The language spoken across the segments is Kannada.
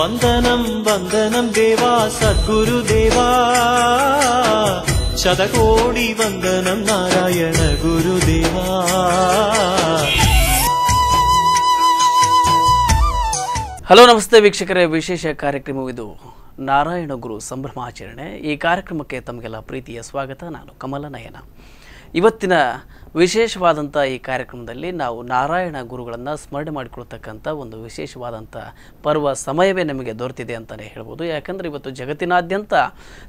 ದೇವಾ वन्दनं ದೇವಾ ಶತಕೋಡಿ ವಂದನಂ ನಾರಾಯಣ ಗುರು ದೇವಾ ಹಲೋ ನಮಸ್ತೆ ವೀಕ್ಷಕರೇ ವಿಶೇಷ ಇದು ನಾರಾಯಣ ಗುರು ಸಂಭ್ರಮಾಚರಣೆ ಈ ಕಾರ್ಯಕ್ರಮಕ್ಕೆ ತಮಗೆಲ್ಲ ಪ್ರೀತಿಯ ಸ್ವಾಗತ ನಾನು ಕಮಲ ನಯನ ಇವತ್ತಿನ ವಿಶೇಷವಾದಂಥ ಈ ಕಾರ್ಯಕ್ರಮದಲ್ಲಿ ನಾವು ನಾರಾಯಣ ಗುರುಗಳನ್ನು ಸ್ಮರಣೆ ಮಾಡಿಕೊಳ್ತಕ್ಕಂಥ ಒಂದು ವಿಶೇಷವಾದಂಥ ಪರ್ವ ಸಮಯವೇ ನಮಗೆ ದೊರೆತಿದೆ ಅಂತಲೇ ಹೇಳ್ಬೋದು ಯಾಕಂದರೆ ಇವತ್ತು ಜಗತ್ತಿನಾದ್ಯಂತ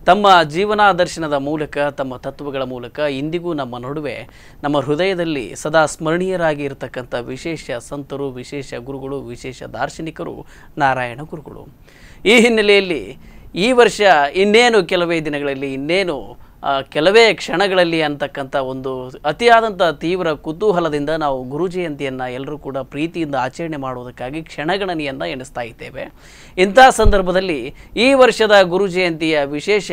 ತಮ್ಮ ಜೀವನಾದರ್ಶನದ ಮೂಲಕ ತಮ್ಮ ತತ್ವಗಳ ಮೂಲಕ ಇಂದಿಗೂ ನಮ್ಮ ನಡುವೆ ನಮ್ಮ ಹೃದಯದಲ್ಲಿ ಸದಾ ಸ್ಮರಣೀಯರಾಗಿ ಇರತಕ್ಕಂಥ ವಿಶೇಷ ಸಂತರು ವಿಶೇಷ ಗುರುಗಳು ವಿಶೇಷ ದಾರ್ಶನಿಕರು ನಾರಾಯಣ ಗುರುಗಳು ಈ ಹಿನ್ನೆಲೆಯಲ್ಲಿ ಈ ವರ್ಷ ಇನ್ನೇನು ಕೆಲವೇ ದಿನಗಳಲ್ಲಿ ಇನ್ನೇನು ಕೆಲವೇ ಕ್ಷಣಗಳಲ್ಲಿ ಅಂತಕ್ಕಂಥ ಒಂದು ಅತಿಯಾದಂಥ ತೀವ್ರ ಕುತೂಹಲದಿಂದ ನಾವು ಗುರು ಜಯಂತಿಯನ್ನು ಎಲ್ಲರೂ ಕೂಡ ಪ್ರೀತಿಯಿಂದ ಆಚರಣೆ ಮಾಡುವುದಕ್ಕಾಗಿ ಕ್ಷಣಗಣನೆಯನ್ನು ಎಣಿಸ್ತಾ ಇದ್ದೇವೆ ಇಂಥ ಸಂದರ್ಭದಲ್ಲಿ ಈ ವರ್ಷದ ಗುರು ಜಯಂತಿಯ ವಿಶೇಷ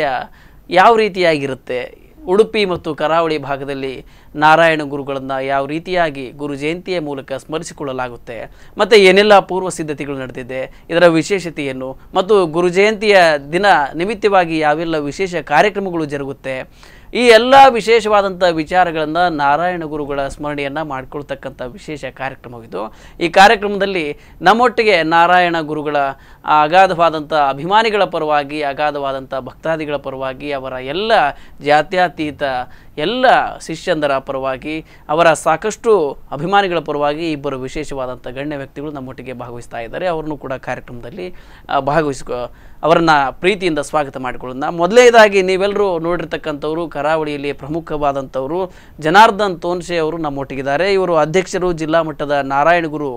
ಯಾವ ರೀತಿಯಾಗಿರುತ್ತೆ ಉಡುಪಿ ಮತ್ತು ಕರಾವಳಿ ಭಾಗದಲ್ಲಿ ನಾರಾಯಣ ಗುರುಗಳನ್ನು ಯಾವ ರೀತಿಯಾಗಿ ಗುರು ಜಯಂತಿಯ ಮೂಲಕ ಸ್ಮರಿಸಿಕೊಳ್ಳಲಾಗುತ್ತೆ ಮತ್ತು ಏನೆಲ್ಲ ಪೂರ್ವ ಸಿದ್ಧತೆಗಳು ನಡೆದಿದೆ ಇದರ ವಿಶೇಷತೆಯನ್ನು ಮತ್ತು ಗುರು ಜಯಂತಿಯ ದಿನ ನಿಮಿತ್ತವಾಗಿ ಯಾವೆಲ್ಲ ವಿಶೇಷ ಕಾರ್ಯಕ್ರಮಗಳು ಜರುಗುತ್ತೆ ಈ ಎಲ್ಲ ವಿಶೇಷವಾದಂಥ ವಿಚಾರಗಳನ್ನು ನಾರಾಯಣ ಗುರುಗಳ ಸ್ಮರಣೆಯನ್ನು ಮಾಡಿಕೊಳ್ತಕ್ಕಂಥ ವಿಶೇಷ ಕಾರ್ಯಕ್ರಮವಿದು ಈ ಕಾರ್ಯಕ್ರಮದಲ್ಲಿ ನಮ್ಮೊಟ್ಟಿಗೆ ನಾರಾಯಣ ಗುರುಗಳ ಅಗಾಧವಾದಂಥ ಅಭಿಮಾನಿಗಳ ಪರವಾಗಿ ಅಗಾಧವಾದಂಥ ಭಕ್ತಾದಿಗಳ ಪರವಾಗಿ ಅವರ ಎಲ್ಲ ಜಾತ್ಯಾತೀತ ಎಲ್ಲ ಶಿಷ್ಯಂದರ ಪರವಾಗಿ ಅವರ ಸಾಕಷ್ಟು ಅಭಿಮಾನಿಗಳ ಪರವಾಗಿ ಇಬ್ಬರು ವಿಶೇಷವಾದಂಥ ಗಣ್ಯ ವ್ಯಕ್ತಿಗಳು ನಮ್ಮೊಟ್ಟಿಗೆ ಭಾಗವಹಿಸ್ತಾ ಇದ್ದಾರೆ ಅವರನ್ನು ಕೂಡ ಕಾರ್ಯಕ್ರಮದಲ್ಲಿ ಭಾಗವಹಿಸ್ಕೊ ಅವರನ್ನು ಪ್ರೀತಿಯಿಂದ ಸ್ವಾಗತ ಮಾಡಿಕೊಳ್ಳೋಣ ಮೊದಲೇದಾಗಿ ನೀವೆಲ್ಲರೂ ನೋಡಿರ್ತಕ್ಕಂಥವರು ಕರಾವಳಿಯಲ್ಲಿ ಪ್ರಮುಖವಾದಂಥವರು ಜನಾರ್ದನ್ ತೋನ್ಸೆ ಅವರು ನಮ್ಮೊಟ್ಟಿಗಿದ್ದಾರೆ ಇವರು ಅಧ್ಯಕ್ಷರು ಜಿಲ್ಲಾ ಮಟ್ಟದ ನಾರಾಯಣಗುರು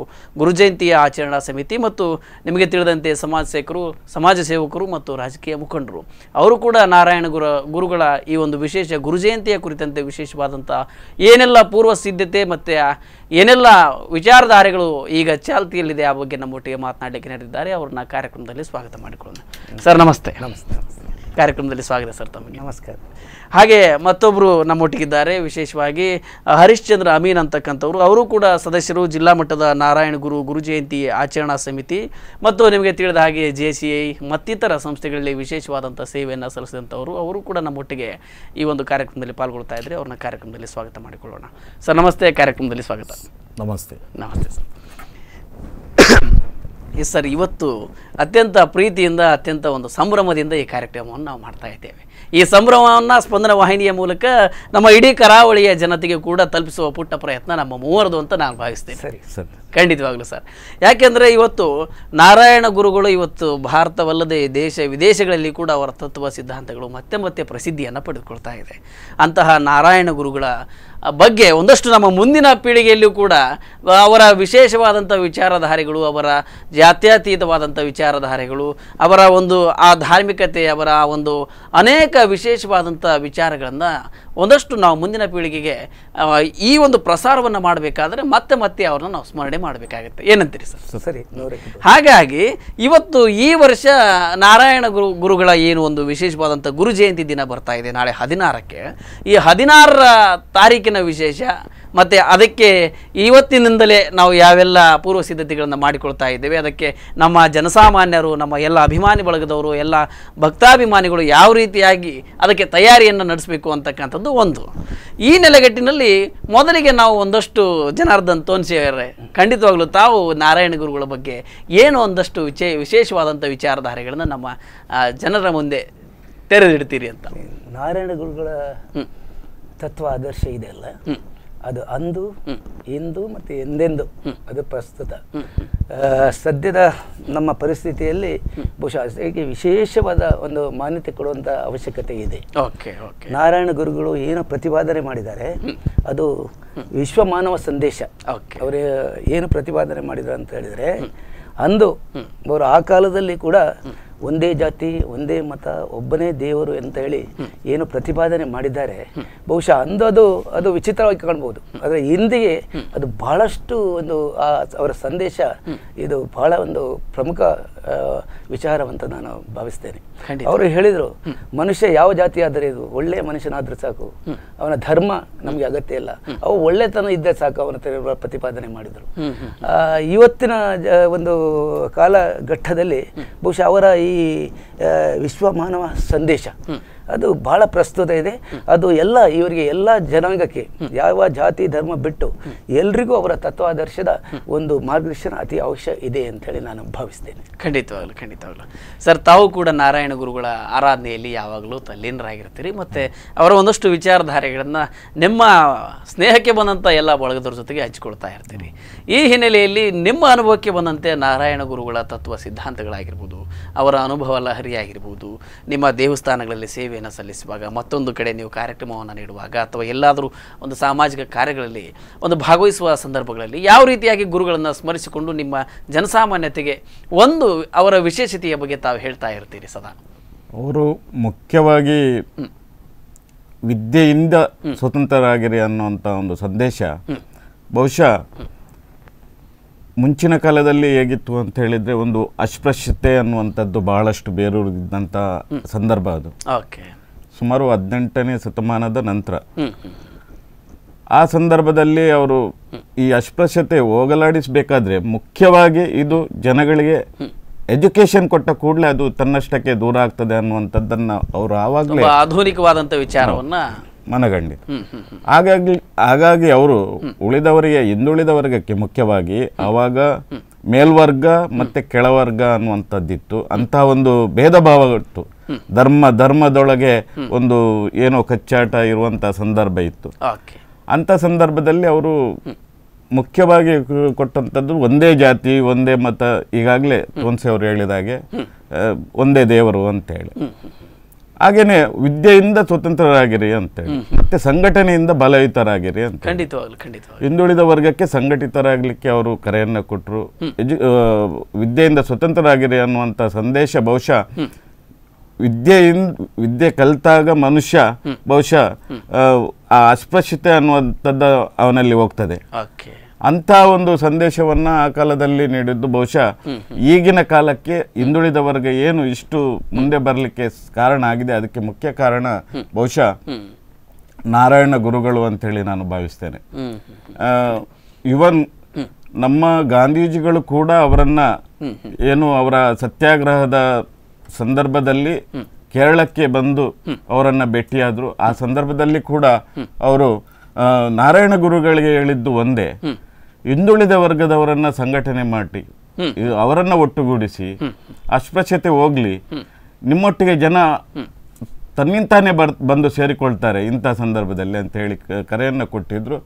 ಗುರುಜಯಂತಿಯ ಆಚರಣಾ ಸಮಿತಿ ಮತ್ತು ನಿಮಗೆ ತಿಳಿದಂತೆ ಸಮಾಜ ಸೇವಕರು ಸಮಾಜ ಸೇವಕರು ಮತ್ತು ರಾಜಕೀಯ ಮುಖಂಡರು ಅವರು ಕೂಡ ನಾರಾಯಣ ಗುರುಗಳ ಈ ಒಂದು ವಿಶೇಷ ಗುರುಜಯಂತಿಯ ಕುರಿತಂತೆ ವಿಶೇಷವಾದಂಥ ಏನೆಲ್ಲ ಪೂರ್ವ ಸಿದ್ಧತೆ ಮತ್ತು ಏನೆಲ್ಲ ವಿಚಾರಧಾರೆಗಳು ಈಗ ಚಾಲ್ತಿಯಲ್ಲಿದೆ ಆ ಬಗ್ಗೆ ನಮ್ಮೊಟ್ಟಿಗೆ ಮಾತನಾಡಲಿಕ್ಕೆ ನಡೆದಿದ್ದಾರೆ ಅವ್ರನ್ನ ಕಾರ್ಯಕ್ರಮದಲ್ಲಿ ಸ್ವಾಗತ ಮಾಡಿಕೊಳ್ಳೋಣ ಸರ್ ನಮಸ್ತೆ ನಮಸ್ತೆ ಕಾರ್ಯಕ್ರಮದಲ್ಲಿ ಸ್ವಾಗತ ಸರ್ ತಮಗೆ ನಮಸ್ಕಾರ ಹಾಗೆ ಮತ್ತೊಬ್ಬರು ನಮ್ಮೊಟ್ಟಿಗಿದ್ದಾರೆ ವಿಶೇಷವಾಗಿ ಹರಿಶ್ಚಂದ್ರ ಅಮೀನ್ ಅಂತಕ್ಕಂಥವ್ರು ಅವರು ಕೂಡ ಸದಸ್ಯರು ಜಿಲ್ಲಾ ಮಟ್ಟದ ನಾರಾಯಣ ಗುರು ಗುರು ಜಯಂತಿ ಆಚರಣಾ ಸಮಿತಿ ಮತ್ತು ನಿಮಗೆ ತಿಳಿದ ಹಾಗೆ ಜೆ ಸಿ ಐ ಮತ್ತಿತರ ಸಂಸ್ಥೆಗಳಲ್ಲಿ ವಿಶೇಷವಾದಂಥ ಸೇವೆಯನ್ನು ಸಲ್ಲಿಸಿದಂಥವರು ಅವರು ಕೂಡ ನಮ್ಮೊಟ್ಟಿಗೆ ಈ ಒಂದು ಕಾರ್ಯಕ್ರಮದಲ್ಲಿ ಪಾಲ್ಗೊಳ್ತಾ ಇದ್ದರೆ ಅವ್ರನ್ನ ಕಾರ್ಯಕ್ರಮದಲ್ಲಿ ಸ್ವಾಗತ ಮಾಡಿಕೊಳ್ಳೋಣ ಸರ್ ನಮಸ್ತೆ ಕಾರ್ಯಕ್ರಮದಲ್ಲಿ ಸ್ವಾಗತ ನಮಸ್ತೆ ನಮಸ್ತೆ ಸರ್ ಎಸ್ ಸರ್ ಇವತ್ತು ಅತ್ಯಂತ ಪ್ರೀತಿಯಿಂದ ಅತ್ಯಂತ ಒಂದು ಸಂಭ್ರಮದಿಂದ ಈ ಕಾರ್ಯಕ್ರಮವನ್ನು ನಾವು ಮಾಡ್ತಾ ಇದ್ದೇವೆ ಈ ಸಂಭ್ರಮವನ್ನು ಸ್ಪಂದನ ವಾಹಿನಿಯ ಮೂಲಕ ನಮ್ಮ ಇಡೀ ಕರಾವಳಿಯ ಜನತೆಗೆ ಕೂಡ ತಲುಪಿಸುವ ಪುಟ್ಟ ಪ್ರಯತ್ನ ನಮ್ಮ ಮೂವರದು ಅಂತ ನಾನು ಭಾವಿಸ್ತೇನೆ ಸರಿ ಸರ್ ಖಂಡಿತವಾಗ್ಲೂ ಸರ್ ಯಾಕೆಂದರೆ ಇವತ್ತು ನಾರಾಯಣ ಗುರುಗಳು ಇವತ್ತು ಭಾರತವಲ್ಲದೆ ದೇಶ ವಿದೇಶಗಳಲ್ಲಿ ಕೂಡ ಅವರ ತತ್ವ ಸಿದ್ಧಾಂತಗಳು ಮತ್ತೆ ಮತ್ತೆ ಪ್ರಸಿದ್ಧಿಯನ್ನು ಪಡೆದುಕೊಳ್ತಾ ಇದೆ ಅಂತಹ ನಾರಾಯಣ ಗುರುಗಳ ಬಗ್ಗೆ ಒಂದಷ್ಟು ನಮ್ಮ ಮುಂದಿನ ಪೀಳಿಗೆಯಲ್ಲೂ ಕೂಡ ಅವರ ವಿಶೇಷವಾದಂಥ ವಿಚಾರಧಾರೆಗಳು ಅವರ ಜಾತ್ಯತೀತವಾದಂಥ ವಿಚಾರಧಾರೆಗಳು ಅವರ ಒಂದು ಆ ಧಾರ್ಮಿಕತೆ ಅವರ ಒಂದು ಅನೇಕ ವಿಶೇಷವಾದಂಥ ವಿಚಾರಗಳನ್ನು ಒಂದಷ್ಟು ನಾವು ಮುಂದಿನ ಪೀಳಿಗೆಗೆ ಈ ಒಂದು ಪ್ರಸಾರವನ್ನು ಮಾಡಬೇಕಾದ್ರೆ ಮತ್ತೆ ಮತ್ತೆ ಅವ್ರನ್ನ ನಾವು ಸ್ಮರಣೆ ಮಾಡಬೇಕಾಗುತ್ತೆ ಏನಂತೀರಿ ಸರ್ ಸರಿ ಹಾಗಾಗಿ ಇವತ್ತು ಈ ವರ್ಷ ನಾರಾಯಣ ಗುರು ಗುರುಗಳ ಏನು ಒಂದು ವಿಶೇಷವಾದಂಥ ಗುರು ಜಯಂತಿ ದಿನ ಬರ್ತಾ ಇದೆ ನಾಳೆ ಹದಿನಾರಕ್ಕೆ ಈ ಹದಿನಾರರ ತಾರೀಕಿನ ವಿಶೇಷ ಮತ್ತು ಅದಕ್ಕೆ ಇವತ್ತಿನಿಂದಲೇ ನಾವು ಯಾವೆಲ್ಲ ಪೂರ್ವ ಸಿದ್ಧತೆಗಳನ್ನು ಮಾಡಿಕೊಳ್ತಾ ಇದ್ದೇವೆ ಅದಕ್ಕೆ ನಮ್ಮ ಜನಸಾಮಾನ್ಯರು ನಮ್ಮ ಎಲ್ಲ ಅಭಿಮಾನಿ ಬಳಗದವರು ಎಲ್ಲ ಭಕ್ತಾಭಿಮಾನಿಗಳು ಯಾವ ರೀತಿಯಾಗಿ ಅದಕ್ಕೆ ತಯಾರಿಯನ್ನು ನಡೆಸಬೇಕು ಅಂತಕ್ಕಂಥದ್ದು ಅನ್ನೋದು ಒಂದು ಈ ನೆಲೆಗಟ್ಟಿನಲ್ಲಿ ಮೊದಲಿಗೆ ನಾವು ಒಂದಷ್ಟು ಜನಾರ್ದನ್ ತೋನ್ಸಿಯವರೆ ಖಂಡಿತವಾಗ್ಲೂ ತಾವು ನಾರಾಯಣ ಗುರುಗಳ ಬಗ್ಗೆ ಏನು ಒಂದಷ್ಟು ವಿಚೇ ವಿಶೇಷವಾದಂಥ ವಿಚಾರಧಾರೆಗಳನ್ನು ನಮ್ಮ ಜನರ ಮುಂದೆ ತೆರೆದಿಡ್ತೀರಿ ಅಂತ ನಾರಾಯಣ ಗುರುಗಳ ತತ್ವ ಆದರ್ಶ ಇದೆಯಲ್ಲ ಅದು ಅಂದು ಇಂದು ಮತ್ತು ಎಂದೆಂದು ಅದು ಪ್ರಸ್ತುತ ಸದ್ಯದ ನಮ್ಮ ಪರಿಸ್ಥಿತಿಯಲ್ಲಿ ಬಹುಶಃ ವಿಶೇಷವಾದ ಒಂದು ಮಾನ್ಯತೆ ಕೊಡುವಂಥ ಅವಶ್ಯಕತೆ ಇದೆ ನಾರಾಯಣ ಗುರುಗಳು ಏನು ಪ್ರತಿಪಾದನೆ ಮಾಡಿದ್ದಾರೆ ಅದು ವಿಶ್ವ ಮಾನವ ಸಂದೇಶ ಅವರು ಏನು ಪ್ರತಿಪಾದನೆ ಮಾಡಿದ್ರು ಅಂತ ಹೇಳಿದರೆ ಅಂದು ಅವರು ಆ ಕಾಲದಲ್ಲಿ ಕೂಡ ಒಂದೇ ಜಾತಿ ಒಂದೇ ಮತ ಒಬ್ಬನೇ ದೇವರು ಅಂತ ಹೇಳಿ ಏನು ಪ್ರತಿಪಾದನೆ ಮಾಡಿದ್ದಾರೆ ಬಹುಶಃ ಅಂದು ಅದು ವಿಚಿತ್ರವಾಗಿ ಕಾಣ್ಬೋದು ಆದರೆ ಹಿಂದಿಗೆ ಅದು ಬಹಳಷ್ಟು ಒಂದು ಅವರ ಸಂದೇಶ ಇದು ಬಹಳ ಒಂದು ಪ್ರಮುಖ ವಿಚಾರವಂತ ನಾನು ಭಾವಿಸ್ತೇನೆ ಅವರು ಹೇಳಿದರು ಮನುಷ್ಯ ಯಾವ ಜಾತಿ ಆದರೆ ಇದು ಒಳ್ಳೆ ಮನುಷ್ಯನಾದರೂ ಸಾಕು ಅವನ ಧರ್ಮ ನಮಗೆ ಅಗತ್ಯ ಇಲ್ಲ ಅವು ಒಳ್ಳೆತನ ಇದ್ದರೆ ಸಾಕು ಅವನ ಪ್ರತಿಪಾದನೆ ಮಾಡಿದರು ಇವತ್ತಿನ ಒಂದು ಕಾಲಘಟ್ಟದಲ್ಲಿ ಬಹುಶಃ ಅವರ ಈ ವಿಶ್ವ ಮಾನವ ಸಂದೇಶ ಅದು ಬಹಳ ಪ್ರಸ್ತುತ ಇದೆ ಅದು ಎಲ್ಲ ಇವರಿಗೆ ಎಲ್ಲ ಜನಾಂಗಕ್ಕೆ ಯಾವ ಜಾತಿ ಧರ್ಮ ಬಿಟ್ಟು ಎಲ್ರಿಗೂ ಅವರ ತತ್ವಾದರ್ಶದ ಒಂದು ಮಾರ್ಗದರ್ಶನ ಅತಿ ಅವಶ್ಯ ಇದೆ ಅಂತ ಹೇಳಿ ನಾನು ಭಾವಿಸ್ತೇನೆ ಖಂಡಿತವಾಗ್ಲು ಖಂಡಿತವಾಗ್ಲು ಸರ್ ತಾವು ಕೂಡ ನಾರಾಯಣ ಗುರುಗಳ ಆರಾಧನೆಯಲ್ಲಿ ಯಾವಾಗಲೂ ತಲ್ಲೀನರಾಗಿರ್ತೀರಿ ಮತ್ತು ಅವರ ಒಂದಷ್ಟು ವಿಚಾರಧಾರೆಗಳನ್ನು ನಿಮ್ಮ ಸ್ನೇಹಕ್ಕೆ ಬಂದಂಥ ಎಲ್ಲ ಬಳಗದವ್ರ ಜೊತೆಗೆ ಹಚ್ಚಿಕೊಳ್ತಾ ಇರ್ತೀರಿ ಈ ಹಿನ್ನೆಲೆಯಲ್ಲಿ ನಿಮ್ಮ ಅನುಭವಕ್ಕೆ ಬಂದಂತೆ ನಾರಾಯಣ ಗುರುಗಳ ತತ್ವ ಸಿದ್ಧಾಂತಗಳಾಗಿರ್ಬೋದು ಅವರ ಅನುಭವ ಲಹರಿ ಆಗಿರ್ಬೋದು ನಿಮ್ಮ ದೇವಸ್ಥಾನಗಳಲ್ಲಿ ಸೇವೆ ಸೇವೆಯನ್ನು ಸಲ್ಲಿಸುವಾಗ ಮತ್ತೊಂದು ಕಡೆ ನೀವು ಕಾರ್ಯಕ್ರಮವನ್ನು ನೀಡುವಾಗ ಅಥವಾ ಎಲ್ಲಾದರೂ ಒಂದು ಸಾಮಾಜಿಕ ಕಾರ್ಯಗಳಲ್ಲಿ ಒಂದು ಭಾಗವಹಿಸುವ ಸಂದರ್ಭಗಳಲ್ಲಿ ಯಾವ ರೀತಿಯಾಗಿ ಗುರುಗಳನ್ನು ಸ್ಮರಿಸಿಕೊಂಡು ನಿಮ್ಮ ಜನಸಾಮಾನ್ಯತೆಗೆ ಒಂದು ಅವರ ವಿಶೇಷತೆಯ ಬಗ್ಗೆ ತಾವು ಹೇಳ್ತಾ ಇರ್ತೀರಿ ಸದಾ ಅವರು ಮುಖ್ಯವಾಗಿ ವಿದ್ಯೆಯಿಂದ ಸ್ವತಂತ್ರರಾಗಿರಿ ಅನ್ನುವಂಥ ಒಂದು ಸಂದೇಶ ಬಹುಶಃ ಮುಂಚಿನ ಕಾಲದಲ್ಲಿ ಹೇಗಿತ್ತು ಅಂತ ಹೇಳಿದ್ರೆ ಒಂದು ಅಸ್ಪೃಶ್ಯತೆ ಅನ್ನುವಂಥದ್ದು ಬಹಳಷ್ಟು ಬೇರೂರಿದ್ದಂಥ ಸಂದರ್ಭ ಅದು ಸುಮಾರು ಹದಿನೆಂಟನೇ ಶತಮಾನದ ನಂತರ ಆ ಸಂದರ್ಭದಲ್ಲಿ ಅವರು ಈ ಅಸ್ಪೃಶ್ಯತೆ ಹೋಗಲಾಡಿಸಬೇಕಾದ್ರೆ ಮುಖ್ಯವಾಗಿ ಇದು ಜನಗಳಿಗೆ ಎಜುಕೇಶನ್ ಕೊಟ್ಟ ಕೂಡಲೇ ಅದು ತನ್ನಷ್ಟಕ್ಕೆ ದೂರ ಆಗ್ತದೆ ಅನ್ನುವಂಥದ್ದನ್ನು ಅವರು ಆವಾಗಲೇ ಆಧುನಿಕವಾದಂಥ ವಿಚಾರವನ್ನು ಮನಗಂಡಿತು ಹಾಗಾಗಿ ಹಾಗಾಗಿ ಅವರು ಉಳಿದವರಿಗೆ ವರ್ಗಕ್ಕೆ ಮುಖ್ಯವಾಗಿ ಆವಾಗ ಮೇಲ್ವರ್ಗ ಮತ್ತೆ ಕೆಳವರ್ಗ ಅನ್ನುವಂಥದ್ದಿತ್ತು ಅಂತ ಒಂದು ಭೇದ ಭಾವ ಇತ್ತು ಧರ್ಮ ಧರ್ಮದೊಳಗೆ ಒಂದು ಏನೋ ಕಚ್ಚಾಟ ಇರುವಂಥ ಸಂದರ್ಭ ಇತ್ತು ಅಂಥ ಸಂದರ್ಭದಲ್ಲಿ ಅವರು ಮುಖ್ಯವಾಗಿ ಕೊಟ್ಟಂಥದ್ದು ಒಂದೇ ಜಾತಿ ಒಂದೇ ಮತ ಈಗಾಗಲೇ ತೋನ್ಸೆ ಅವರು ಹೇಳಿದಾಗೆ ಒಂದೇ ದೇವರು ಅಂತೇಳಿ ಹಾಗೇನೆ ವಿದ್ಯೆಯಿಂದ ಸ್ವತಂತ್ರರಾಗಿರಿ ಅಂತೇಳಿ ಮತ್ತೆ ಸಂಘಟನೆಯಿಂದ ಬಲಯುತರಾಗಿರಿ ಅಂತ ಖಂಡಿತ ಹಿಂದುಳಿದ ವರ್ಗಕ್ಕೆ ಸಂಘಟಿತರಾಗಲಿಕ್ಕೆ ಅವರು ಕರೆಯನ್ನ ಕೊಟ್ಟರು ಎಜು ವಿದ್ಯೆಯಿಂದ ಸ್ವತಂತ್ರರಾಗಿರಿ ಅನ್ನುವಂಥ ಸಂದೇಶ ಬಹುಶಃ ವಿದ್ಯೆಯಿಂದ ವಿದ್ಯೆ ಕಲಿತಾಗ ಮನುಷ್ಯ ಬಹುಶಃ ಆ ಅಸ್ಪೃಶ್ಯತೆ ಅನ್ನುವಂಥದ್ದು ಅವನಲ್ಲಿ ಹೋಗ್ತದೆ ಅಂತ ಒಂದು ಸಂದೇಶವನ್ನ ಆ ಕಾಲದಲ್ಲಿ ನೀಡಿದ್ದು ಬಹುಶಃ ಈಗಿನ ಕಾಲಕ್ಕೆ ಹಿಂದುಳಿದ ವರ್ಗ ಏನು ಇಷ್ಟು ಮುಂದೆ ಬರಲಿಕ್ಕೆ ಕಾರಣ ಆಗಿದೆ ಅದಕ್ಕೆ ಮುಖ್ಯ ಕಾರಣ ಬಹುಶಃ ನಾರಾಯಣ ಗುರುಗಳು ಅಂತೇಳಿ ನಾನು ಭಾವಿಸ್ತೇನೆ ಇವನ್ ನಮ್ಮ ಗಾಂಧೀಜಿಗಳು ಕೂಡ ಅವರನ್ನ ಏನು ಅವರ ಸತ್ಯಾಗ್ರಹದ ಸಂದರ್ಭದಲ್ಲಿ ಕೇರಳಕ್ಕೆ ಬಂದು ಅವರನ್ನು ಭೇಟಿಯಾದರು ಆ ಸಂದರ್ಭದಲ್ಲಿ ಕೂಡ ಅವರು ನಾರಾಯಣ ಗುರುಗಳಿಗೆ ಹೇಳಿದ್ದು ಒಂದೇ ಹಿಂದುಳಿದ ವರ್ಗದವರನ್ನ ಸಂಘಟನೆ ಮಾಡಿ ಅವರನ್ನ ಒಟ್ಟುಗೂಡಿಸಿ ಅಸ್ಪೃಶ್ಯತೆ ಹೋಗ್ಲಿ ನಿಮ್ಮೊಟ್ಟಿಗೆ ಜನ ತನ್ನಿಂತಾನೆ ಬರ್ ಬಂದು ಸೇರಿಕೊಳ್ತಾರೆ ಇಂಥ ಸಂದರ್ಭದಲ್ಲಿ ಅಂತ ಹೇಳಿ ಕರೆಯನ್ನು ಕೊಟ್ಟಿದ್ರು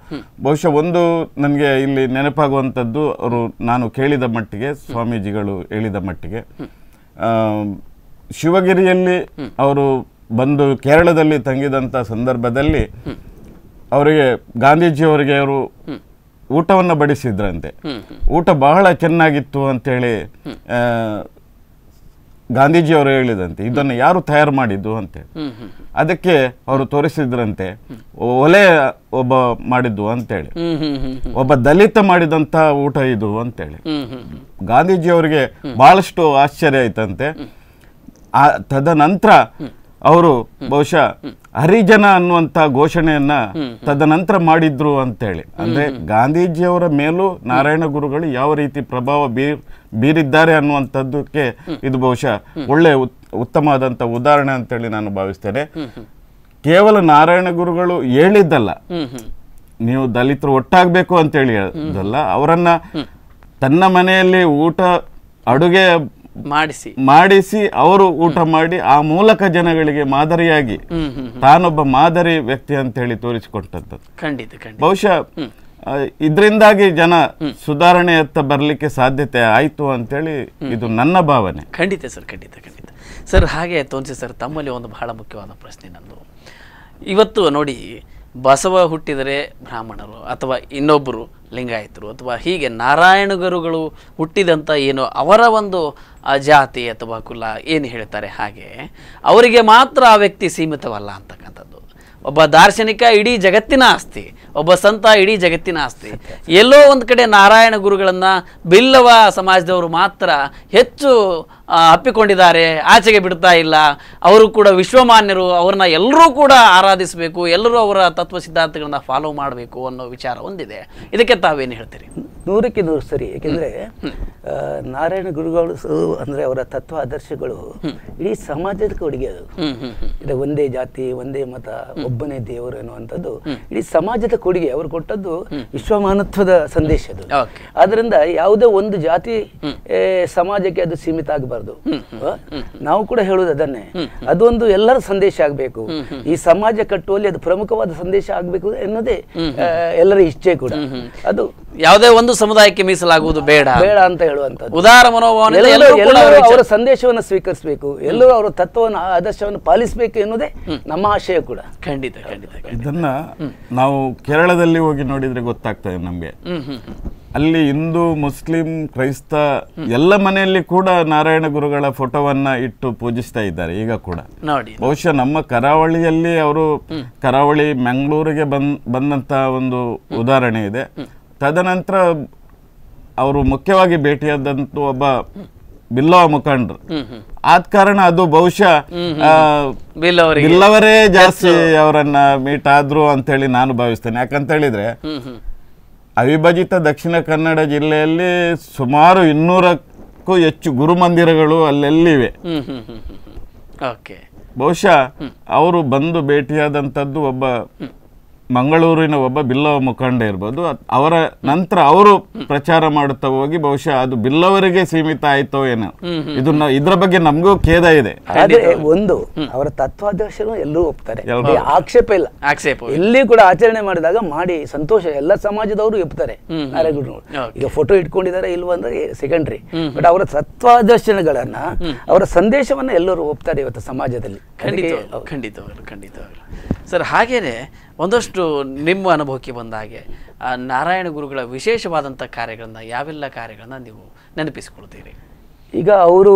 ಬಹುಶಃ ಒಂದು ನನಗೆ ಇಲ್ಲಿ ನೆನಪಾಗುವಂಥದ್ದು ಅವರು ನಾನು ಕೇಳಿದ ಮಟ್ಟಿಗೆ ಸ್ವಾಮೀಜಿಗಳು ಹೇಳಿದ ಮಟ್ಟಿಗೆ ಶಿವಗಿರಿಯಲ್ಲಿ ಅವರು ಬಂದು ಕೇರಳದಲ್ಲಿ ತಂಗಿದಂಥ ಸಂದರ್ಭದಲ್ಲಿ ಅವರಿಗೆ ಗಾಂಧೀಜಿಯವರಿಗೆ ಅವರು ಊಟವನ್ನು ಬಡಿಸಿದ್ರಂತೆ ಊಟ ಬಹಳ ಚೆನ್ನಾಗಿತ್ತು ಅಂತೇಳಿ ಗಾಂಧೀಜಿಯವರು ಹೇಳಿದಂತೆ ಇದನ್ನು ಯಾರು ತಯಾರು ಮಾಡಿದ್ದು ಅಂತೆ ಅದಕ್ಕೆ ಅವರು ತೋರಿಸಿದ್ರಂತೆ ಒಲೆ ಒಬ್ಬ ಮಾಡಿದ್ದು ಅಂತೇಳಿ ಒಬ್ಬ ದಲಿತ ಮಾಡಿದಂತ ಊಟ ಇದು ಅಂತೇಳಿ ಗಾಂಧೀಜಿಯವರಿಗೆ ಬಹಳಷ್ಟು ಆಶ್ಚರ್ಯ ಆಯ್ತಂತೆ ಆ ತದನಂತರ ಅವರು ಬಹುಶಃ ಹರಿಜನ ಅನ್ನುವಂಥ ಘೋಷಣೆಯನ್ನ ತದನಂತರ ಮಾಡಿದ್ರು ಅಂತೇಳಿ ಅಂದ್ರೆ ಗಾಂಧೀಜಿಯವರ ಮೇಲೂ ನಾರಾಯಣ ಗುರುಗಳು ಯಾವ ರೀತಿ ಪ್ರಭಾವ ಬೀರಿದ್ದಾರೆ ಅನ್ನುವಂಥದ್ದಕ್ಕೆ ಇದು ಬಹುಶಃ ಒಳ್ಳೆ ಉತ್ತಮವಾದಂಥ ಉದಾಹರಣೆ ಅಂತೇಳಿ ನಾನು ಭಾವಿಸ್ತೇನೆ ಕೇವಲ ನಾರಾಯಣ ಗುರುಗಳು ಹೇಳಿದ್ದಲ್ಲ ನೀವು ದಲಿತರು ಒಟ್ಟಾಗಬೇಕು ಅಂತೇಳಿ ಹೇಳಿ ಅವರನ್ನ ತನ್ನ ಮನೆಯಲ್ಲಿ ಊಟ ಅಡುಗೆ ಮಾಡಿಸಿ ಮಾಡಿಸಿ ಅವರು ಊಟ ಮಾಡಿ ಆ ಮೂಲಕ ಜನಗಳಿಗೆ ಮಾದರಿಯಾಗಿ ತಾನೊಬ್ಬ ಮಾದರಿ ವ್ಯಕ್ತಿ ಅಂತ ಹೇಳಿ ತೋರಿಸಿಕೊಟ್ಟದ್ದು ಖಂಡಿತ ಬಹುಶಃ ಇದರಿಂದಾಗಿ ಜನ ಸುಧಾರಣೆಯತ್ತ ಬರಲಿಕ್ಕೆ ಸಾಧ್ಯತೆ ಆಯಿತು ಅಂತೇಳಿ ಇದು ನನ್ನ ಭಾವನೆ ಖಂಡಿತ ಸರ್ ಖಂಡಿತ ಖಂಡಿತ ಸರ್ ಹಾಗೆ ತೋರಿಸಿ ಸರ್ ತಮ್ಮಲ್ಲಿ ಒಂದು ಬಹಳ ಮುಖ್ಯವಾದ ಪ್ರಶ್ನೆ ನಂದು ಇವತ್ತು ನೋಡಿ ಬಸವ ಹುಟ್ಟಿದರೆ ಬ್ರಾಹ್ಮಣರು ಅಥವಾ ಇನ್ನೊಬ್ಬರು ಲಿಂಗಾಯತರು ಅಥವಾ ಹೀಗೆ ನಾರಾಯಣಗರುಗಳು ಹುಟ್ಟಿದಂಥ ಏನು ಅವರ ಒಂದು ಜಾತಿ ಅಥವಾ ಕುಲ ಏನು ಹೇಳ್ತಾರೆ ಹಾಗೆ ಅವರಿಗೆ ಮಾತ್ರ ಆ ವ್ಯಕ್ತಿ ಸೀಮಿತವಲ್ಲ ಅಂತಕ್ಕಂಥದ್ದು ಒಬ್ಬ ದಾರ್ಶನಿಕ ಇಡೀ ಜಗತ್ತಿನ ಆಸ್ತಿ ಒಬ್ಬ ಸಂತ ಇಡೀ ಜಗತ್ತಿನ ಆಸ್ತಿ ಎಲ್ಲೋ ಒಂದು ಕಡೆ ನಾರಾಯಣ ಗುರುಗಳನ್ನು ಬಿಲ್ಲವ ಸಮಾಜದವರು ಮಾತ್ರ ಹೆಚ್ಚು ಅಪ್ಪಿಕೊಂಡಿದ್ದಾರೆ ಆಚೆಗೆ ಬಿಡ್ತಾ ಇಲ್ಲ ಅವರು ಕೂಡ ವಿಶ್ವಮಾನ್ಯರು ಅವ್ರನ್ನ ಎಲ್ಲರೂ ಕೂಡ ಆರಾಧಿಸಬೇಕು ಎಲ್ಲರೂ ಅವರ ತತ್ವ ಸಿದ್ಧಾಂತಗಳನ್ನ ಫಾಲೋ ಮಾಡಬೇಕು ಅನ್ನೋ ವಿಚಾರ ಒಂದಿದೆ ಇದಕ್ಕೆ ತಾವೇನು ಹೇಳ್ತೀರಿ ನೂರಕ್ಕೆ ನೂರು ಸರಿ ಏಕೆಂದರೆ ನಾರಾಯಣ ಗುರುಗಳು ಅಂದ್ರೆ ಅವರ ತತ್ವ ಆದರ್ಶಗಳು ಇಡೀ ಸಮಾಜದ ಕೊಡುಗೆ ಅದು ಇದು ಒಂದೇ ಜಾತಿ ಒಂದೇ ಮತ ಒಬ್ಬನೇ ದೇವರು ಅನ್ನುವಂಥದ್ದು ಇಡೀ ಸಮಾಜದ ಕೊಡುಗೆ ಅವರು ಕೊಟ್ಟದ್ದು ವಿಶ್ವಮಾನತ್ವದ ಸಂದೇಶ ಅದು ಆದ್ರಿಂದ ಯಾವುದೇ ಒಂದು ಜಾತಿ ಸಮಾಜಕ್ಕೆ ಅದು ಸೀಮಿತ ಆಗಬಾರ್ದು ನಾವು ಕೂಡ ಹೇಳುದು ಅದನ್ನೇ ಅದೊಂದು ಎಲ್ಲರ ಸಂದೇಶ ಆಗಬೇಕು ಈ ಸಮಾಜ ಕಟ್ಟುವಲ್ಲಿ ಅದು ಪ್ರಮುಖವಾದ ಸಂದೇಶ ಆಗಬೇಕು ಎನ್ನುವುದೇ ಎಲ್ಲರ ಇಚ್ಛೆ ಕೂಡ ಅದು ಯಾವುದೇ ಒಂದು ಸಮುದಾಯಕ್ಕೆ ಮೀಸಲಾಗುವುದು ಬೇಡ ಬೇಡ ಅಂತ ಹೇಳುವಂತದ್ದು ಉದಾರ ಮನೋಭಾವನೆ ಅವರ ಸಂದೇಶವನ್ನು ಸ್ವೀಕರಿಸಬೇಕು ಎಲ್ಲರೂ ಅವರ ತತ್ವವನ್ನು ಆದರ್ಶವನ್ನು ಪಾಲಿಸಬೇಕು ಎನ್ನುವುದೇ ನಮ್ಮ ಆಶಯ ಕೂಡ ಖಂಡಿತ ಖಂಡಿತ ಇದನ್ನ ನಾವು ಕೇರಳದಲ್ಲಿ ಹೋಗಿ ನೋಡಿದ್ರೆ ಗೊತ್ತಾಗ್ತದೆ ನಮಗೆ ಅಲ್ಲಿ ಹಿಂದೂ ಮುಸ್ಲಿಂ ಕ್ರೈಸ್ತ ಎಲ್ಲ ಮನೆಯಲ್ಲಿ ಕೂಡ ನಾರಾಯಣ ಗುರುಗಳ ಫೋಟೋವನ್ನ ಇಟ್ಟು ಪೂಜಿಸ್ತಾ ಇದ್ದಾರೆ ಈಗ ಕೂಡ ಬಹುಶಃ ನಮ್ಮ ಕರಾವಳಿಯಲ್ಲಿ ಅವರು ಕರಾವಳಿ ಮಂಗಳೂರಿಗೆ ಬಂದ್ ಒಂದು ಉದಾಹರಣೆ ಇದೆ ತದನಂತರ ಅವರು ಮುಖ್ಯವಾಗಿ ಭೇಟಿಯಾದಂಥ ಒಬ್ಬ ಬಿಲ್ಲೋ ಮುಖಂಡರು ಆದ ಕಾರಣ ಅದು ಬಹುಶಃ ಬಿಲ್ಲವರೇ ಜಾಸ್ತಿ ಅವರನ್ನ ಮೀಟ್ ಆದ್ರು ಅಂತ ಹೇಳಿ ನಾನು ಭಾವಿಸ್ತೇನೆ ಯಾಕಂತ ಹೇಳಿದ್ರೆ ಅವಿಭಜಿತ ದಕ್ಷಿಣ ಕನ್ನಡ ಜಿಲ್ಲೆಯಲ್ಲಿ ಸುಮಾರು ಇನ್ನೂರಕ್ಕೂ ಹೆಚ್ಚು ಗುರುಮಂದಿರಗಳು ಅಲ್ಲೆಲ್ಲಿವೆ ಬಹುಶಃ ಅವರು ಬಂದು ಭೇಟಿಯಾದಂಥದ್ದು ಒಬ್ಬ ಮಂಗಳೂರಿನ ಒಬ್ಬ ಬಿಲ್ಲವ ಮುಖಂಡ ಇರ್ಬೋದು ಅವರ ನಂತರ ಅವರು ಪ್ರಚಾರ ಮಾಡುತ್ತಾ ಹೋಗಿ ಬಹುಶಃ ಅದು ಬಿಲ್ಲವರಿಗೆ ಸೀಮಿತ ಆಯ್ತೋ ಏನೋ ಇದನ್ನ ಇದ್ರ ಬಗ್ಗೆ ನಮಗೂ ಖೇದ ಇದೆ ಒಂದು ಅವರ ತತ್ವಾದರ್ಶನೂ ಎಲ್ಲರೂ ಒಪ್ತಾರೆ ಆಕ್ಷೇಪ ಇಲ್ಲ ಆಕ್ಷೇಪ ಎಲ್ಲಿ ಕೂಡ ಆಚರಣೆ ಮಾಡಿದಾಗ ಮಾಡಿ ಸಂತೋಷ ಎಲ್ಲ ಸಮಾಜದವರು ಒಪ್ತಾರೆ ಈಗ ಫೋಟೋ ಇಟ್ಕೊಂಡಿದ್ದಾರೆ ಇಲ್ವಾ ಅಂದ್ರೆ ಸೆಕೆಂಡ್ರಿ ಬಟ್ ಅವರ ತತ್ವಾದರ್ಶನಗಳನ್ನ ಅವರ ಸಂದೇಶವನ್ನ ಎಲ್ಲರೂ ಒಪ್ತಾರೆ ಇವತ್ತು ಸಮಾಜದಲ್ಲಿ ಖಂಡಿತ ಖಂಡಿತ ಸರ್ ಹಾಗೆಯೇ ಒಂದಷ್ಟು ನಿಮ್ಮ ಅನುಭವಕ್ಕೆ ಬಂದಾಗೆ ಹಾಗೆ ನಾರಾಯಣ ಗುರುಗಳ ವಿಶೇಷವಾದಂಥ ಕಾರ್ಯಗಳನ್ನು ಯಾವೆಲ್ಲ ಕಾರ್ಯಗಳನ್ನು ನೀವು ನೆನಪಿಸಿಕೊಳ್ತೀರಿ ಈಗ ಅವರು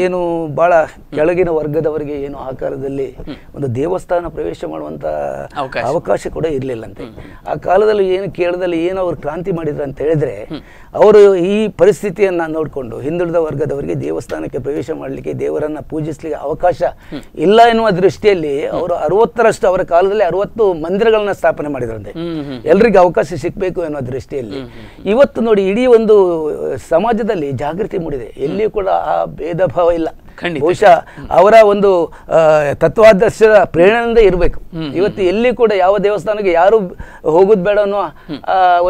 ಏನು ಬಹಳ ಕೆಳಗಿನ ವರ್ಗದವರಿಗೆ ಏನು ಆಕಾರದಲ್ಲಿ ಒಂದು ದೇವಸ್ಥಾನ ಪ್ರವೇಶ ಮಾಡುವಂತ ಅವಕಾಶ ಕೂಡ ಇರಲಿಲ್ಲಂತೆ ಆ ಕಾಲದಲ್ಲಿ ಏನು ಕೇಳದಲ್ಲಿ ಏನು ಅವರು ಕ್ರಾಂತಿ ಮಾಡಿದ್ರು ಅಂತ ಹೇಳಿದ್ರೆ ಅವರು ಈ ಪರಿಸ್ಥಿತಿಯನ್ನ ನೋಡಿಕೊಂಡು ಹಿಂದುಳಿದ ವರ್ಗದವರಿಗೆ ದೇವಸ್ಥಾನಕ್ಕೆ ಪ್ರವೇಶ ಮಾಡಲಿಕ್ಕೆ ದೇವರನ್ನ ಪೂಜಿಸ್ಲಿಕ್ಕೆ ಅವಕಾಶ ಇಲ್ಲ ಎನ್ನುವ ದೃಷ್ಟಿಯಲ್ಲಿ ಅವರು ಅರವತ್ತರಷ್ಟು ಅವರ ಕಾಲದಲ್ಲಿ ಅರವತ್ತು ಮಂದಿರಗಳನ್ನ ಸ್ಥಾಪನೆ ಮಾಡಿದ್ರಂತೆ ಎಲ್ರಿಗೂ ಅವಕಾಶ ಸಿಗ್ಬೇಕು ಎನ್ನುವ ದೃಷ್ಟಿಯಲ್ಲಿ ಇವತ್ತು ನೋಡಿ ಇಡೀ ಒಂದು ಸಮಾಜದಲ್ಲಿ ಜಾಗೃತಿ ಮೂಡಿದೆ ಎಲ್ಲಿ ಎಲ್ಲಿಯೂ ಕೂಡ ಆ ಭೇದ ಭಾವ ಇಲ್ಲ ಬಹುಶಃ ಅವರ ಒಂದು ತತ್ವಾದರ್ಶದ ಪ್ರೇರಣೆಯಿಂದ ಇರಬೇಕು ಇವತ್ತು ಎಲ್ಲಿ ಕೂಡ ಯಾವ ದೇವಸ್ಥಾನಕ್ಕೆ ಯಾರು ಹೋಗೋದು ಬೇಡ ಅನ್ನೋ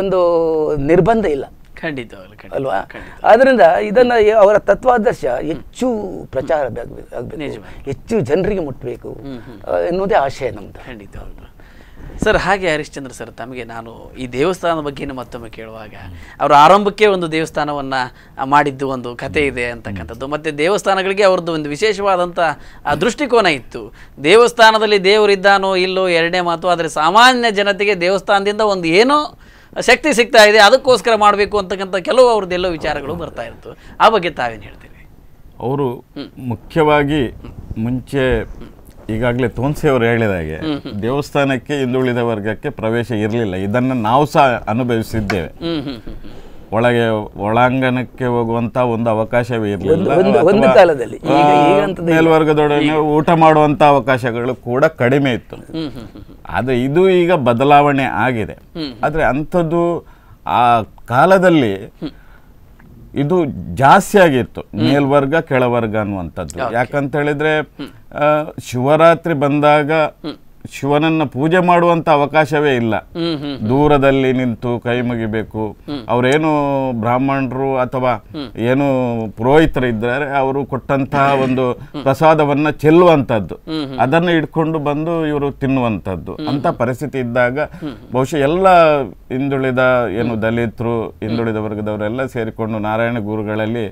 ಒಂದು ನಿರ್ಬಂಧ ಇಲ್ಲ ಖಂಡಿತ ಅಲ್ವಾ ಆದ್ರಿಂದ ಇದನ್ನ ಅವರ ತತ್ವಾದರ್ಶ ಹೆಚ್ಚು ಪ್ರಚಾರ ಹೆಚ್ಚು ಜನರಿಗೆ ಮುಟ್ಟಬೇಕು ಎನ್ನುವುದೇ ಆಶಯ ನಮ್ದು ಖಂಡಿತ ಸರ್ ಹಾಗೆ ಹರಿಶ್ಚಂದ್ರ ಸರ್ ತಮಗೆ ನಾನು ಈ ದೇವಸ್ಥಾನದ ಬಗ್ಗೆ ಮತ್ತೊಮ್ಮೆ ಕೇಳುವಾಗ ಅವರ ಆರಂಭಕ್ಕೆ ಒಂದು ದೇವಸ್ಥಾನವನ್ನು ಮಾಡಿದ್ದು ಒಂದು ಕತೆ ಇದೆ ಅಂತಕ್ಕಂಥದ್ದು ಮತ್ತು ದೇವಸ್ಥಾನಗಳಿಗೆ ಅವ್ರದ್ದು ಒಂದು ವಿಶೇಷವಾದಂಥ ದೃಷ್ಟಿಕೋನ ಇತ್ತು ದೇವಸ್ಥಾನದಲ್ಲಿ ದೇವರಿದ್ದಾನೋ ಇಲ್ಲೋ ಎರಡನೇ ಮಾತು ಆದರೆ ಸಾಮಾನ್ಯ ಜನತೆಗೆ ದೇವಸ್ಥಾನದಿಂದ ಒಂದು ಏನೋ ಶಕ್ತಿ ಸಿಗ್ತಾ ಇದೆ ಅದಕ್ಕೋಸ್ಕರ ಮಾಡಬೇಕು ಅಂತಕ್ಕಂಥ ಕೆಲವು ಅವ್ರದ್ದೆಲ್ಲೋ ವಿಚಾರಗಳು ಬರ್ತಾ ಇತ್ತು ಆ ಬಗ್ಗೆ ತಾವೇನು ಹೇಳ್ತೀವಿ ಅವರು ಮುಖ್ಯವಾಗಿ ಮುಂಚೆ ಈಗಾಗಲೇ ತೋನ್ಸಿ ಅವರು ಹೇಳಿದಾಗೆ ದೇವಸ್ಥಾನಕ್ಕೆ ಹಿಂದುಳಿದ ವರ್ಗಕ್ಕೆ ಪ್ರವೇಶ ಇರಲಿಲ್ಲ ಇದನ್ನು ನಾವು ಸಹ ಅನುಭವಿಸಿದ್ದೇವೆ ಒಳಗೆ ಒಳಾಂಗಣಕ್ಕೆ ಹೋಗುವಂತ ಒಂದು ಅವಕಾಶವೇ ಇರಲಿಲ್ಲ ಮೇಲ್ವರ್ಗದೊಡನೆ ಊಟ ಮಾಡುವಂತ ಅವಕಾಶಗಳು ಕೂಡ ಕಡಿಮೆ ಇತ್ತು ಆದ್ರೆ ಇದು ಈಗ ಬದಲಾವಣೆ ಆಗಿದೆ ಆದರೆ ಅಂಥದ್ದು ಆ ಕಾಲದಲ್ಲಿ ಇದು ಜಾಸ್ತಿ ಆಗಿತ್ತು ಮೇಲ್ವರ್ಗ ಕೆಳವರ್ಗ ಅನ್ನುವಂಥದ್ದು ಯಾಕಂತ ಹೇಳಿದ್ರೆ ಶಿವರಾತ್ರಿ ಬಂದಾಗ ಶಿವನನ್ನ ಪೂಜೆ ಮಾಡುವಂತ ಅವಕಾಶವೇ ಇಲ್ಲ ದೂರದಲ್ಲಿ ನಿಂತು ಕೈ ಮುಗಿಬೇಕು ಅವರೇನು ಬ್ರಾಹ್ಮಣರು ಅಥವಾ ಏನು ಪುರೋಹಿತರು ಇದ್ದಾರೆ ಅವರು ಕೊಟ್ಟಂತಹ ಒಂದು ಪ್ರಸಾದವನ್ನ ಚೆಲ್ಲುವಂತದ್ದು ಅದನ್ನು ಇಟ್ಕೊಂಡು ಬಂದು ಇವರು ತಿನ್ನುವಂತದ್ದು ಅಂತ ಪರಿಸ್ಥಿತಿ ಇದ್ದಾಗ ಬಹುಶಃ ಎಲ್ಲ ಹಿಂದುಳಿದ ಏನು ದಲಿತರು ಹಿಂದುಳಿದ ವರ್ಗದವರೆಲ್ಲ ಸೇರಿಕೊಂಡು ನಾರಾಯಣ ಗುರುಗಳಲ್ಲಿ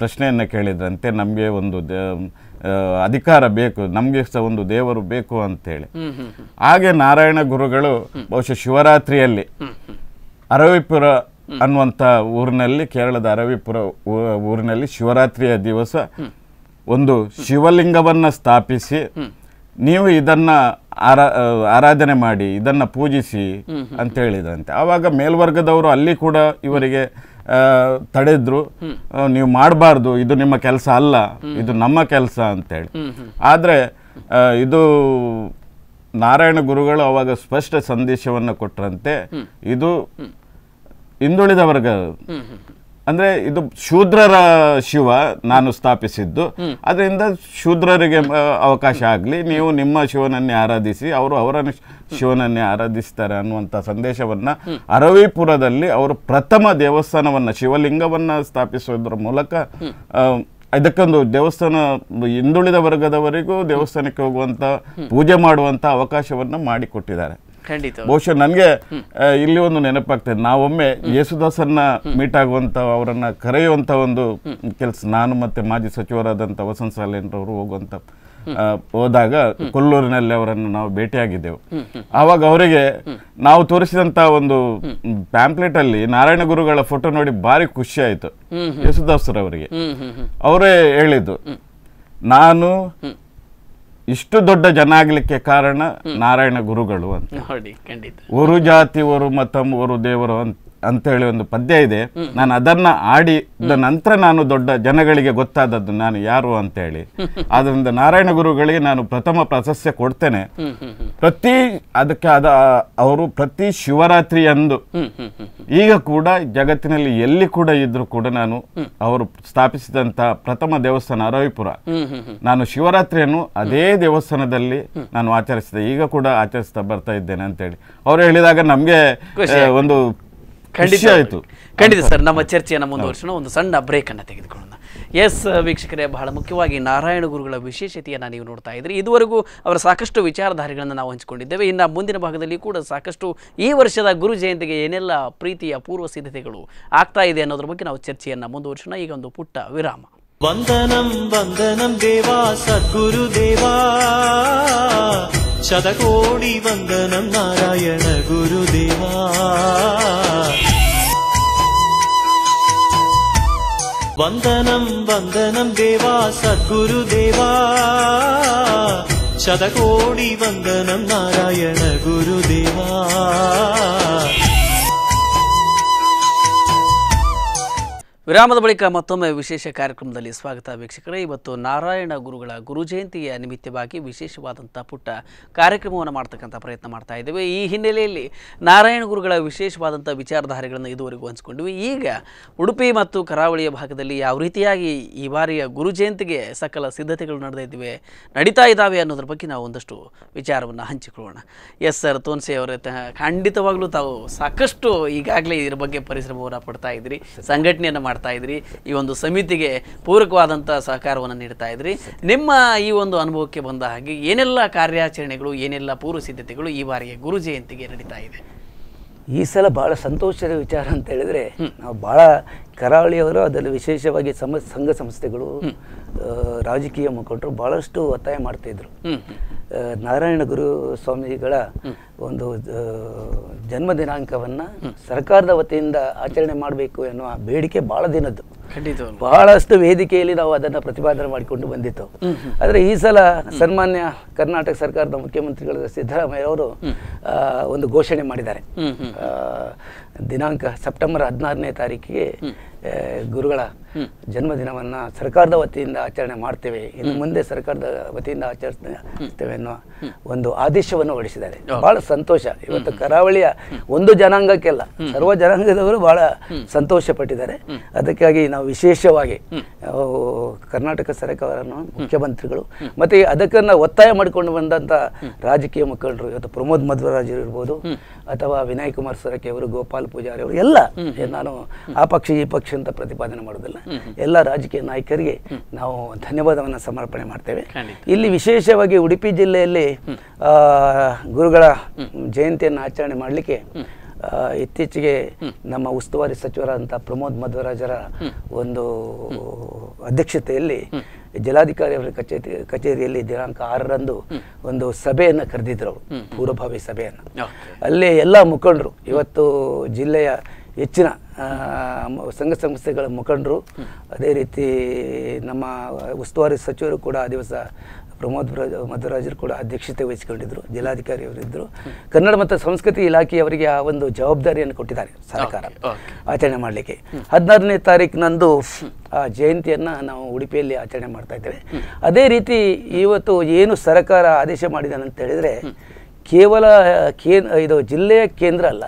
ಪ್ರಶ್ನೆಯನ್ನು ಕೇಳಿದ್ರಂತೆ ನಮಗೆ ಒಂದು ಅಧಿಕಾರ ಬೇಕು ನಮಗೆ ಸಹ ಒಂದು ದೇವರು ಬೇಕು ಅಂತೇಳಿ ಹಾಗೆ ನಾರಾಯಣ ಗುರುಗಳು ಬಹುಶಃ ಶಿವರಾತ್ರಿಯಲ್ಲಿ ಅರವಿಪುರ ಅನ್ನುವಂಥ ಊರಿನಲ್ಲಿ ಕೇರಳದ ಅರವಿಪುರ ಊರಿನಲ್ಲಿ ಶಿವರಾತ್ರಿಯ ದಿವಸ ಒಂದು ಶಿವಲಿಂಗವನ್ನು ಸ್ಥಾಪಿಸಿ ನೀವು ಇದನ್ನ ಆರಾ ಆರಾಧನೆ ಮಾಡಿ ಇದನ್ನ ಪೂಜಿಸಿ ಅಂತ ಹೇಳಿದಂತೆ ಆವಾಗ ಮೇಲ್ವರ್ಗದವರು ಅಲ್ಲಿ ಕೂಡ ಇವರಿಗೆ ತಡೆದ್ರು ನೀವು ಮಾಡಬಾರ್ದು ಇದು ನಿಮ್ಮ ಕೆಲಸ ಅಲ್ಲ ಇದು ನಮ್ಮ ಕೆಲಸ ಅಂತೇಳಿ ಆದರೆ ಇದು ನಾರಾಯಣ ಗುರುಗಳು ಅವಾಗ ಸ್ಪಷ್ಟ ಸಂದೇಶವನ್ನು ಕೊಟ್ಟರಂತೆ ಇದು ಹಿಂದುಳಿದ ವರ್ಗ ಅಂದ್ರೆ ಇದು ಶೂದ್ರರ ಶಿವ ನಾನು ಸ್ಥಾಪಿಸಿದ್ದು ಅದರಿಂದ ಶೂದ್ರರಿಗೆ ಅವಕಾಶ ಆಗಲಿ ನೀವು ನಿಮ್ಮ ಶಿವನನ್ನೇ ಆರಾಧಿಸಿ ಅವರು ಅವರ ಶಿವನನ್ನೇ ಆರಾಧಿಸ್ತಾರೆ ಅನ್ನುವಂಥ ಸಂದೇಶವನ್ನು ಅರವಿಪುರದಲ್ಲಿ ಅವರು ಪ್ರಥಮ ದೇವಸ್ಥಾನವನ್ನು ಶಿವಲಿಂಗವನ್ನು ಸ್ಥಾಪಿಸುವುದರ ಮೂಲಕ ಇದಕ್ಕೊಂದು ದೇವಸ್ಥಾನ ಹಿಂದುಳಿದ ವರ್ಗದವರಿಗೂ ದೇವಸ್ಥಾನಕ್ಕೆ ಹೋಗುವಂಥ ಪೂಜೆ ಮಾಡುವಂಥ ಅವಕಾಶವನ್ನು ಮಾಡಿಕೊಟ್ಟಿದ್ದಾರೆ ಬಹುಶಃ ನನಗೆ ಇಲ್ಲಿ ಒಂದು ನೆನಪಾಗ್ತದೆ ನಾವೊಮ್ಮೆ ಯೇಸುದಾಸನ್ನ ಮೀಟ್ ಆಗುವಂತ ಅವರನ್ನ ಕರೆಯುವಂತ ಒಂದು ಕೆಲಸ ನಾನು ಮತ್ತೆ ಮಾಜಿ ಸಚಿವರಾದಂತ ವಸಂತ ಸಾಲೇನ್ರವರು ಹೋಗುವಂತ ಹೋದಾಗ ಕೊಲ್ಲೂರಿನಲ್ಲಿ ಅವರನ್ನು ನಾವು ಭೇಟಿಯಾಗಿದ್ದೆವು ಆವಾಗ ಅವರಿಗೆ ನಾವು ತೋರಿಸಿದಂತ ಒಂದು ಪ್ಯಾಂಪ್ಲೆಟ್ ಅಲ್ಲಿ ನಾರಾಯಣ ಗುರುಗಳ ಫೋಟೋ ನೋಡಿ ಭಾರಿ ಖುಷಿ ಆಯ್ತು ಅವರಿಗೆ ಅವರೇ ಹೇಳಿದ್ದು ನಾನು ಇಷ್ಟು ದೊಡ್ಡ ಜನ ಆಗ್ಲಿಕ್ಕೆ ಕಾರಣ ನಾರಾಯಣ ಗುರುಗಳು ಅಂತ ನೋಡಿ ಖಂಡಿತ ಜಾತಿ ಒರು ಮತ ಒರು ದೇವರು ಅಂತ ಅಂತ ಹೇಳಿ ಒಂದು ಪದ್ಯ ಇದೆ ನಾನು ಅದನ್ನ ಆಡಿದ ನಂತರ ನಾನು ದೊಡ್ಡ ಜನಗಳಿಗೆ ಗೊತ್ತಾದದ್ದು ನಾನು ಯಾರು ಅಂತ ಹೇಳಿ ಆದ್ರಿಂದ ನಾರಾಯಣ ಗುರುಗಳಿಗೆ ನಾನು ಪ್ರಥಮ ಪ್ರಾಶಸ್ತ್ಯ ಕೊಡ್ತೇನೆ ಪ್ರತಿ ಅದಕ್ಕೆ ಅದ ಅವರು ಪ್ರತಿ ಶಿವರಾತ್ರಿ ಅಂದು ಈಗ ಕೂಡ ಜಗತ್ತಿನಲ್ಲಿ ಎಲ್ಲಿ ಕೂಡ ಇದ್ರು ಕೂಡ ನಾನು ಅವರು ಸ್ಥಾಪಿಸಿದಂತಹ ಪ್ರಥಮ ದೇವಸ್ಥಾನ ಅರವಿಪುರ ನಾನು ಶಿವರಾತ್ರಿಯನ್ನು ಅದೇ ದೇವಸ್ಥಾನದಲ್ಲಿ ನಾನು ಆಚರಿಸಿದೆ ಈಗ ಕೂಡ ಆಚರಿಸ್ತಾ ಬರ್ತಾ ಇದ್ದೇನೆ ಅಂತೇಳಿ ಅವರು ಹೇಳಿದಾಗ ನಮಗೆ ಒಂದು ಖಂಡಿತ ಖಂಡಿತ ಸರ್ ನಮ್ಮ ಚರ್ಚೆಯನ್ನು ಮುಂದುವರಿಸೋಣ ಒಂದು ಸಣ್ಣ ಬ್ರೇಕ್ ಅನ್ನು ತೆಗೆದುಕೊಳ್ಳೋಣ ಎಸ್ ವೀಕ್ಷಕರೇ ಬಹಳ ಮುಖ್ಯವಾಗಿ ನಾರಾಯಣ ಗುರುಗಳ ವಿಶೇಷತೆಯನ್ನು ನೀವು ನೋಡ್ತಾ ಇದ್ರಿ ಇದುವರೆಗೂ ಅವರ ಸಾಕಷ್ಟು ವಿಚಾರಧಾರೆಗಳನ್ನು ನಾವು ಹಂಚಿಕೊಂಡಿದ್ದೇವೆ ಇನ್ನು ಮುಂದಿನ ಭಾಗದಲ್ಲಿ ಕೂಡ ಸಾಕಷ್ಟು ಈ ವರ್ಷದ ಗುರು ಜಯಂತಿಗೆ ಏನೆಲ್ಲ ಪ್ರೀತಿಯ ಪೂರ್ವ ಸಿದ್ಧತೆಗಳು ಆಗ್ತಾ ಇದೆ ಅನ್ನೋದ್ರ ಬಗ್ಗೆ ನಾವು ಚರ್ಚೆಯನ್ನು ಮುಂದುವರಿಸೋಣ ಈಗ ಒಂದು ಪುಟ್ಟ ವಿರಾಮ ವಂದನಂ ವಂದನಂ ದೇವಾ ಸದ್ಗುರು ದೇವಾ ಶತಕೋಡಿ ವಂದನಂ ನಾರಾಯಣ ಗುರುದೇವಾ வந்தனம் வந்தனம் தேவா சத்குரு தேவா சதகோடி வந்தனம் நாராயண குரு தேவா ವಿರಾಮದ ಬಳಿಕ ಮತ್ತೊಮ್ಮೆ ವಿಶೇಷ ಕಾರ್ಯಕ್ರಮದಲ್ಲಿ ಸ್ವಾಗತ ವೀಕ್ಷಕರೇ ಇವತ್ತು ನಾರಾಯಣ ಗುರುಗಳ ಗುರು ಜಯಂತಿಯ ನಿಮಿತ್ತವಾಗಿ ವಿಶೇಷವಾದಂಥ ಪುಟ್ಟ ಕಾರ್ಯಕ್ರಮವನ್ನು ಮಾಡ್ತಕ್ಕಂಥ ಪ್ರಯತ್ನ ಮಾಡ್ತಾ ಇದ್ದೇವೆ ಈ ಹಿನ್ನೆಲೆಯಲ್ಲಿ ನಾರಾಯಣ ಗುರುಗಳ ವಿಶೇಷವಾದಂಥ ವಿಚಾರಧಾರೆಗಳನ್ನು ಇದುವರೆಗೂ ಹಂಚಿಕೊಂಡ್ವಿ ಈಗ ಉಡುಪಿ ಮತ್ತು ಕರಾವಳಿಯ ಭಾಗದಲ್ಲಿ ಯಾವ ರೀತಿಯಾಗಿ ಈ ಬಾರಿಯ ಗುರು ಜಯಂತಿಗೆ ಸಕಲ ಸಿದ್ಧತೆಗಳು ನಡೆದಿದ್ದಿವೆ ನಡೀತಾ ಇದ್ದಾವೆ ಅನ್ನೋದ್ರ ಬಗ್ಗೆ ನಾವು ಒಂದಷ್ಟು ವಿಚಾರವನ್ನು ಹಂಚಿಕೊಳ್ಳೋಣ ಎಸ್ ಸರ್ ತೋನ್ಸೆ ಅವರ ಖಂಡಿತವಾಗಲೂ ತಾವು ಸಾಕಷ್ಟು ಈಗಾಗಲೇ ಇದ್ರ ಬಗ್ಗೆ ಪರಿಶ್ರಮವನ್ನು ಪಡ್ತಾ ಇದ್ದೀರಿ ಸಂಘಟನೆಯನ್ನು ಮಾಡ್ತಾ ಇದ್ರಿ ಈ ಒಂದು ಸಮಿತಿಗೆ ಪೂರಕವಾದಂಥ ಸಹಕಾರವನ್ನು ನೀಡ್ತಾ ಇದ್ರಿ ನಿಮ್ಮ ಈ ಒಂದು ಅನುಭವಕ್ಕೆ ಬಂದ ಹಾಗೆ ಏನೆಲ್ಲ ಕಾರ್ಯಾಚರಣೆಗಳು ಏನೆಲ್ಲ ಪೂರ್ವ ಸಿದ್ಧತೆಗಳು ಈ ಬಾರಿಗೆ ಗುರು ಜಯಂತಿಗೆ ನಡೀತಾ ಇದೆ ಈ ಸಲ ಬಹಳ ಸಂತೋಷದ ವಿಚಾರ ಅಂತ ಹೇಳಿದ್ರೆ ನಾವು ಬಹಳ ಕರಾವಳಿಯವರು ಅದರಲ್ಲಿ ವಿಶೇಷವಾಗಿ ಸಮ ಸಂಘ ಸಂಸ್ಥೆಗಳು ರಾಜಕೀಯ ಮುಖಂಡರು ಬಹಳಷ್ಟು ಒತ್ತಾಯ ಮಾಡ್ತಾ ಇದ್ರು ನಾರಾಯಣ ಗುರು ಸ್ವಾಮಿಗಳ ಒಂದು ಜನ್ಮ ದಿನಾಂಕವನ್ನ ಸರ್ಕಾರದ ವತಿಯಿಂದ ಆಚರಣೆ ಮಾಡಬೇಕು ಎನ್ನುವ ಬೇಡಿಕೆ ಬಹಳ ದಿನದ್ದು ಬಹಳಷ್ಟು ವೇದಿಕೆಯಲ್ಲಿ ನಾವು ಅದನ್ನ ಪ್ರತಿಪಾದನೆ ಮಾಡಿಕೊಂಡು ಬಂದಿತ್ತು ಆದರೆ ಈ ಸಲ ಸನ್ಮಾನ್ಯ ಕರ್ನಾಟಕ ಸರ್ಕಾರದ ಮುಖ್ಯಮಂತ್ರಿಗಳ ಸಿದ್ದರಾಮಯ್ಯ ಅವರು ಒಂದು ಘೋಷಣೆ ಮಾಡಿದ್ದಾರೆ ದಿನಾಂಕ ಸೆಪ್ಟೆಂಬರ್ ಹದಿನಾರನೇ ತಾರೀಕಿಗೆ ಗುರುಗಳ ಜನ್ಮದಿನವನ್ನ ಸರ್ಕಾರದ ವತಿಯಿಂದ ಆಚರಣೆ ಮಾಡ್ತೇವೆ ಇನ್ನು ಮುಂದೆ ಸರ್ಕಾರದ ವತಿಯಿಂದ ಆಚರಿಸ್ತೇವೆ ಅನ್ನೋ ಒಂದು ಆದೇಶವನ್ನು ಹೊರಡಿಸಿದ್ದಾರೆ ಬಹಳ ಸಂತೋಷ ಇವತ್ತು ಕರಾವಳಿಯ ಒಂದು ಜನಾಂಗಕ್ಕೆಲ್ಲ ಸರ್ವ ಜನಾಂಗದವರು ಬಹಳ ಸಂತೋಷ ಪಟ್ಟಿದ್ದಾರೆ ಅದಕ್ಕಾಗಿ ನಾವು ವಿಶೇಷವಾಗಿ ಕರ್ನಾಟಕ ಸರ್ಕಾರ ಮುಖ್ಯಮಂತ್ರಿಗಳು ಮತ್ತೆ ಅದಕ್ಕನ್ನ ಒತ್ತಾಯ ಮಾಡಿಕೊಂಡು ಬಂದಂತ ರಾಜಕೀಯ ಮುಖಂಡರು ಇವತ್ತು ಪ್ರಮೋದ್ ಮಧ್ವರಾಜರು ಇರ್ಬೋದು ಅಥವಾ ವಿನಯ್ ಕುಮಾರ್ ಸರಕೆ ಅವರು ಗೋಪಾಲ್ ಪೂಜಾರಿ ಅವರು ಎಲ್ಲ ನಾನು ಆ ಪಕ್ಷ ಈ ಪಕ್ಷ ಅಂತ ಪ್ರತಿಪಾದನೆ ಮಾಡೋದಿಲ್ಲ ಎಲ್ಲ ರಾಜಕೀಯ ನಾಯಕರಿಗೆ ನಾವು ಧನ್ಯವಾದವನ್ನು ಸಮರ್ಪಣೆ ಮಾಡ್ತೇವೆ ಇಲ್ಲಿ ವಿಶೇಷವಾಗಿ ಉಡುಪಿ ಜಿಲ್ಲೆಯಲ್ಲಿ ಗುರುಗಳ ಜಯಂತಿಯನ್ನು ಆಚರಣೆ ಮಾಡಲಿಕ್ಕೆ ಇತ್ತೀಚೆಗೆ ನಮ್ಮ ಉಸ್ತುವಾರಿ ಸಚಿವರಾದಂಥ ಪ್ರಮೋದ್ ಮಧ್ವರಾಜರ ಒಂದು ಅಧ್ಯಕ್ಷತೆಯಲ್ಲಿ ಜಿಲ್ಲಾಧಿಕಾರಿ ಅವರ ಕಚೇರಿ ಕಚೇರಿಯಲ್ಲಿ ದಿನಾಂಕ ಆರರಂದು ಒಂದು ಸಭೆಯನ್ನು ಕರೆದಿದ್ರು ಅವರು ಪೂರ್ವಭಾವಿ ಸಭೆಯನ್ನು ಅಲ್ಲಿ ಎಲ್ಲ ಮುಖಂಡರು ಇವತ್ತು ಜಿಲ್ಲೆಯ ಹೆಚ್ಚಿನ ಸಂಘ ಸಂಸ್ಥೆಗಳ ಮುಖಂಡರು ಅದೇ ರೀತಿ ನಮ್ಮ ಉಸ್ತುವಾರಿ ಸಚಿವರು ಕೂಡ ಆ ದಿವಸ ಪ್ರಮೋದ್ ಮಧುರಾಜರು ಕೂಡ ಅಧ್ಯಕ್ಷತೆ ವಹಿಸಿಕೊಂಡಿದ್ದರು ಜಿಲ್ಲಾಧಿಕಾರಿಯವರಿದ್ದರು ಕನ್ನಡ ಮತ್ತು ಸಂಸ್ಕೃತಿ ಇಲಾಖೆಯವರಿಗೆ ಆ ಒಂದು ಜವಾಬ್ದಾರಿಯನ್ನು ಕೊಟ್ಟಿದ್ದಾರೆ ಸರ್ಕಾರ ಆಚರಣೆ ಮಾಡಲಿಕ್ಕೆ ಹದಿನಾರನೇ ತಾರೀಕಿನಂದು ಆ ಜಯಂತಿಯನ್ನು ನಾವು ಉಡುಪಿಯಲ್ಲಿ ಆಚರಣೆ ಮಾಡ್ತಾ ಇದ್ದೇವೆ ಅದೇ ರೀತಿ ಇವತ್ತು ಏನು ಸರ್ಕಾರ ಆದೇಶ ಮಾಡಿದಾನಂತ ಹೇಳಿದರೆ ಕೇವಲ ಕೇ ಇದು ಜಿಲ್ಲೆಯ ಕೇಂದ್ರ ಅಲ್ಲ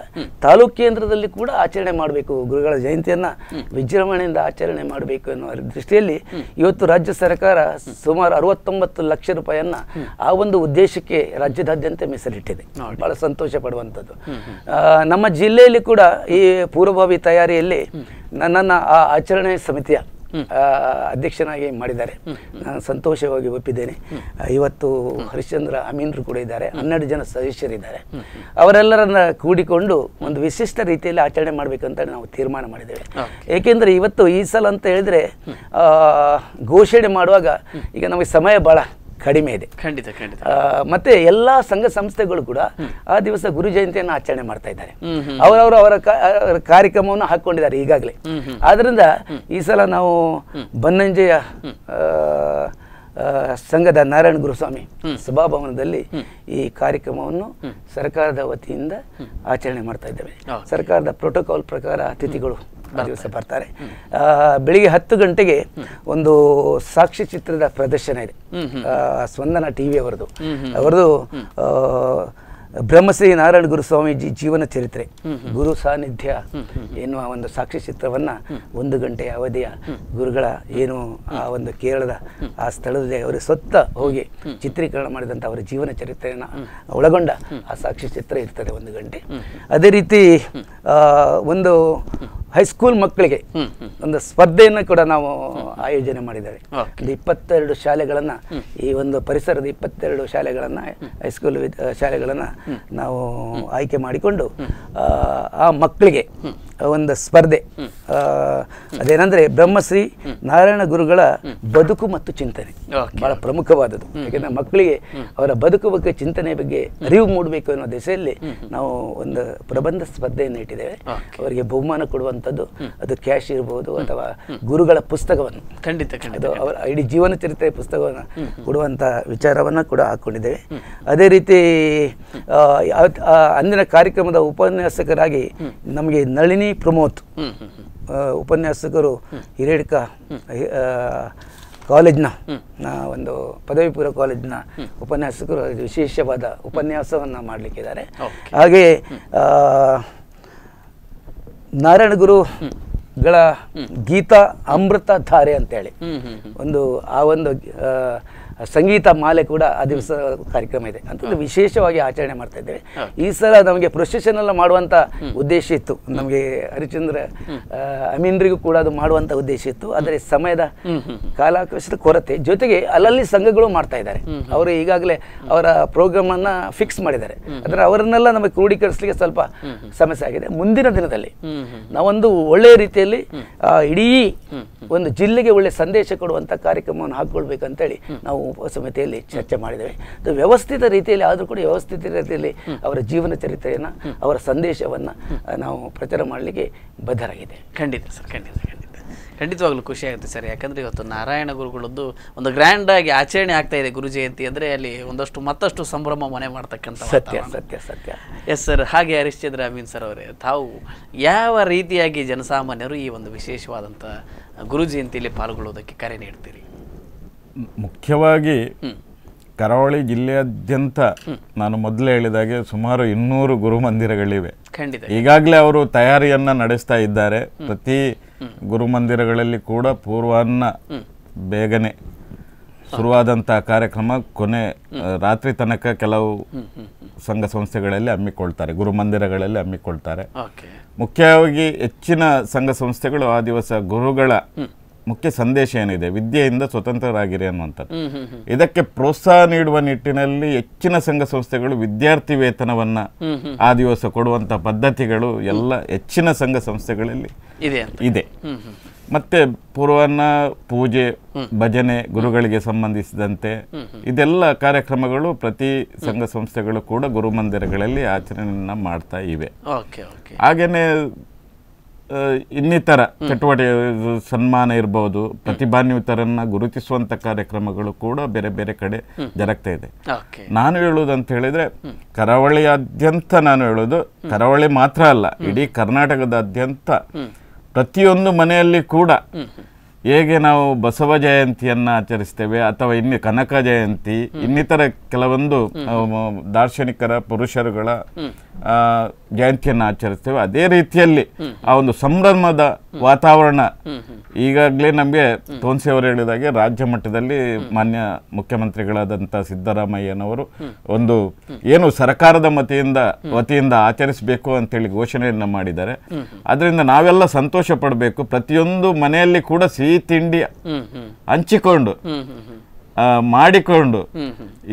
ತಾಲೂಕು ಕೇಂದ್ರದಲ್ಲಿ ಕೂಡ ಆಚರಣೆ ಮಾಡಬೇಕು ಗುರುಗಳ ಜಯಂತಿಯನ್ನು ವಿಜೃಂಭಣೆಯಿಂದ ಆಚರಣೆ ಮಾಡಬೇಕು ಎನ್ನುವ ದೃಷ್ಟಿಯಲ್ಲಿ ಇವತ್ತು ರಾಜ್ಯ ಸರ್ಕಾರ ಸುಮಾರು ಅರವತ್ತೊಂಬತ್ತು ಲಕ್ಷ ರೂಪಾಯಿಯನ್ನು ಆ ಒಂದು ಉದ್ದೇಶಕ್ಕೆ ರಾಜ್ಯದಾದ್ಯಂತ ಮೀಸಲಿಟ್ಟಿದೆ ಬಹಳ ಸಂತೋಷ ಪಡುವಂಥದ್ದು ನಮ್ಮ ಜಿಲ್ಲೆಯಲ್ಲಿ ಕೂಡ ಈ ಪೂರ್ವಭಾವಿ ತಯಾರಿಯಲ್ಲಿ ನನ್ನನ್ನು ಆ ಆಚರಣೆ ಸಮಿತಿಯ ಅಧ್ಯಕ್ಷನಾಗಿ ಮಾಡಿದ್ದಾರೆ ನಾನು ಸಂತೋಷವಾಗಿ ಒಪ್ಪಿದ್ದೇನೆ ಇವತ್ತು ಹರಿಶ್ಚಂದ್ರ ಅಮೀನ್ರು ಕೂಡ ಇದ್ದಾರೆ ಹನ್ನೆರಡು ಜನ ಸದಸ್ಯರಿದ್ದಾರೆ ಅವರೆಲ್ಲರನ್ನ ಕೂಡಿಕೊಂಡು ಒಂದು ವಿಶಿಷ್ಟ ರೀತಿಯಲ್ಲಿ ಆಚರಣೆ ಮಾಡಬೇಕಂತ ನಾವು ತೀರ್ಮಾನ ಮಾಡಿದ್ದೇವೆ ಏಕೆಂದರೆ ಇವತ್ತು ಈ ಸಲ ಅಂತ ಹೇಳಿದ್ರೆ ಘೋಷಣೆ ಮಾಡುವಾಗ ಈಗ ನಮಗೆ ಸಮಯ ಭಾಳ ಕಡಿಮೆ ಇದೆ ಖಂಡಿತ ಖಂಡಿತ ಮತ್ತೆ ಎಲ್ಲಾ ಸಂಘ ಸಂಸ್ಥೆಗಳು ಕೂಡ ಆ ದಿವಸ ಗುರು ಜಯಂತಿಯನ್ನು ಆಚರಣೆ ಮಾಡ್ತಾ ಇದ್ದಾರೆ ಅವರವರು ಅವರ ಕಾರ್ಯಕ್ರಮವನ್ನು ಹಾಕೊಂಡಿದ್ದಾರೆ ಈಗಾಗಲೇ ಆದ್ರಿಂದ ಈ ಸಲ ನಾವು ಬನ್ನಂಜೆಯ ಸಂಘದ ನಾರಾಯಣ ಗುರುಸ್ವಾಮಿ ಸಭಾಭವನದಲ್ಲಿ ಈ ಕಾರ್ಯಕ್ರಮವನ್ನು ಸರ್ಕಾರದ ವತಿಯಿಂದ ಆಚರಣೆ ಮಾಡ್ತಾ ಇದ್ದೇವೆ ಸರ್ಕಾರದ ಪ್ರೋಟೋಕಾಲ್ ಪ್ರಕಾರ ಅತಿಥಿಗಳು ದಿವಸ ಬರ್ತಾರೆ ಬೆಳಿಗ್ಗೆ ಹತ್ತು ಗಂಟೆಗೆ ಒಂದು ಸಾಕ್ಷಿ ಚಿತ್ರದ ಪ್ರದರ್ಶನ ಇದೆ ಸ್ವಂದನ ಟಿವಿ ಅವರದು ಅವರದು ಬ್ರಹ್ಮಶ್ರೀ ನಾರಾಯಣ ಗುರು ಸ್ವಾಮೀಜಿ ಜೀವನ ಚರಿತ್ರೆ ಗುರು ಸಾನ್ನಿಧ್ಯ ಎನ್ನುವ ಒಂದು ಸಾಕ್ಷಿ ಚಿತ್ರವನ್ನ ಒಂದು ಗಂಟೆಯ ಅವಧಿಯ ಗುರುಗಳ ಏನು ಆ ಒಂದು ಕೇರಳದ ಆ ಸ್ಥಳದಲ್ಲಿ ಅವರು ಸ್ವತ್ತ ಹೋಗಿ ಚಿತ್ರೀಕರಣ ಮಾಡಿದಂತಹ ಅವರ ಜೀವನ ಚರಿತ್ರೆಯನ್ನ ಒಳಗೊಂಡ ಆ ಸಾಕ್ಷಿ ಚಿತ್ರ ಇರ್ತದೆ ಒಂದು ಗಂಟೆ ಅದೇ ರೀತಿ ಒಂದು ಹೈಸ್ಕೂಲ್ ಮಕ್ಕಳಿಗೆ ಒಂದು ಸ್ಪರ್ಧೆಯನ್ನು ಕೂಡ ನಾವು ಆಯೋಜನೆ ಮಾಡಿದ್ದೇವೆ ಒಂದು ಇಪ್ಪತ್ತೆರಡು ಶಾಲೆಗಳನ್ನು ಈ ಒಂದು ಪರಿಸರದ ಇಪ್ಪತ್ತೆರಡು ಶಾಲೆಗಳನ್ನು ಹೈಸ್ಕೂಲ್ ಶಾಲೆಗಳನ್ನು ನಾವು ಆಯ್ಕೆ ಮಾಡಿಕೊಂಡು ಆ ಮಕ್ಕಳಿಗೆ ಒಂದು ಸ್ಪರ್ಧೆ ಅದೇನಂದ್ರೆ ಬ್ರಹ್ಮಶ್ರೀ ನಾರಾಯಣ ಗುರುಗಳ ಬದುಕು ಮತ್ತು ಚಿಂತನೆ ಬಹಳ ಪ್ರಮುಖವಾದದ್ದು ಯಾಕೆಂದ್ರೆ ಮಕ್ಕಳಿಗೆ ಅವರ ಬದುಕು ಬಗ್ಗೆ ಚಿಂತನೆ ಬಗ್ಗೆ ಅರಿವು ಮೂಡಬೇಕು ಅನ್ನೋ ದಿಸೆಯಲ್ಲಿ ನಾವು ಒಂದು ಪ್ರಬಂಧ ಸ್ಪರ್ಧೆಯನ್ನು ಇಟ್ಟಿದ್ದೇವೆ ಅವರಿಗೆ ಬಹುಮಾನ ಕೊಡುವಂಥದ್ದು ಅದು ಕ್ಯಾಶ್ ಇರಬಹುದು ಅಥವಾ ಗುರುಗಳ ಪುಸ್ತಕವನ್ನು ಖಂಡಿತ ಅದು ಅವರ ಇಡೀ ಜೀವನ ಚರಿತ್ರೆ ಪುಸ್ತಕವನ್ನು ಕೊಡುವಂತಹ ವಿಚಾರವನ್ನು ಕೂಡ ಹಾಕೊಂಡಿದ್ದೇವೆ ಅದೇ ರೀತಿ ಅಂದಿನ ಕಾರ್ಯಕ್ರಮದ ಉಪನ್ಯಾಸಕರಾಗಿ ನಮಗೆ ನಳಿನಿ ಪ್ರಮೋದ್ ಉಪನ್ಯಾಸಕರು ಹಿರೇಡ್ಕ ಕಾಲೇಜ್ನ ಒಂದು ಪದವಿ ಪೂರ್ವ ಕಾಲೇಜ್ನ ಉಪನ್ಯಾಸಕರು ವಿಶೇಷವಾದ ಉಪನ್ಯಾಸವನ್ನು ಮಾಡಲಿಕ್ಕಿದ್ದಾರೆ ಹಾಗೆ ನಾರಾಯಣಗುರುಗಳ ಗೀತಾ ಅಮೃತ ಧಾರೆ ಅಂತೇಳಿ ಒಂದು ಆ ಒಂದು ಸಂಗೀತ ಮಾಲೆ ಕೂಡ ಆ ದಿವಸ ಕಾರ್ಯಕ್ರಮ ಇದೆ ಅಂತ ವಿಶೇಷವಾಗಿ ಆಚರಣೆ ಮಾಡ್ತಾ ಇದ್ದೇವೆ ಈ ಸಲ ನಮಗೆ ಪ್ರೊಸೆಷನ್ ಎಲ್ಲ ಮಾಡುವಂತ ಉದ್ದೇಶ ಇತ್ತು ನಮಗೆ ಹರಿಚಂದ್ರ ಅಮೀನ್ರಿಗೂ ಕೂಡ ಅದು ಮಾಡುವಂತ ಉದ್ದೇಶ ಇತ್ತು ಆದರೆ ಸಮಯದ ಕಾಲಾವಕಾಶದ ಕೊರತೆ ಜೊತೆಗೆ ಅಲ್ಲಲ್ಲಿ ಸಂಘಗಳು ಮಾಡ್ತಾ ಇದ್ದಾರೆ ಅವರು ಈಗಾಗಲೇ ಅವರ ಪ್ರೋಗ್ರಾಮ್ ಅನ್ನ ಫಿಕ್ಸ್ ಮಾಡಿದ್ದಾರೆ ಅಂದ್ರೆ ಅವರನ್ನೆಲ್ಲ ನಮಗೆ ಕ್ರೋಢೀಕರಿಸಲಿಕ್ಕೆ ಸ್ವಲ್ಪ ಸಮಸ್ಯೆ ಆಗಿದೆ ಮುಂದಿನ ದಿನದಲ್ಲಿ ನಾವೊಂದು ಒಳ್ಳೆಯ ರೀತಿಯಲ್ಲಿ ಇಡೀ ಒಂದು ಜಿಲ್ಲೆಗೆ ಒಳ್ಳೆ ಸಂದೇಶ ಕೊಡುವಂಥ ಕಾರ್ಯಕ್ರಮವನ್ನು ಹಾಕ್ಕೊಳ್ಬೇಕಂತೇಳಿ ನಾವು ಸಮಿತಿಯಲ್ಲಿ ಚರ್ಚೆ ಮಾಡಿದ್ದೇವೆ ವ್ಯವಸ್ಥಿತ ರೀತಿಯಲ್ಲಿ ಆದರೂ ಕೂಡ ವ್ಯವಸ್ಥಿತ ರೀತಿಯಲ್ಲಿ ಅವರ ಜೀವನ ಚರಿತ್ರೆಯನ್ನು ಅವರ ಸಂದೇಶವನ್ನು ನಾವು ಪ್ರಚಾರ ಮಾಡಲಿಕ್ಕೆ ಬದ್ಧರಾಗಿದೆ ಖಂಡಿತ ಸರ್ ಖಂಡಿತ ಖಂಡಿತ ಖಂಡಿತವಾಗ್ಲೂ ಖುಷಿ ಆಗುತ್ತೆ ಸರ್ ಯಾಕಂದರೆ ಇವತ್ತು ನಾರಾಯಣ ಗುರುಗಳದ್ದು ಒಂದು ಗ್ರ್ಯಾಂಡಾಗಿ ಆಚರಣೆ ಆಗ್ತಾ ಇದೆ ಗುರು ಜಯಂತಿ ಅಂದರೆ ಅಲ್ಲಿ ಒಂದಷ್ಟು ಮತ್ತಷ್ಟು ಸಂಭ್ರಮ ಮನೆ ಮಾಡ್ತಕ್ಕಂಥ ಸತ್ಯ ಸತ್ಯ ಸತ್ಯ ಎಸ್ ಸರ್ ಹಾಗೆ ಹರಿಶ್ಚಂದ್ರ ಅಮೀನ್ ಸರ್ ಅವರೇ ತಾವು ಯಾವ ರೀತಿಯಾಗಿ ಜನಸಾಮಾನ್ಯರು ಈ ಒಂದು ವಿಶೇಷವಾದಂಥ ಗುರುಜಯಂತಿಯಲ್ಲಿ ಪಾಲ್ಗೊಳ್ಳೋದಕ್ಕೆ ಕರೆ ನೀಡ್ತೀರಿ ಮುಖ್ಯವಾಗಿ ಕರಾವಳಿ ಜಿಲ್ಲೆಯಾದ್ಯಂತ ನಾನು ಮೊದಲೇ ಹೇಳಿದಾಗೆ ಸುಮಾರು ಇನ್ನೂರು ಗುರುಮಂದಿರಗಳಿವೆ ಈಗಾಗಲೇ ಅವರು ತಯಾರಿಯನ್ನ ನಡೆಸ್ತಾ ಇದ್ದಾರೆ ಪ್ರತಿ ಗುರುಮಂದಿರಗಳಲ್ಲಿ ಕೂಡ ಪೂರ್ವಾನ್ನ ಬೇಗನೆ ಶುರುವಾದಂತಹ ಕಾರ್ಯಕ್ರಮ ಕೊನೆ ರಾತ್ರಿ ತನಕ ಕೆಲವು ಸಂಘ ಸಂಸ್ಥೆಗಳಲ್ಲಿ ಹಮ್ಮಿಕೊಳ್ತಾರೆ ಗುರು ಮಂದಿರಗಳಲ್ಲಿ ಹಮ್ಮಿಕೊಳ್ತಾರೆ ಮುಖ್ಯವಾಗಿ ಹೆಚ್ಚಿನ ಸಂಘ ಸಂಸ್ಥೆಗಳು ಆ ದಿವಸ ಗುರುಗಳ ಮುಖ್ಯ ಸಂದೇಶ ಏನಿದೆ ವಿದ್ಯೆಯಿಂದ ಸ್ವತಂತ್ರರಾಗಿರಿ ಅನ್ನುವಂಥದ್ದು ಇದಕ್ಕೆ ಪ್ರೋತ್ಸಾಹ ನೀಡುವ ನಿಟ್ಟಿನಲ್ಲಿ ಹೆಚ್ಚಿನ ಸಂಘ ಸಂಸ್ಥೆಗಳು ವಿದ್ಯಾರ್ಥಿ ವೇತನವನ್ನ ಆ ದಿವಸ ಕೊಡುವಂತ ಪದ್ಧತಿಗಳು ಎಲ್ಲ ಹೆಚ್ಚಿನ ಸಂಘ ಸಂಸ್ಥೆಗಳಲ್ಲಿ ಇದೆ ಇದೆ ಮತ್ತೆ ಪೂರ್ವನ ಪೂಜೆ ಭಜನೆ ಗುರುಗಳಿಗೆ ಸಂಬಂಧಿಸಿದಂತೆ ಇದೆಲ್ಲ ಕಾರ್ಯಕ್ರಮಗಳು ಪ್ರತಿ ಸಂಘ ಸಂಸ್ಥೆಗಳು ಕೂಡ ಗುರು ಮಂದಿರಗಳಲ್ಲಿ ಆಚರಣೆಯನ್ನ ಮಾಡ್ತಾ ಇವೆ ಹಾಗೇನೆ ಇನ್ನಿತರ ಚಟುವಟಿಕೆ ಸನ್ಮಾನ ಇರಬಹುದು ಪ್ರತಿಭಾನ್ವಿತರನ್ನ ಗುರುತಿಸುವಂತ ಕಾರ್ಯಕ್ರಮಗಳು ಕೂಡ ಬೇರೆ ಬೇರೆ ಕಡೆ ಜರಗ್ತಾ ಇದೆ ನಾನು ಹೇಳುವುದಂತ ಅಂತ ಹೇಳಿದ್ರೆ ಕರಾವಳಿಯಾದ್ಯಂತ ನಾನು ಹೇಳೋದು ಕರಾವಳಿ ಮಾತ್ರ ಅಲ್ಲ ಇಡೀ ಕರ್ನಾಟಕದಾದ್ಯಂತ ಪ್ರತಿಯೊಂದು ಮನೆಯಲ್ಲಿ ಕೂಡ ಹೇಗೆ ನಾವು ಬಸವ ಜಯಂತಿಯನ್ನು ಆಚರಿಸ್ತೇವೆ ಅಥವಾ ಇನ್ನು ಕನಕ ಜಯಂತಿ ಇನ್ನಿತರ ಕೆಲವೊಂದು ದಾರ್ಶನಿಕರ ಪುರುಷರುಗಳ ಜಯಂತಿಯನ್ನು ಆಚರಿಸ್ತೇವೆ ಅದೇ ರೀತಿಯಲ್ಲಿ ಆ ಒಂದು ಸಂಭ್ರಮದ ವಾತಾವರಣ ಈಗಾಗಲೇ ನಮಗೆ ತೋನ್ಸಿ ಅವರು ಹೇಳಿದಾಗೆ ರಾಜ್ಯ ಮಟ್ಟದಲ್ಲಿ ಮಾನ್ಯ ಮುಖ್ಯಮಂತ್ರಿಗಳಾದಂಥ ಸಿದ್ದರಾಮಯ್ಯನವರು ಒಂದು ಏನು ಸರ್ಕಾರದ ಮತಿಯಿಂದ ವತಿಯಿಂದ ಆಚರಿಸಬೇಕು ಅಂತೇಳಿ ಘೋಷಣೆಯನ್ನು ಮಾಡಿದ್ದಾರೆ ಅದರಿಂದ ನಾವೆಲ್ಲ ಸಂತೋಷ ಪಡಬೇಕು ಪ್ರತಿಯೊಂದು ಮನೆಯಲ್ಲಿ ಕೂಡ ಸಿಹಿ ತಿಂಡಿ ಹಂಚಿಕೊಂಡು ಮಾಡಿಕೊಂಡು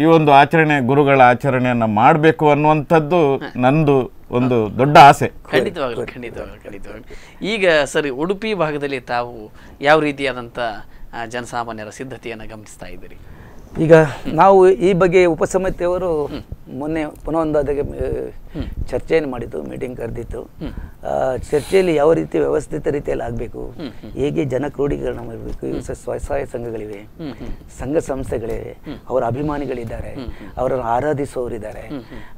ಈ ಒಂದು ಆಚರಣೆ ಗುರುಗಳ ಆಚರಣೆಯನ್ನ ಮಾಡಬೇಕು ಅನ್ನುವಂಥದ್ದು ನಂದು ಒಂದು ದೊಡ್ಡ ಆಸೆ ಖಂಡಿತವಾಗ್ಲು ಖಂಡಿತವಾಗ್ಲು ಖಂಡಿತವಾಗ್ಲು ಈಗ ಸರಿ ಉಡುಪಿ ಭಾಗದಲ್ಲಿ ತಾವು ಯಾವ ರೀತಿಯಾದಂಥ ಜನಸಾಮಾನ್ಯರ ಸಿದ್ಧತೆಯನ್ನು ಗಮನಿಸ್ತಾ ಇದ್ದೀರಿ ಈಗ ನಾವು ಈ ಬಗ್ಗೆ ಉಪಸಮಿತಿಯವರು ಮೊನ್ನೆ ಪುನಃ ಒಂದು ಅದಕ್ಕೆ ಚರ್ಚೆಯನ್ನು ಮಾಡಿತ್ತು ಮೀಟಿಂಗ್ ಕರೆದಿತ್ತು ಚರ್ಚೆಯಲ್ಲಿ ಯಾವ ರೀತಿ ವ್ಯವಸ್ಥಿತ ರೀತಿಯಲ್ಲಿ ಆಗಬೇಕು ಹೇಗೆ ಜನ ಕ್ರೋಢೀಕರಣ ಮಾಡಬೇಕು ಸ್ವಸಹಾಯ ಸಂಘಗಳಿವೆ ಸಂಘ ಸಂಸ್ಥೆಗಳಿವೆ ಅವರ ಅಭಿಮಾನಿಗಳಿದ್ದಾರೆ ಅವರನ್ನು ಆರಾಧಿಸುವವರಿದ್ದಾರೆ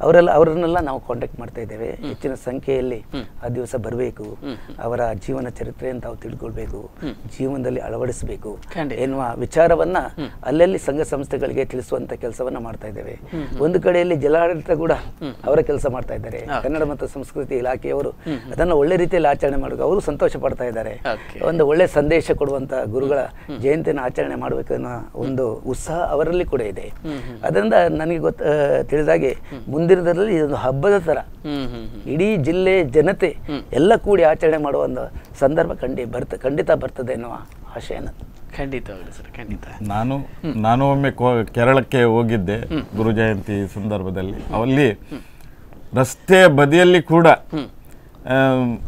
ಅವರೆಲ್ಲ ಅವರನ್ನೆಲ್ಲ ನಾವು ಕಾಂಟ್ಯಾಕ್ಟ್ ಮಾಡ್ತಾ ಇದ್ದೇವೆ ಹೆಚ್ಚಿನ ಸಂಖ್ಯೆಯಲ್ಲಿ ಆ ದಿವಸ ಬರಬೇಕು ಅವರ ಜೀವನ ಅಂತ ಅವ್ರು ತಿಳ್ಕೊಳ್ಬೇಕು ಜೀವನದಲ್ಲಿ ಅಳವಡಿಸಬೇಕು ಎನ್ನುವ ವಿಚಾರವನ್ನ ಅಲ್ಲಲ್ಲಿ ಸಂಘ ಸಂಸ್ಥೆಗಳಿಗೆ ತಿಳಿಸುವಂತ ಕೆಲಸವನ್ನ ಮಾಡ್ತಾ ಇದ್ದೇವೆ ಒಂದು ಕಡೆಯಲ್ಲಿ ಜಿಲ್ಲಾಡಳಿತ ಕೂಡ ಅವರ ಕೆಲಸ ಮಾಡ್ತಾ ಇದ್ದಾರೆ ಕನ್ನಡ ಮತ್ತು ಸಂಸ್ಕೃತಿ ಇಲಾಖೆಯವರು ಅದನ್ನು ಒಳ್ಳೆ ರೀತಿಯಲ್ಲಿ ಆಚರಣೆ ಮಾಡಬೇಕು ಅವರು ಸಂತೋಷ ಪಡ್ತಾ ಇದ್ದಾರೆ ಒಂದು ಒಳ್ಳೆ ಸಂದೇಶ ಕೊಡುವಂತ ಗುರುಗಳ ಜಯಂತಿಯನ್ನು ಆಚರಣೆ ಮಾಡಬೇಕನ್ನೋ ಒಂದು ಉತ್ಸಾಹ ಅವರಲ್ಲಿ ಕೂಡ ಇದೆ ಅದರಿಂದ ನನಗೆ ಗೊತ್ತ ತಿಳಿದಾಗೆ ಮುಂದಿನದರಲ್ಲಿ ಇದೊಂದು ಹಬ್ಬದ ತರ ಇಡೀ ಜಿಲ್ಲೆ ಜನತೆ ಎಲ್ಲ ಕೂಡಿ ಆಚರಣೆ ಮಾಡುವ ಒಂದು ಸಂದರ್ಭ ಖಂಡಿ ಬರ್ತ ಖಂಡಿತ ಬರ್ತದೆ ಎನ್ನುವ ಆಶಯ ಸರ್ ಖಂಡಿತ ನಾನು ನಾನು ಒಮ್ಮೆ ಕೇರಳಕ್ಕೆ ಹೋಗಿದ್ದೆ ಗುರು ಜಯಂತಿ ಸಂದರ್ಭದಲ್ಲಿ ಅಲ್ಲಿ ರಸ್ತೆ ಬದಿಯಲ್ಲಿ ಕೂಡ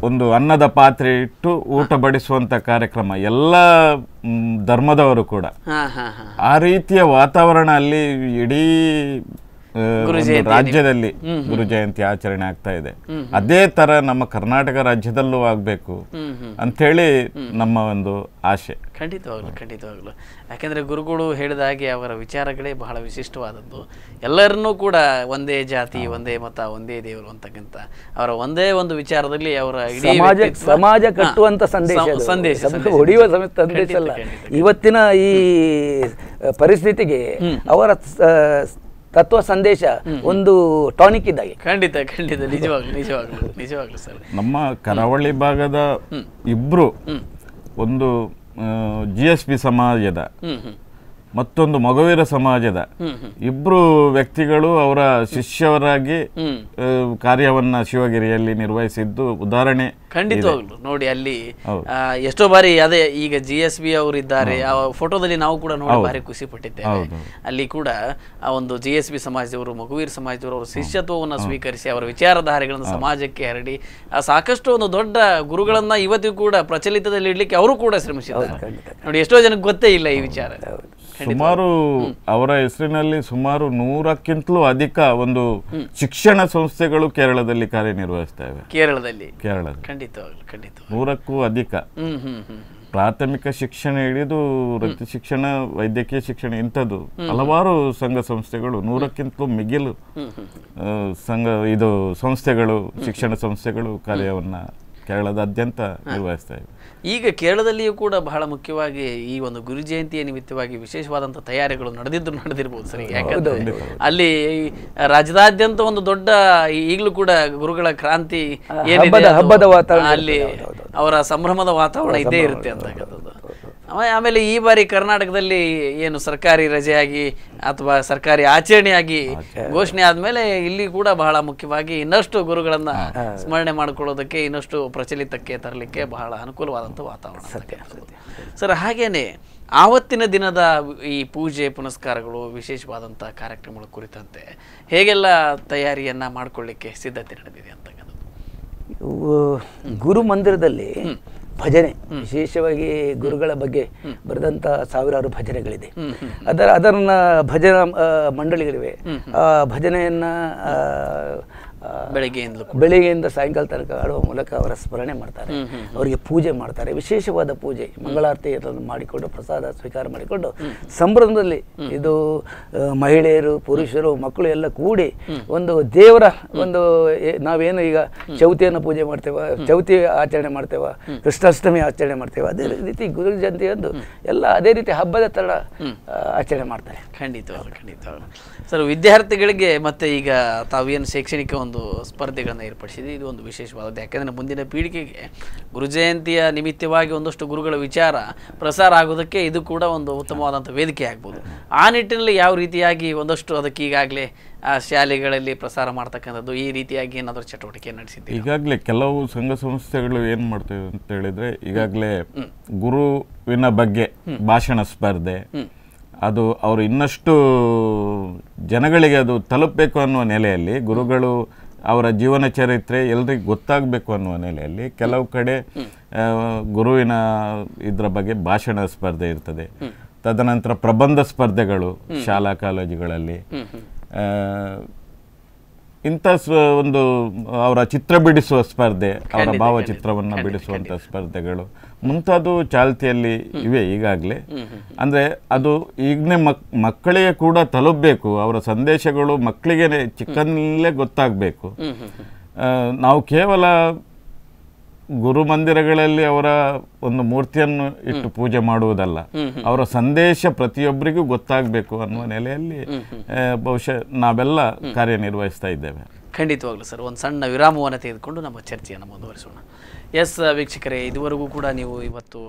ಒಂದು ಅನ್ನದ ಪಾತ್ರೆ ಇಟ್ಟು ಊಟ ಬಡಿಸುವಂತ ಕಾರ್ಯಕ್ರಮ ಎಲ್ಲ ಧರ್ಮದವರು ಕೂಡ ಆ ರೀತಿಯ ವಾತಾವರಣ ಅಲ್ಲಿ ಇಡೀ ರಾಜ್ಯದಲ್ಲಿ ಗುರು ಜಯಂತಿ ಆಚರಣೆ ಆಗ್ತಾ ಇದೆ ಅದೇ ತರ ನಮ್ಮ ಕರ್ನಾಟಕ ರಾಜ್ಯದಲ್ಲೂ ಆಗ್ಬೇಕು ಅಂತ ಹೇಳಿ ನಮ್ಮ ಒಂದು ಆಶೆ ಖಂಡಿತವಾಗ್ಲು ಖಂಡಿತವಾಗ್ಲು ಯಾಕಂದ್ರೆ ಗುರುಗಳು ಹೇಳಿದ ಹಾಗೆ ಅವರ ವಿಚಾರಗಳೇ ಬಹಳ ವಿಶಿಷ್ಟವಾದದ್ದು ಎಲ್ಲರನ್ನೂ ಕೂಡ ಒಂದೇ ಜಾತಿ ಒಂದೇ ಮತ ಒಂದೇ ದೇವರು ಅಂತಕ್ಕಂತ ಅವರ ಒಂದೇ ಒಂದು ವಿಚಾರದಲ್ಲಿ ಅವರ ಸಮಾಜ ಸಮಾಜ ಕಟ್ಟುವಂತ ಸಂದೇಶ ಸಂದೇಶ ಹೊಡಿಯುವ ಸಂದೇಶ ಅಲ್ಲ ಇವತ್ತಿನ ಈ ಪರಿಸ್ಥಿತಿಗೆ ಅವರ ತತ್ವ ಸಂದೇಶ ಒಂದು ಟಾನಿಕ್ ಇದ್ದಾಗೆ ಖಂಡಿತ ಖಂಡಿತ ನಿಜವಾಗ್ಲು ನಿಜವಾಗ್ಲು ನಿಜವಾಗ್ಲು ಸರ್ ನಮ್ಮ ಕರಾವಳಿ ಭಾಗದ ಇಬ್ರು ಒಂದು ಜಿ ಎಸ್ ಪಿ ಸಮಾಜದ ಮತ್ತೊಂದು ಮಗುವೀರ ಸಮಾಜದ ಇಬ್ರು ವ್ಯಕ್ತಿಗಳು ಅವರ ಶಿಷ್ಯವರಾಗಿ ಕಾರ್ಯವನ್ನ ಶಿವಗಿರಿಯಲ್ಲಿ ನಿರ್ವಹಿಸಿದ್ದು ಉದಾಹರಣೆ ಖಂಡಿತವಾಗ್ಲು ನೋಡಿ ಅಲ್ಲಿ ಎಷ್ಟೋ ಬಾರಿ ಅದೇ ಈಗ ಜಿ ಎಸ್ ಬಿ ಅವರು ಇದ್ದಾರೆ ಆ ಫೋಟೋದಲ್ಲಿ ನಾವು ಕೂಡ ನೋಡಿ ಬಾರಿ ಖುಷಿ ಪಟ್ಟಿದ್ದೇವೆ ಅಲ್ಲಿ ಕೂಡ ಆ ಒಂದು ಜಿ ಎಸ್ ಬಿ ಸಮಾಜದವರು ಮಗುವೀರ ಸಮಾಜದವರು ಅವರ ಶಿಷ್ಯತ್ವವನ್ನು ಸ್ವೀಕರಿಸಿ ಅವರ ವಿಚಾರಧಾರೆಗಳನ್ನು ಸಮಾಜಕ್ಕೆ ಹರಡಿ ಸಾಕಷ್ಟು ಒಂದು ದೊಡ್ಡ ಗುರುಗಳನ್ನ ಇವತ್ತಿಗೂ ಕೂಡ ಪ್ರಚಲಿತದಲ್ಲಿ ಇಡ್ಲಿಕ್ಕೆ ಅವರು ಕೂಡ ಶ್ರಮಿಸಿದ್ದಾರೆ ನೋಡಿ ಎಷ್ಟೋ ಜನಕ್ಕೆ ಗೊತ್ತೇ ಇಲ್ಲ ಈ ವಿಚಾರ ಸುಮಾರು ಅವರ ಹೆಸರಿನಲ್ಲಿ ಸುಮಾರು ನೂರಕ್ಕಿಂತಲೂ ಅಧಿಕ ಒಂದು ಶಿಕ್ಷಣ ಸಂಸ್ಥೆಗಳು ಕೇರಳದಲ್ಲಿ ಕಾರ್ಯನಿರ್ವಹಿಸ್ತಾ ಇವೆ ಕೇರಳದಲ್ಲಿ ಕೇರಳ ಖಂಡಿತ ನೂರಕ್ಕೂ ಅಧಿಕ ಪ್ರಾಥಮಿಕ ಶಿಕ್ಷಣ ಹಿಡಿದು ವೃತ್ತಿ ಶಿಕ್ಷಣ ವೈದ್ಯಕೀಯ ಶಿಕ್ಷಣ ಇಂಥದ್ದು ಹಲವಾರು ಸಂಘ ಸಂಸ್ಥೆಗಳು ನೂರಕ್ಕಿಂತಲೂ ಮಿಗಿಲು ಸಂಘ ಇದು ಸಂಸ್ಥೆಗಳು ಶಿಕ್ಷಣ ಸಂಸ್ಥೆಗಳು ಕಾರ್ಯವನ್ನು ಕೇರಳದಾದ್ಯಂತ ನಿರ್ವಹಿಸ್ತಾ ಇದೆ ಈಗ ಕೇರಳದಲ್ಲಿಯೂ ಕೂಡ ಬಹಳ ಮುಖ್ಯವಾಗಿ ಈ ಒಂದು ಗುರು ಜಯಂತಿಯ ನಿಮಿತ್ತವಾಗಿ ವಿಶೇಷವಾದಂತ ತಯಾರಿಗಳು ನಡೆದಿದ್ದು ನಡೆದಿರ್ಬೋದು ಸರಿ ಯಾಕಂದ್ರೆ ಅಲ್ಲಿ ರಾಜ್ಯದಾದ್ಯಂತ ಒಂದು ದೊಡ್ಡ ಈಗಲೂ ಕೂಡ ಗುರುಗಳ ಕ್ರಾಂತಿ ಏನಿದೆ ಅಲ್ಲಿ ಅವರ ಸಂಭ್ರಮದ ವಾತಾವರಣ ಇದೇ ಇರುತ್ತೆ ಅಂತಕ್ಕಂಥದ್ದು ಆಮೇಲೆ ಈ ಬಾರಿ ಕರ್ನಾಟಕದಲ್ಲಿ ಏನು ಸರ್ಕಾರಿ ರಜೆಯಾಗಿ ಅಥವಾ ಸರ್ಕಾರಿ ಆಚರಣೆಯಾಗಿ ಘೋಷಣೆ ಆದಮೇಲೆ ಇಲ್ಲಿ ಕೂಡ ಬಹಳ ಮುಖ್ಯವಾಗಿ ಇನ್ನಷ್ಟು ಗುರುಗಳನ್ನ ಸ್ಮರಣೆ ಮಾಡಿಕೊಳ್ಳೋದಕ್ಕೆ ಇನ್ನಷ್ಟು ಪ್ರಚಲಿತಕ್ಕೆ ತರಲಿಕ್ಕೆ ಬಹಳ ಅನುಕೂಲವಾದಂಥ ವಾತಾವರಣ ಸರ್ ಹಾಗೇನೆ ಆವತ್ತಿನ ದಿನದ ಈ ಪೂಜೆ ಪುನಸ್ಕಾರಗಳು ವಿಶೇಷವಾದಂತಹ ಕಾರ್ಯಕ್ರಮಗಳ ಕುರಿತಂತೆ ಹೇಗೆಲ್ಲ ತಯಾರಿಯನ್ನ ಮಾಡ್ಕೊಳ್ಳಿಕ್ಕೆ ಸಿದ್ಧತೆ ನಡೆದಿದೆ ಅಂತ ಗುರು ಮಂದಿರದಲ್ಲಿ ಭಜನೆ ವಿಶೇಷವಾಗಿ ಗುರುಗಳ ಬಗ್ಗೆ ಬರೆದಂತ ಸಾವಿರಾರು ಭಜನೆಗಳಿದೆ ಅದರ ಅದರನ್ನ ಭಜನಾ ಮಂಡಳಿಗಳಿವೆ ಆ ಆ ಬೆಳಗ್ಗೆಯಿಂದ ಬೆಳಿಗ್ಗೆಯಿಂದ ಸಾಯಂಕಾಲ ತನಕ ಆಡುವ ಮೂಲಕ ಅವರ ಸ್ಮರಣೆ ಮಾಡ್ತಾರೆ ಅವರಿಗೆ ಪೂಜೆ ಮಾಡ್ತಾರೆ ವಿಶೇಷವಾದ ಪೂಜೆ ಮಂಗಳಾರತಿ ಅದನ್ನು ಮಾಡಿಕೊಂಡು ಪ್ರಸಾದ ಸ್ವೀಕಾರ ಮಾಡಿಕೊಂಡು ಸಂಭ್ರಮದಲ್ಲಿ ಇದು ಮಹಿಳೆಯರು ಪುರುಷರು ಮಕ್ಕಳು ಎಲ್ಲ ಕೂಡಿ ಒಂದು ದೇವರ ಒಂದು ನಾವೇನು ಈಗ ಚೌತಿಯನ್ನು ಪೂಜೆ ಮಾಡ್ತೇವ ಚೌತಿ ಆಚರಣೆ ಮಾಡ್ತೇವ ಕೃಷ್ಣಾಷ್ಟಮಿ ಆಚರಣೆ ಮಾಡ್ತೇವೆ ಅದೇ ರೀತಿ ಗುರು ಜಯಂತಿ ಒಂದು ಎಲ್ಲ ಅದೇ ರೀತಿ ಹಬ್ಬದ ತರ ಆಚರಣೆ ಮಾಡ್ತಾರೆ ಖಂಡಿತ ಖಂಡಿತ ಸರ್ ವಿದ್ಯಾರ್ಥಿಗಳಿಗೆ ಮತ್ತೆ ಈಗ ತಾವೇನು ಶೈಕ್ಷಣಿಕ ಒಂದು ಒಂದು ಸ್ಪರ್ಧೆಗಳನ್ನು ಏರ್ಪಡಿಸಿದೆ ಇದು ಒಂದು ವಿಶೇಷವಾದದ್ದು ಯಾಕೆಂದರೆ ಮುಂದಿನ ಪೀಳಿಗೆಗೆ ಗುರುಜಯಂತಿಯ ನಿಮಿತ್ತವಾಗಿ ಒಂದಷ್ಟು ಗುರುಗಳ ವಿಚಾರ ಪ್ರಸಾರ ಆಗೋದಕ್ಕೆ ಇದು ಕೂಡ ಒಂದು ಉತ್ತಮವಾದಂಥ ವೇದಿಕೆ ಆಗ್ಬೋದು ಆ ನಿಟ್ಟಿನಲ್ಲಿ ಯಾವ ರೀತಿಯಾಗಿ ಒಂದಷ್ಟು ಅದಕ್ಕೆ ಈಗಾಗಲೇ ಶಾಲೆಗಳಲ್ಲಿ ಪ್ರಸಾರ ಮಾಡ್ತಕ್ಕಂಥದ್ದು ಈ ರೀತಿಯಾಗಿ ಏನಾದರೂ ಚಟುವಟಿಕೆ ನಡೆಸಿದ್ದೀವಿ ಈಗಾಗಲೇ ಕೆಲವು ಸಂಘ ಸಂಸ್ಥೆಗಳು ಏನು ಮಾಡ್ತೇವೆ ಅಂತ ಹೇಳಿದರೆ ಈಗಾಗಲೇ ಗುರುವಿನ ಬಗ್ಗೆ ಭಾಷಣ ಸ್ಪರ್ಧೆ ಅದು ಅವರು ಇನ್ನಷ್ಟು ಜನಗಳಿಗೆ ಅದು ತಲುಪಬೇಕು ಅನ್ನುವ ನೆಲೆಯಲ್ಲಿ ಗುರುಗಳು ಅವರ ಜೀವನ ಚರಿತ್ರೆ ಎಲ್ರಿಗೂ ಗೊತ್ತಾಗಬೇಕು ಅನ್ನುವ ನೆಲೆಯಲ್ಲಿ ಕೆಲವು ಕಡೆ ಗುರುವಿನ ಇದರ ಬಗ್ಗೆ ಭಾಷಣ ಸ್ಪರ್ಧೆ ಇರ್ತದೆ ತದನಂತರ ಪ್ರಬಂಧ ಸ್ಪರ್ಧೆಗಳು ಶಾಲಾ ಕಾಲೇಜುಗಳಲ್ಲಿ ಇಂಥ ಒಂದು ಅವರ ಚಿತ್ರ ಬಿಡಿಸುವ ಸ್ಪರ್ಧೆ ಅವರ ಭಾವಚಿತ್ರವನ್ನು ಬಿಡಿಸುವಂಥ ಸ್ಪರ್ಧೆಗಳು ಮುಂತಾದವು ಚಾಲ್ತಿಯಲ್ಲಿ ಇವೆ ಈಗಾಗಲೇ ಅಂದರೆ ಅದು ಈಗನೇ ಮಕ್ ಮಕ್ಕಳಿಗೆ ಕೂಡ ತಲುಪಬೇಕು ಅವರ ಸಂದೇಶಗಳು ಮಕ್ಕಳಿಗೆ ಚಿಕ್ಕನಲ್ಲೇ ಗೊತ್ತಾಗಬೇಕು ನಾವು ಕೇವಲ ಗುರು ಮಂದಿರಗಳಲ್ಲಿ ಅವರ ಒಂದು ಮೂರ್ತಿಯನ್ನು ಇಟ್ಟು ಪೂಜೆ ಮಾಡುವುದಲ್ಲ ಅವರ ಸಂದೇಶ ಪ್ರತಿಯೊಬ್ಬರಿಗೂ ಗೊತ್ತಾಗಬೇಕು ಅನ್ನುವ ನೆಲೆಯಲ್ಲಿ ಬಹುಶಃ ನಾವೆಲ್ಲ ಕಾರ್ಯನಿರ್ವಹಿಸ್ತಾ ಇದ್ದೇವೆ ಖಂಡಿತವಾಗ್ಲು ಸರ್ ಒಂದು ಸಣ್ಣ ವಿರಾಮವನ್ನು ತೆಗೆದುಕೊಂಡು ನಮ್ಮ ಚರ್ಚೆಯನ್ನು ಮುಂದುವರಿಸೋಣ ಎಸ್ ವೀಕ್ಷಕರೇ ಇದುವರೆಗೂ ಕೂಡ ನೀವು ಇವತ್ತು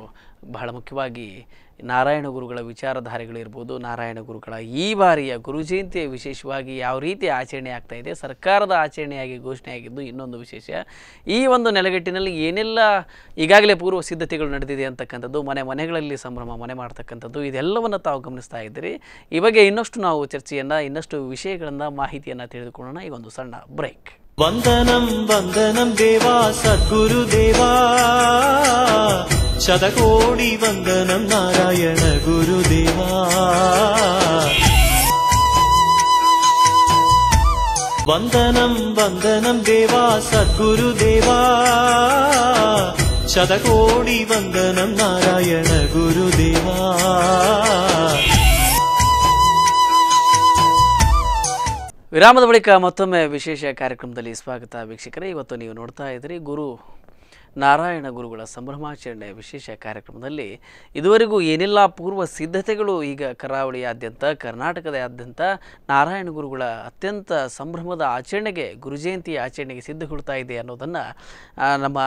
ಬಹಳ ಮುಖ್ಯವಾಗಿ ನಾರಾಯಣ ಗುರುಗಳ ವಿಚಾರಧಾರೆಗಳಿರ್ಬೋದು ನಾರಾಯಣ ಗುರುಗಳ ಈ ಬಾರಿಯ ಗುರು ಜಯಂತಿಯ ವಿಶೇಷವಾಗಿ ಯಾವ ರೀತಿ ಆಚರಣೆ ಆಗ್ತಾ ಇದೆ ಸರ್ಕಾರದ ಆಚರಣೆಯಾಗಿ ಘೋಷಣೆಯಾಗಿದ್ದು ಇನ್ನೊಂದು ವಿಶೇಷ ಈ ಒಂದು ನೆಲೆಗಟ್ಟಿನಲ್ಲಿ ಏನೆಲ್ಲ ಈಗಾಗಲೇ ಪೂರ್ವ ಸಿದ್ಧತೆಗಳು ನಡೆದಿದೆ ಅಂತಕ್ಕಂಥದ್ದು ಮನೆ ಮನೆಗಳಲ್ಲಿ ಸಂಭ್ರಮ ಮನೆ ಮಾಡ್ತಕ್ಕಂಥದ್ದು ಇದೆಲ್ಲವನ್ನು ತಾವು ಗಮನಿಸ್ತಾ ಇದ್ದೀರಿ ಈ ಬಗ್ಗೆ ಇನ್ನಷ್ಟು ನಾವು ಚರ್ಚೆಯನ್ನು ಇನ್ನಷ್ಟು ವಿಷಯಗಳನ್ನು ಮಾಹಿತಿಯನ್ನು ತಿಳಿದುಕೊಳ್ಳೋಣ ಈ ಒಂದು ಸಣ್ಣ ಬ್ರೇಕ್ வந்தனம் வந்தனம் தேவா சத்குரு தேவா சதகோடி வந்தனம் நாராயண குரு தேவா வந்தனம் வந்தனம் தேவா சத்குரு தேவா சதகோடி வந்தனம் நாராயண குரு தேவா ವಿರಾಮದ ಬಳಿಕ ಮತ್ತೊಮ್ಮೆ ವಿಶೇಷ ಕಾರ್ಯಕ್ರಮದಲ್ಲಿ ಸ್ವಾಗತ ವೀಕ್ಷಕರೇ ಇವತ್ತು ನೀವು ನೋಡ್ತಾ ಇದ್ದೀರಿ ಗುರು ನಾರಾಯಣ ಗುರುಗಳ ಸಂಭ್ರಮಾಚರಣೆ ವಿಶೇಷ ಕಾರ್ಯಕ್ರಮದಲ್ಲಿ ಇದುವರೆಗೂ ಏನೆಲ್ಲ ಪೂರ್ವ ಸಿದ್ಧತೆಗಳು ಈಗ ಕರಾವಳಿಯಾದ್ಯಂತ ಕರ್ನಾಟಕದಾದ್ಯಂತ ನಾರಾಯಣ ಗುರುಗಳ ಅತ್ಯಂತ ಸಂಭ್ರಮದ ಆಚರಣೆಗೆ ಗುರುಜಯಂತಿ ಆಚರಣೆಗೆ ಸಿದ್ಧಗೊಳ್ತಾ ಇದೆ ಅನ್ನೋದನ್ನು ನಮ್ಮ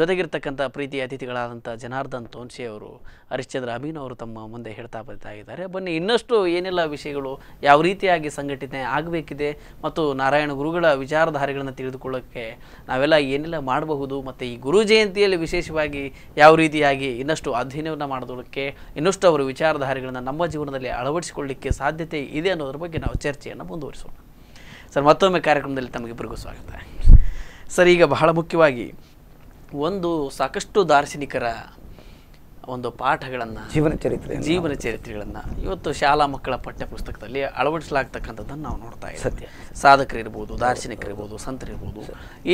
ಜೊತೆಗಿರ್ತಕ್ಕಂಥ ಪ್ರೀತಿ ಅತಿಥಿಗಳಾದಂಥ ಜನಾರ್ದನ್ ತೋನ್ಸೆ ಅವರು ಹರಿಶ್ಚಂದ್ರ ಅಮೀನ್ ಅವರು ತಮ್ಮ ಮುಂದೆ ಹೇಳ್ತಾ ಬರ್ತಾ ಇದ್ದಾರೆ ಬನ್ನಿ ಇನ್ನಷ್ಟು ಏನೆಲ್ಲ ವಿಷಯಗಳು ಯಾವ ರೀತಿಯಾಗಿ ಸಂಘಟನೆ ಆಗಬೇಕಿದೆ ಮತ್ತು ನಾರಾಯಣ ಗುರುಗಳ ವಿಚಾರಧಾರೆಗಳನ್ನು ತಿಳಿದುಕೊಳ್ಳೋಕ್ಕೆ ನಾವೆಲ್ಲ ಏನೆಲ್ಲ ಮಾಡಬಹುದು ಮತ್ತು ಈ ಗುರು ಜಯಂತಿಯಲ್ಲಿ ವಿಶೇಷವಾಗಿ ಯಾವ ರೀತಿಯಾಗಿ ಇನ್ನಷ್ಟು ಅಧ್ಯಯನವನ್ನು ಮಾಡೋದಕ್ಕೆ ಇನ್ನಷ್ಟು ಅವರು ವಿಚಾರಧಾರೆಗಳನ್ನು ನಮ್ಮ ಜೀವನದಲ್ಲಿ ಅಳವಡಿಸಿಕೊಳ್ಳಲಿಕ್ಕೆ ಸಾಧ್ಯತೆ ಇದೆ ಅನ್ನೋದ್ರ ಬಗ್ಗೆ ನಾವು ಚರ್ಚೆಯನ್ನು ಮುಂದುವರಿಸೋಣ ಸರ್ ಮತ್ತೊಮ್ಮೆ ಕಾರ್ಯಕ್ರಮದಲ್ಲಿ ತಮಗಿಬ್ಬರಿಗೂ ಸ್ವಾಗತ ಸರ್ ಈಗ ಬಹಳ ಮುಖ್ಯವಾಗಿ ಒಂದು ಸಾಕಷ್ಟು ದಾರ್ಶನಿಕರ ಒಂದು ಪಾಠಗಳನ್ನು ಜೀವನ ಚರಿತ್ರೆ ಜೀವನ ಚರಿತ್ರೆಗಳನ್ನು ಇವತ್ತು ಶಾಲಾ ಮಕ್ಕಳ ಪಠ್ಯ ಪುಸ್ತಕದಲ್ಲಿ ಅಳವಡಿಸಲಾಗ್ತಕ್ಕಂಥದ್ದನ್ನು ನಾವು ನೋಡ್ತಾ ಇದ್ದೀವಿ ಸಾಧಕರಿರ್ಬೋದು ದಾರ್ಶನಿಕರಿರ್ಬೋದು ಸಂತರಿರ್ಬೋದು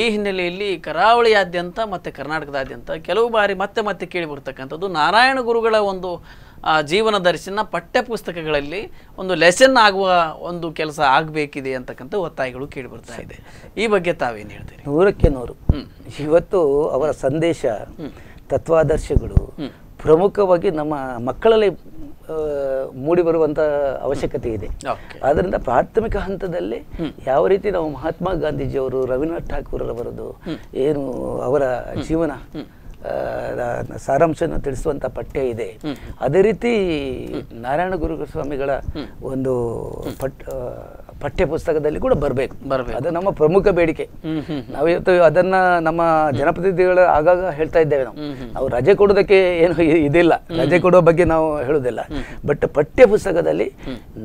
ಈ ಹಿನ್ನೆಲೆಯಲ್ಲಿ ಕರಾವಳಿಯಾದ್ಯಂತ ಮತ್ತು ಕರ್ನಾಟಕದಾದ್ಯಂತ ಕೆಲವು ಬಾರಿ ಮತ್ತೆ ಮತ್ತೆ ಕೇಳಿ ಬರ್ತಕ್ಕಂಥದ್ದು ನಾರಾಯಣ ಗುರುಗಳ ಒಂದು ಜೀವನ ದರ್ಶನ ಪಠ್ಯಪುಸ್ತಕಗಳಲ್ಲಿ ಒಂದು ಲೆಸನ್ ಆಗುವ ಒಂದು ಕೆಲಸ ಆಗಬೇಕಿದೆ ಅಂತಕ್ಕಂಥ ಒತ್ತಾಯಗಳು ಕೇಳಿಬರ್ತಾ ಇದೆ ಈ ಬಗ್ಗೆ ತಾವೇನು ಹೇಳ್ತೀರಿ ನೂರಕ್ಕೆ ನೂರು ಇವತ್ತು ಅವರ ಸಂದೇಶ ತತ್ವಾದರ್ಶಗಳು ಪ್ರಮುಖವಾಗಿ ನಮ್ಮ ಮಕ್ಕಳಲ್ಲಿ ಮೂಡಿ ಬರುವಂತಹ ಅವಶ್ಯಕತೆ ಇದೆ ಆದ್ದರಿಂದ ಪ್ರಾಥಮಿಕ ಹಂತದಲ್ಲಿ ಯಾವ ರೀತಿ ನಾವು ಮಹಾತ್ಮ ಗಾಂಧೀಜಿಯವರು ರವೀಂದ್ರನಾಥ್ ಠಾಕೂರ್ ಅವರದು ಏನು ಅವರ ಜೀವನ ಸಾರಾಂಶವನ್ನು ತಿಳಿಸುವಂತ ಪಠ್ಯ ಇದೆ ಅದೇ ರೀತಿ ನಾರಾಯಣ ಗುರು ಸ್ವಾಮಿಗಳ ಒಂದು ಪಠ್ ಪಠ್ಯ ಪುಸ್ತಕದಲ್ಲಿ ಕೂಡ ಬರಬೇಕು ಬರಬೇಕು ಅದು ನಮ್ಮ ಪ್ರಮುಖ ಬೇಡಿಕೆ ನಾವು ಇವತ್ತು ಅದನ್ನ ನಮ್ಮ ಜನಪ್ರತಿನಿಧಿಗಳು ಆಗಾಗ ಹೇಳ್ತಾ ಇದ್ದೇವೆ ನಾವು ನಾವು ರಜೆ ಕೊಡೋದಕ್ಕೆ ಏನು ಇದಿಲ್ಲ ರಜೆ ಕೊಡೋ ಬಗ್ಗೆ ನಾವು ಹೇಳುವುದಿಲ್ಲ ಬಟ್ ಪಠ್ಯ ಪುಸ್ತಕದಲ್ಲಿ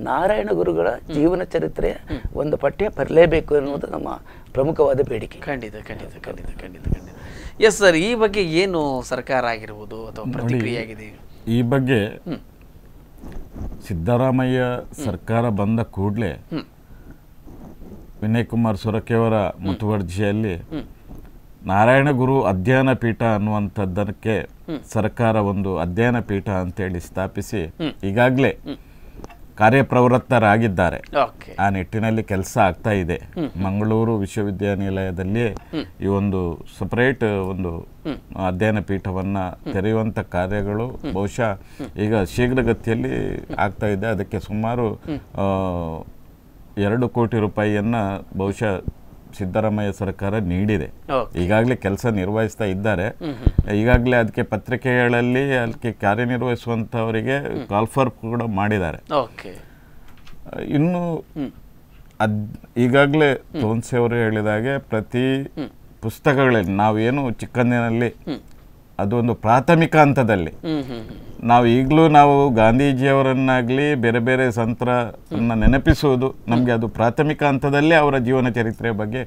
ನಾರಾಯಣ ಗುರುಗಳ ಜೀವನ ಚರಿತ್ರೆಯ ಒಂದು ಪಠ್ಯ ಬರಲೇಬೇಕು ಎನ್ನುವುದು ನಮ್ಮ ಪ್ರಮುಖವಾದ ಬೇಡಿಕೆ ಖಂಡಿತ ಖಂಡಿತ ಖಂಡಿತ ಖಂಡಿತ ಖಂಡಿತ ಎಸ್ ಸರ್ ಈ ಬಗ್ಗೆ ಏನು ಸರ್ಕಾರ ಆಗಿರ್ಬೋದು ಅಥವಾ ಪ್ರತಿಕ್ರಿಯೆ ಈ ಬಗ್ಗೆ ಸಿದ್ದರಾಮಯ್ಯ ಸರ್ಕಾರ ಬಂದ ಕೂಡಲೇ ವಿನಯ್ ಕುಮಾರ್ ಸೊರಕೆಯವರ ಮುತುವರ್ಜಿಯಲ್ಲಿ ನಾರಾಯಣ ಗುರು ಅಧ್ಯಯನ ಪೀಠ ಅನ್ನುವಂಥದ್ದಕ್ಕೆ ಸರ್ಕಾರ ಒಂದು ಅಧ್ಯಯನ ಪೀಠ ಅಂತೇಳಿ ಸ್ಥಾಪಿಸಿ ಈಗಾಗಲೇ ಕಾರ್ಯಪ್ರವೃತ್ತರಾಗಿದ್ದಾರೆ ಆ ನಿಟ್ಟಿನಲ್ಲಿ ಕೆಲಸ ಆಗ್ತಾ ಇದೆ ಮಂಗಳೂರು ವಿಶ್ವವಿದ್ಯಾನಿಲಯದಲ್ಲಿ ಈ ಒಂದು ಸಪರೇಟ್ ಒಂದು ಅಧ್ಯಯನ ಪೀಠವನ್ನು ತೆರೆಯುವಂಥ ಕಾರ್ಯಗಳು ಬಹುಶಃ ಈಗ ಶೀಘ್ರಗತಿಯಲ್ಲಿ ಆಗ್ತಾ ಇದೆ ಅದಕ್ಕೆ ಸುಮಾರು ಎರಡು ಕೋಟಿ ರೂಪಾಯಿಯನ್ನು ಬಹುಶಃ ಸಿದ್ದರಾಮಯ್ಯ ಸರ್ಕಾರ ನೀಡಿದೆ ಈಗಾಗಲೇ ಕೆಲಸ ನಿರ್ವಹಿಸ್ತಾ ಇದ್ದಾರೆ ಈಗಾಗಲೇ ಅದಕ್ಕೆ ಪತ್ರಿಕೆಗಳಲ್ಲಿ ಅದಕ್ಕೆ ಕಾರ್ಯನಿರ್ವಹಿಸುವಂಥವರಿಗೆ ಕಾಲ್ಫರ್ ಕೂಡ ಮಾಡಿದ್ದಾರೆ ಇನ್ನು ಅದ್ ಈಗಾಗಲೇ ತೋನ್ಸೆ ಅವರು ಹೇಳಿದಾಗೆ ಪ್ರತಿ ಪುಸ್ತಕಗಳಲ್ಲಿ ನಾವೇನು ಚಿಕ್ಕಂದಿನಲ್ಲಿ ಅದೊಂದು ಪ್ರಾಥಮಿಕ ಹಂತದಲ್ಲಿ ನಾವು ಈಗಲೂ ನಾವು ಗಾಂಧೀಜಿಯವರನ್ನಾಗಲಿ ಬೇರೆ ಬೇರೆ ಸಂತರನ್ನು ನೆನಪಿಸುವುದು ನಮಗೆ ಅದು ಪ್ರಾಥಮಿಕ ಹಂತದಲ್ಲೇ ಅವರ ಜೀವನ ಚರಿತ್ರೆಯ ಬಗ್ಗೆ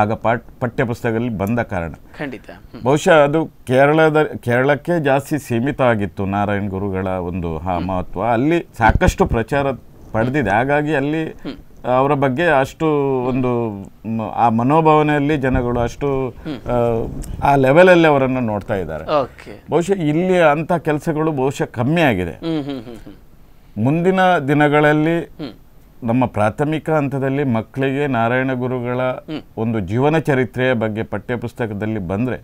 ಆಗ ಪಾಠ ಪಠ್ಯಪುಸ್ತಕದಲ್ಲಿ ಬಂದ ಕಾರಣ ಖಂಡಿತ ಬಹುಶಃ ಅದು ಕೇರಳದ ಕೇರಳಕ್ಕೆ ಜಾಸ್ತಿ ಸೀಮಿತ ಆಗಿತ್ತು ನಾರಾಯಣ್ ಗುರುಗಳ ಒಂದು ಮಹತ್ವ ಅಲ್ಲಿ ಸಾಕಷ್ಟು ಪ್ರಚಾರ ಪಡೆದಿದೆ ಹಾಗಾಗಿ ಅಲ್ಲಿ ಅವರ ಬಗ್ಗೆ ಅಷ್ಟು ಒಂದು ಆ ಮನೋಭಾವನೆಯಲ್ಲಿ ಜನಗಳು ಅಷ್ಟು ಆ ಲೆವೆಲಲ್ಲಿ ಅವರನ್ನು ನೋಡ್ತಾ ಇದ್ದಾರೆ ಬಹುಶಃ ಇಲ್ಲಿ ಅಂಥ ಕೆಲಸಗಳು ಬಹುಶಃ ಕಮ್ಮಿ ಆಗಿದೆ ಮುಂದಿನ ದಿನಗಳಲ್ಲಿ ನಮ್ಮ ಪ್ರಾಥಮಿಕ ಹಂತದಲ್ಲಿ ಮಕ್ಕಳಿಗೆ ನಾರಾಯಣ ಗುರುಗಳ ಒಂದು ಜೀವನ ಚರಿತ್ರೆಯ ಬಗ್ಗೆ ಪಠ್ಯಪುಸ್ತಕದಲ್ಲಿ ಬಂದರೆ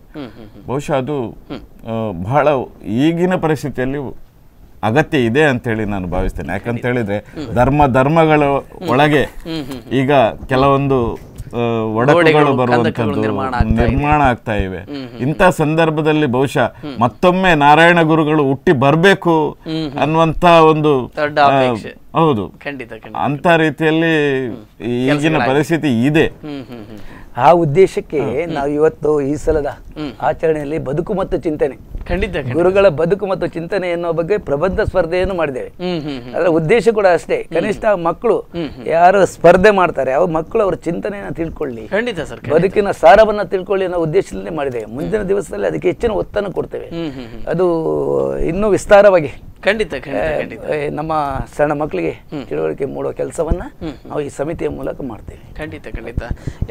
ಬಹುಶಃ ಅದು ಬಹಳ ಈಗಿನ ಪರಿಸ್ಥಿತಿಯಲ್ಲಿ ಅಗತ್ಯ ಇದೆ ಅಂತ ಹೇಳಿ ನಾನು ಭಾವಿಸ್ತೇನೆ ಯಾಕಂತ ಹೇಳಿದ್ರೆ ಧರ್ಮ ಧರ್ಮಗಳ ಒಳಗೆ ಈಗ ಕೆಲವೊಂದು ಒಡಕುಗಳು ಬರುವಂತದ್ದು ನಿರ್ಮಾಣ ಆಗ್ತಾ ಇವೆ ಇಂಥ ಸಂದರ್ಭದಲ್ಲಿ ಬಹುಶಃ ಮತ್ತೊಮ್ಮೆ ನಾರಾಯಣ ಗುರುಗಳು ಹುಟ್ಟಿ ಬರಬೇಕು ಅನ್ನುವಂತ ಒಂದು ಹೌದು ಖಂಡಿತ ಅಂತ ರೀತಿಯಲ್ಲಿ ಈಗಿನ ಪರಿಸ್ಥಿತಿ ಇದೆ ಆ ಉದ್ದೇಶಕ್ಕೆ ನಾವು ಇವತ್ತು ಈ ಸಲದ ಆಚರಣೆಯಲ್ಲಿ ಬದುಕು ಮತ್ತು ಚಿಂತನೆ ಖಂಡಿತ ಗುರುಗಳ ಬದುಕು ಮತ್ತು ಚಿಂತನೆ ಎನ್ನುವ ಬಗ್ಗೆ ಪ್ರಬಂಧ ಸ್ಪರ್ಧೆಯನ್ನು ಮಾಡಿದ್ದೇವೆ ಅದರ ಉದ್ದೇಶ ಕೂಡ ಅಷ್ಟೇ ಕನಿಷ್ಠ ಮಕ್ಕಳು ಯಾರು ಸ್ಪರ್ಧೆ ಮಾಡ್ತಾರೆ ಅವ್ರ ಮಕ್ಕಳು ಅವರ ಚಿಂತನೆಯನ್ನು ತಿಳ್ಕೊಳ್ಳಿ ಖಂಡಿತ ಸರ್ ಬದುಕಿನ ಸಾರವನ್ನ ತಿಳ್ಕೊಳ್ಳಿ ಅನ್ನೋ ಉದ್ದೇಶದಲ್ಲಿ ಮಾಡಿದೆ ಮುಂದಿನ ದಿವಸದಲ್ಲಿ ಅದಕ್ಕೆ ಹೆಚ್ಚಿನ ಒತ್ತನ್ನು ಕೊಡ್ತೇವೆ ಅದು ಇನ್ನೂ ವಿಸ್ತಾರವಾಗಿ ಖಂಡಿತ ನಮ್ಮ ಸಣ್ಣ ಮಕ್ಕಳಿಗೆ ತಿಳುವಳಿಕೆ ಮೂಡೋ ಕೆಲಸವನ್ನ ನಾವು ಈ ಸಮಿತಿಯ ಮೂಲಕ ಮಾಡ್ತೇವೆ ಖಂಡಿತ ಖಂಡಿತ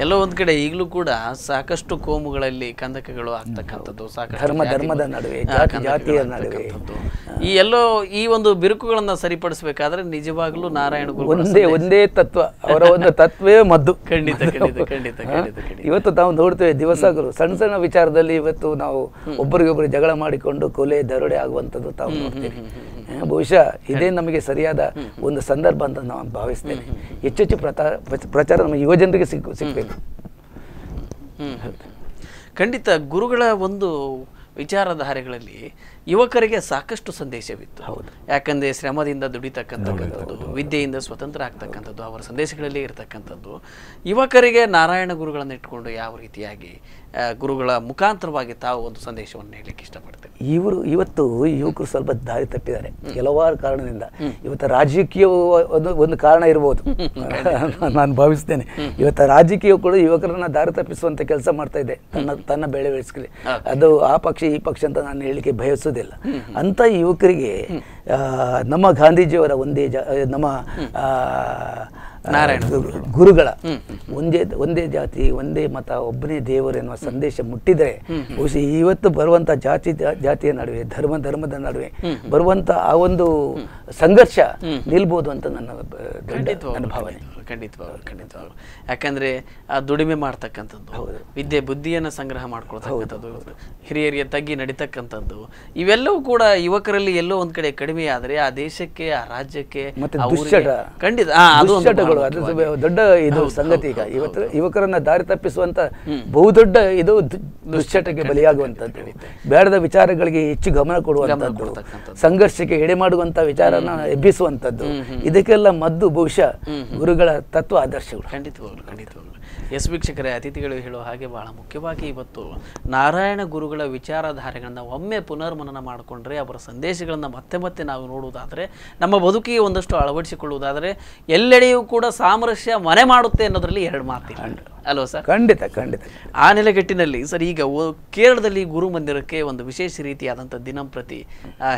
ಎಲ್ಲ ಒಂದ್ ಕಡೆ ಈಗಲೂ ಕೂಡ ಸಾಕಷ್ಟು ಕೋಮುಗಳಲ್ಲಿ ಕಂದಕಗಳು ಆಗ್ತಕ್ಕಂಥದ್ದು ಸಾಕಷ್ಟು ಧರ್ಮ ಧರ್ಮದ ನಡುವೆ ಜಾತಿಯ ನಡುವೆ ಈ ಎಲ್ಲೋ ಈ ಒಂದು ಬಿರುಕುಗಳನ್ನ ಸರಿಪಡಿಸಬೇಕಾದ್ರೆ ನಿಜವಾಗ್ಲೂ ನಾರಾಯಣ ಗುರು ಒಂದೇ ಒಂದೇ ತತ್ವ ಅವರ ಒಂದು ತತ್ವವೇ ಮದ್ದು ಖಂಡಿತ ಖಂಡಿತ ಖಂಡಿತ ಇವತ್ತು ನಾವು ನೋಡ್ತೇವೆ ದಿವಸಗಳು ಸಣ್ಣ ಸಣ್ಣ ವಿಚಾರದಲ್ಲಿ ಇವತ್ತು ನಾವು ಒಬ್ಬರಿಗೊಬ್ಬರು ಜಗಳ ಮಾಡಿಕೊಂಡು ಕೊಲೆ ದರೋಡೆ ಆಗುವಂಥದ್ದು ತಾವು ನೋಡ್ತೇವೆ ಬಹುಶಃ ಇದೇ ನಮಗೆ ಸರಿಯಾದ ಒಂದು ಸಂದರ್ಭ ಅಂತ ನಾವು ಭಾವಿಸ್ತೇನೆ ಹೆಚ್ಚೆಚ್ಚು ಪ್ರಚಾರ ಪ್ರಚಾರ ನಮ್ಮ ಯುವಜನರಿಗೆ ಹ್ಮ್ ಸಿಗಬೇಕು ಖಂಡಿತ ಗುರುಗಳ ಒಂದು ವಿಚಾರಧಾರೆಗಳಲ್ಲಿ ಯುವಕರಿಗೆ ಸಾಕಷ್ಟು ಸಂದೇಶವಿತ್ತು ಹೌದು ಯಾಕಂದರೆ ಶ್ರಮದಿಂದ ದುಡಿತಕ್ಕಂಥದ್ದು ವಿದ್ಯೆಯಿಂದ ಸ್ವತಂತ್ರ ಆಗ್ತಕ್ಕಂಥದ್ದು ಅವರ ಸಂದೇಶಗಳಲ್ಲಿ ಇರತಕ್ಕಂಥದ್ದು ಯುವಕರಿಗೆ ನಾರಾಯಣ ಗುರುಗಳನ್ನು ಇಟ್ಕೊಂಡು ಯಾವ ರೀತಿಯಾಗಿ ಗುರುಗಳ ಮುಖಾಂತರವಾಗಿ ತಾವು ಒಂದು ಸಂದೇಶವನ್ನು ಹೇಳಲಿಕ್ಕೆ ಇಷ್ಟಪಡ್ತೀವಿ ಇವರು ಇವತ್ತು ಯುವಕರು ಸ್ವಲ್ಪ ದಾರಿ ತಪ್ಪಿದ್ದಾರೆ ಕೆಲವಾರು ಕಾರಣದಿಂದ ಇವತ್ತು ರಾಜಕೀಯ ಒಂದು ಒಂದು ಕಾರಣ ಇರ್ಬೋದು ನಾನು ಭಾವಿಸ್ತೇನೆ ಇವತ್ತು ರಾಜಕೀಯ ಕೂಡ ಯುವಕರನ್ನ ದಾರಿ ತಪ್ಪಿಸುವಂತ ಕೆಲಸ ಮಾಡ್ತಾ ಇದೆ ತನ್ನ ತನ್ನ ಬೆಳೆ ಬೆಳೆಸ್ಕೊಳ್ಳಿ ಅದು ಆ ಪಕ್ಷ ಈ ಪಕ್ಷ ಅಂತ ನಾನು ಹೇಳಲಿಕ್ಕೆ ಬಯಸೋದಿಲ್ಲ ಅಂತ ಯುವಕರಿಗೆ ನಮ್ಮ ಗಾಂಧೀಜಿಯವರ ಒಂದೇ ಜ ನಮ್ಮ ಗುರುಗಳ ಒಂದೇ ಒಂದೇ ಜಾತಿ ಒಂದೇ ಮತ ಒಬ್ಬನೇ ದೇವರು ಎನ್ನುವ ಸಂದೇಶ ಮುಟ್ಟಿದ್ರೆ ಬಹುಶಃ ಇವತ್ತು ಬರುವಂತ ಜಾತಿ ಜಾತಿಯ ನಡುವೆ ಧರ್ಮ ಧರ್ಮದ ನಡುವೆ ಬರುವಂತ ಆ ಒಂದು ಸಂಘರ್ಷ ನಿಲ್ಬಹುದು ಅಂತ ನನ್ನ ಭಾವನೆ ಖಂಡಿತವಾಗ್ಲು ಖಂಡಿತವಾಗ್ಲು ಯಾಕಂದ್ರೆ ಆ ದುಡಿಮೆ ಮಾಡ್ತಕ್ಕಂಥದ್ದು ವಿದ್ಯೆ ಬುದ್ಧಿಯನ್ನ ಸಂಗ್ರಹ ಮಾಡ್ಕೊಳ್ತಕ್ಕಂಥದ್ದು ಹಿರಿಯರಿಗೆ ತಗ್ಗಿ ನಡಿತಕ್ಕಂಥದ್ದು ಇವೆಲ್ಲವೂ ಕೂಡ ಯುವಕರಲ್ಲಿ ಎಲ್ಲೋ ಒಂದ್ ಕಡೆ ಕಡಿಮೆ ಆದ್ರೆ ಆ ದೇಶಕ್ಕೆ ಆ ರಾಜ್ಯಕ್ಕೆ ಖಂಡಿತ ಸಂಘಗಳು ದೊಡ್ಡ ಇದು ಸಂಗತಿ ಈಗ ಇವತ್ತು ಯುವಕರನ್ನ ದಾರಿ ತಪ್ಪಿಸುವಂತ ಬಹುದೊಡ್ಡ ಇದು ದುಶ್ಚಟಕ್ಕೆ ಬಲಿಯಾಗುವಂತದ್ದು ಬೇಡದ ವಿಚಾರಗಳಿಗೆ ಹೆಚ್ಚು ಗಮನ ಕೊಡುವಂತದ್ದು ಸಂಘರ್ಷಕ್ಕೆ ಎಡೆ ಮಾಡುವಂತ ವಿಚಾರನ ಎಬ್ಬಿಸುವಂತದ್ದು ಇದಕ್ಕೆಲ್ಲ ಮದ್ದು ಬಹುಶಃ ಗುರುಗಳ ತತ್ವ ಆದರ್ಶಗಳು ಖಂಡಿತವಾಗ್ಲು ಖಂಡಿತವಾಗ್ಲು ಎಸ್ ವೀಕ್ಷಕರೇ ಅತಿಥಿಗಳು ಹೇಳುವ ಹಾಗೆ ಬಹಳ ಮುಖ್ಯವಾಗಿ ಇವತ್ತು ನಾರಾಯಣ ಗುರುಗಳ ವಿಚಾರಧಾರೆಗಳನ್ನು ಒಮ್ಮೆ ಪುನರ್ಮನನ ಮಾಡಿಕೊಂಡ್ರೆ ಅವರ ಸಂದೇಶಗಳನ್ನು ಮತ್ತೆ ಮತ್ತೆ ನಾವು ನೋಡುವುದಾದರೆ ನಮ್ಮ ಬದುಕಿಗೆ ಒಂದಷ್ಟು ಅಳವಡಿಸಿಕೊಳ್ಳುವುದಾದರೆ ಎಲ್ಲೆಡೆಯೂ ಕೂಡ ಸಾಮರಸ್ಯ ಮನೆ ಮಾಡುತ್ತೆ ಅನ್ನೋದರಲ್ಲಿ ಎರಡು ಮಾತಿಲ್ಲ ಹಲೋ ಸರ್ ಖಂಡಿತ ಖಂಡಿತ ಆ ನೆಲೆಗಟ್ಟಿನಲ್ಲಿ ಸರ್ ಈಗ ಕೇರಳದಲ್ಲಿ ಗುರು ಮಂದಿರಕ್ಕೆ ಒಂದು ವಿಶೇಷ ರೀತಿಯಾದಂಥ ದಿನಂಪ್ರತಿ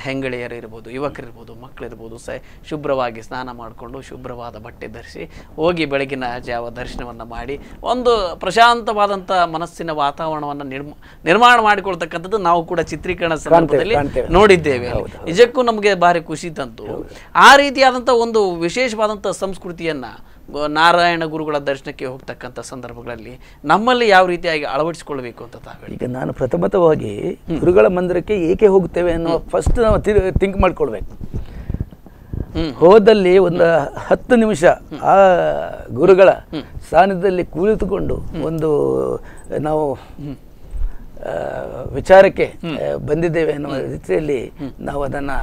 ಹೆಂಗಳೆಯರು ಇರ್ಬೋದು ಯುವಕರಿರ್ಬೋದು ಮಕ್ಕಳಿರ್ಬೋದು ಸ ಶುಭ್ರವಾಗಿ ಸ್ನಾನ ಮಾಡಿಕೊಂಡು ಶುಭ್ರವಾದ ಬಟ್ಟೆ ಧರಿಸಿ ಹೋಗಿ ಬೆಳಗಿನ ಜಾವ ದರ್ಶನವನ್ನು ಮಾಡಿ ಒಂದು ಪ್ರಶಾಂತವಾದಂಥ ಮನಸ್ಸಿನ ವಾತಾವರಣವನ್ನು ನಿರ್ಮ ನಿರ್ಮಾಣ ಮಾಡಿಕೊಳ್ತಕ್ಕಂಥದ್ದು ನಾವು ಕೂಡ ಚಿತ್ರೀಕರಣ ಸಂದರ್ಭದಲ್ಲಿ ನೋಡಿದ್ದೇವೆ ನಿಜಕ್ಕೂ ನಮಗೆ ಭಾರಿ ಖುಷಿ ತಂತು ಆ ರೀತಿಯಾದಂಥ ಒಂದು ವಿಶೇಷವಾದಂಥ ಸಂಸ್ಕೃತಿಯನ್ನು ನಾರಾಯಣ ಗುರುಗಳ ದರ್ಶನಕ್ಕೆ ಹೋಗ್ತಕ್ಕಂಥ ಸಂದರ್ಭಗಳಲ್ಲಿ ನಮ್ಮಲ್ಲಿ ಯಾವ ರೀತಿಯಾಗಿ ಅಳವಡಿಸಿಕೊಳ್ಬೇಕು ಅಂತ ತಾವು ಈಗ ನಾನು ಪ್ರಥಮತವಾಗಿ ಗುರುಗಳ ಮಂದಿರಕ್ಕೆ ಏಕೆ ಹೋಗುತ್ತೇವೆ ಅನ್ನೋ ಫಸ್ಟ್ ನಾವು ಥಿಂಕ್ ಮಾಡ್ಕೊಳ್ಬೇಕು ಹೋದಲ್ಲಿ ಒಂದು ಹತ್ತು ನಿಮಿಷ ಆ ಗುರುಗಳ ಸ್ಥಾನದಲ್ಲಿ ಕುಳಿತುಕೊಂಡು ಒಂದು ನಾವು ವಿಚಾರಕ್ಕೆ ಬಂದಿದ್ದೇವೆ ಅನ್ನೋ ರೀತಿಯಲ್ಲಿ ನಾವು ಅದನ್ನು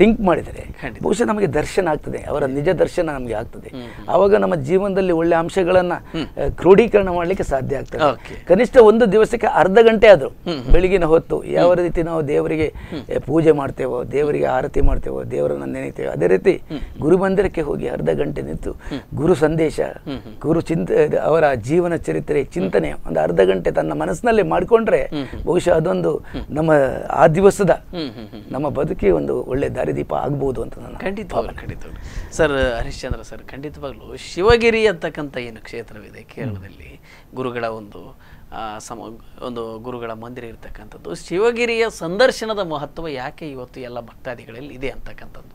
ಥಿಂಕ್ ಮಾಡಿದರೆ ಬಹುಶಃ ನಮಗೆ ದರ್ಶನ ಆಗ್ತದೆ ಅವರ ನಿಜ ದರ್ಶನ ನಮಗೆ ಆಗ್ತದೆ ಆವಾಗ ನಮ್ಮ ಜೀವನದಲ್ಲಿ ಒಳ್ಳೆ ಅಂಶಗಳನ್ನ ಕ್ರೋಢೀಕರಣ ಮಾಡಲಿಕ್ಕೆ ಸಾಧ್ಯ ಆಗ್ತದೆ ಕನಿಷ್ಠ ಒಂದು ದಿವಸಕ್ಕೆ ಅರ್ಧ ಗಂಟೆ ಆದರೂ ಬೆಳಗಿನ ಹೊತ್ತು ಯಾವ ರೀತಿ ನಾವು ದೇವರಿಗೆ ಪೂಜೆ ಮಾಡ್ತೇವೋ ದೇವರಿಗೆ ಆರತಿ ಮಾಡ್ತೇವೋ ದೇವರನ್ನ ನೆನೆತೇವೋ ಅದೇ ರೀತಿ ಗುರು ಮಂದಿರಕ್ಕೆ ಹೋಗಿ ಅರ್ಧ ಗಂಟೆ ನಿಂತು ಗುರು ಸಂದೇಶ ಗುರು ಚಿಂತ ಅವರ ಜೀವನ ಚರಿತ್ರೆ ಚಿಂತನೆ ಒಂದು ಅರ್ಧ ಗಂಟೆ ತನ್ನ ಮನಸ್ಸಿನಲ್ಲಿ ಮಾಡಿಕೊಂಡ್ರೆ ಬಹುಶಃ ಅದೊಂದು ನಮ್ಮ ಆ ದಿವಸದ ನಮ್ಮ ಬದುಕಿ ಒಂದು ಒಳ್ಳೆ ದಾರಿ ದಾರಿದೀಪ ಆಗ್ಬೋದು ಅಂತ ನಾನು ಖಂಡಿತವಾಗ್ಲು ಖಂಡಿತ ಸರ್ ಹರಿಶ್ಚಂದ್ರ ಸರ್ ಖಂಡಿತವಾಗ್ಲೂ ಶಿವಗಿರಿ ಅಂತಕ್ಕಂಥ ಏನು ಕ್ಷೇತ್ರವಿದೆ ಕೇರಳದಲ್ಲಿ ಗುರುಗಳ ಒಂದು ಸಮ ಒಂದು ಗುರುಗಳ ಮಂದಿರ ಇರತಕ್ಕಂಥದ್ದು ಶಿವಗಿರಿಯ ಸಂದರ್ಶನದ ಮಹತ್ವ ಯಾಕೆ ಇವತ್ತು ಎಲ್ಲ ಭಕ್ತಾದಿಗಳಲ್ಲಿ ಇದೆ ಅಂತಕ್ಕಂಥದ್ದು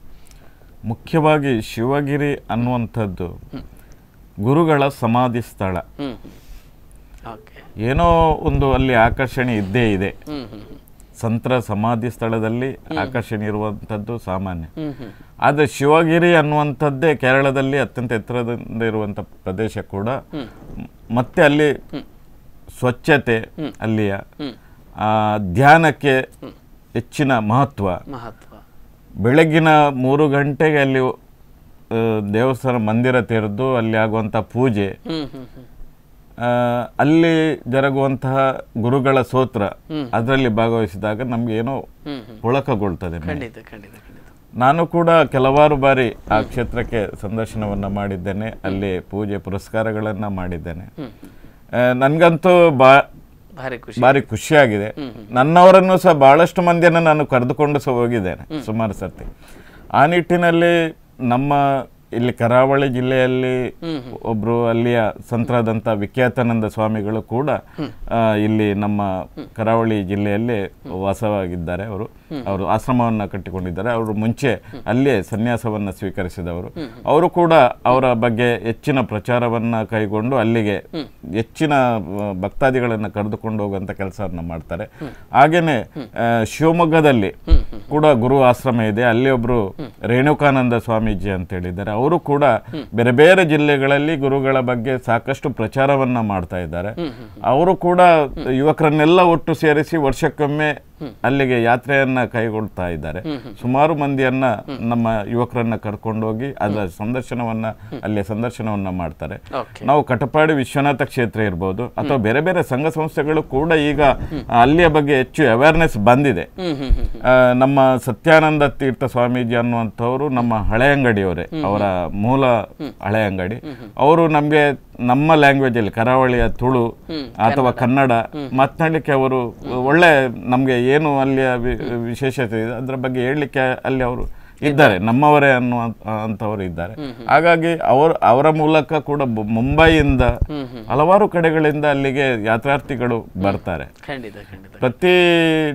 ಮುಖ್ಯವಾಗಿ ಶಿವಗಿರಿ ಅನ್ನುವಂಥದ್ದು ಗುರುಗಳ ಸಮಾಧಿ ಸ್ಥಳ ಏನೋ ಒಂದು ಅಲ್ಲಿ ಆಕರ್ಷಣೆ ಇದ್ದೇ ಇದೆ ಸಂತ್ರ ಸಮಾಧಿ ಸ್ಥಳದಲ್ಲಿ ಆಕರ್ಷಣೆ ಇರುವಂಥದ್ದು ಸಾಮಾನ್ಯ ಆದರೆ ಶಿವಗಿರಿ ಅನ್ನುವಂಥದ್ದೇ ಕೇರಳದಲ್ಲಿ ಅತ್ಯಂತ ಎತ್ತರದಿಂದ ಇರುವಂಥ ಪ್ರದೇಶ ಕೂಡ ಮತ್ತೆ ಅಲ್ಲಿ ಸ್ವಚ್ಛತೆ ಅಲ್ಲಿಯ ಧ್ಯಾನಕ್ಕೆ ಹೆಚ್ಚಿನ ಮಹತ್ವ ಬೆಳಗಿನ ಮೂರು ಗಂಟೆಗೆ ಅಲ್ಲಿ ದೇವಸ್ಥಾನ ಮಂದಿರ ತೆರೆದು ಅಲ್ಲಿ ಆಗುವಂಥ ಪೂಜೆ ಅಲ್ಲಿ ಜರುಗುವಂತಹ ಗುರುಗಳ ಸೋತ್ರ ಅದರಲ್ಲಿ ಭಾಗವಹಿಸಿದಾಗ ನಮ್ಗೆ ಏನೋ ನಾನು ಕೂಡ ಕೆಲವಾರು ಬಾರಿ ಆ ಕ್ಷೇತ್ರಕ್ಕೆ ಸಂದರ್ಶನವನ್ನು ಮಾಡಿದ್ದೇನೆ ಅಲ್ಲಿ ಪೂಜೆ ಪುರಸ್ಕಾರಗಳನ್ನು ಮಾಡಿದ್ದೇನೆ ನನಗಂತೂ ಬಾ ಭಾರಿ ಖುಷಿಯಾಗಿದೆ ನನ್ನವರನ್ನು ಸಹ ಬಹಳಷ್ಟು ಮಂದಿಯನ್ನು ನಾನು ಕರೆದುಕೊಂಡು ಸಹ ಹೋಗಿದ್ದೇನೆ ಸುಮಾರು ಸರ್ತಿ ಆ ನಿಟ್ಟಿನಲ್ಲಿ ನಮ್ಮ ಇಲ್ಲಿ ಕರಾವಳಿ ಜಿಲ್ಲೆಯಲ್ಲಿ ಒಬ್ರು ಅಲ್ಲಿಯ ಸಂತರಾದಂತ ವಿಖ್ಯಾತಾನಂದ ಸ್ವಾಮಿಗಳು ಕೂಡ ಇಲ್ಲಿ ನಮ್ಮ ಕರಾವಳಿ ಜಿಲ್ಲೆಯಲ್ಲಿ ವಾಸವಾಗಿದ್ದಾರೆ ಅವರು ಅವರು ಆಶ್ರಮವನ್ನು ಕಟ್ಟಿಕೊಂಡಿದ್ದಾರೆ ಅವರು ಮುಂಚೆ ಅಲ್ಲಿ ಸನ್ಯಾಸವನ್ನು ಸ್ವೀಕರಿಸಿದವರು ಅವರು ಕೂಡ ಅವರ ಬಗ್ಗೆ ಹೆಚ್ಚಿನ ಪ್ರಚಾರವನ್ನು ಕೈಗೊಂಡು ಅಲ್ಲಿಗೆ ಹೆಚ್ಚಿನ ಭಕ್ತಾದಿಗಳನ್ನು ಕರೆದುಕೊಂಡು ಹೋಗುವಂಥ ಕೆಲಸವನ್ನು ಮಾಡ್ತಾರೆ ಹಾಗೆಯೇ ಶಿವಮೊಗ್ಗದಲ್ಲಿ ಕೂಡ ಗುರು ಆಶ್ರಮ ಇದೆ ಅಲ್ಲಿ ಒಬ್ಬರು ರೇಣುಕಾನಂದ ಸ್ವಾಮೀಜಿ ಅಂತ ಹೇಳಿದ್ದಾರೆ ಅವರು ಕೂಡ ಬೇರೆ ಬೇರೆ ಜಿಲ್ಲೆಗಳಲ್ಲಿ ಗುರುಗಳ ಬಗ್ಗೆ ಸಾಕಷ್ಟು ಪ್ರಚಾರವನ್ನ ಮಾಡ್ತಾ ಇದ್ದಾರೆ ಅವರು ಕೂಡ ಯುವಕರನ್ನೆಲ್ಲ ಒಟ್ಟು ಸೇರಿಸಿ ವರ್ಷಕ್ಕೊಮ್ಮೆ ಅಲ್ಲಿಗೆ ಯಾತ್ರೆಯನ್ನ ಕೈಗೊಳ್ತಾ ಇದ್ದಾರೆ ಸುಮಾರು ಮಂದಿಯನ್ನ ನಮ್ಮ ಯುವಕರನ್ನ ಹೋಗಿ ಅದರ ಸಂದರ್ಶನವನ್ನ ಅಲ್ಲಿ ಸಂದರ್ಶನವನ್ನ ಮಾಡ್ತಾರೆ ನಾವು ಕಟಪಾಡಿ ವಿಶ್ವನಾಥ ಕ್ಷೇತ್ರ ಇರ್ಬೋದು ಅಥವಾ ಬೇರೆ ಬೇರೆ ಸಂಘ ಸಂಸ್ಥೆಗಳು ಕೂಡ ಈಗ ಅಲ್ಲಿಯ ಬಗ್ಗೆ ಹೆಚ್ಚು ಅವೇರ್ನೆಸ್ ಬಂದಿದೆ ನಮ್ಮ ಸತ್ಯಾನಂದ ತೀರ್ಥ ಸ್ವಾಮೀಜಿ ಅನ್ನುವಂಥವ್ರು ನಮ್ಮ ಹಳೆ ಅಂಗಡಿಯವರೇ ಅವರ ಮೂಲ ಹಳೆ ಅಂಗಡಿ ಅವರು ನಮಗೆ ನಮ್ಮ ಲ್ಯಾಂಗ್ವೇಜ್ ಅಲ್ಲಿ ಕರಾವಳಿಯ ತುಳು ಅಥವಾ ಕನ್ನಡ ಮಾತನಾಡಲಿಕ್ಕೆ ಅವರು ಒಳ್ಳೆ ನಮಗೆ ಏನು ಅಲ್ಲಿಯ ವಿಶೇಷತೆ ಇದೆ ಅದರ ಬಗ್ಗೆ ಹೇಳಲಿಕ್ಕೆ ಅಲ್ಲಿ ಅವರು ಇದ್ದಾರೆ ನಮ್ಮವರೇ ಅನ್ನುವ ಅಂತವರು ಇದ್ದಾರೆ ಹಾಗಾಗಿ ಅವರು ಅವರ ಮೂಲಕ ಕೂಡ ಮುಂಬೈಯಿಂದ ಹಲವಾರು ಕಡೆಗಳಿಂದ ಅಲ್ಲಿಗೆ ಯಾತ್ರಾರ್ಥಿಗಳು ಬರ್ತಾರೆ ಪ್ರತಿ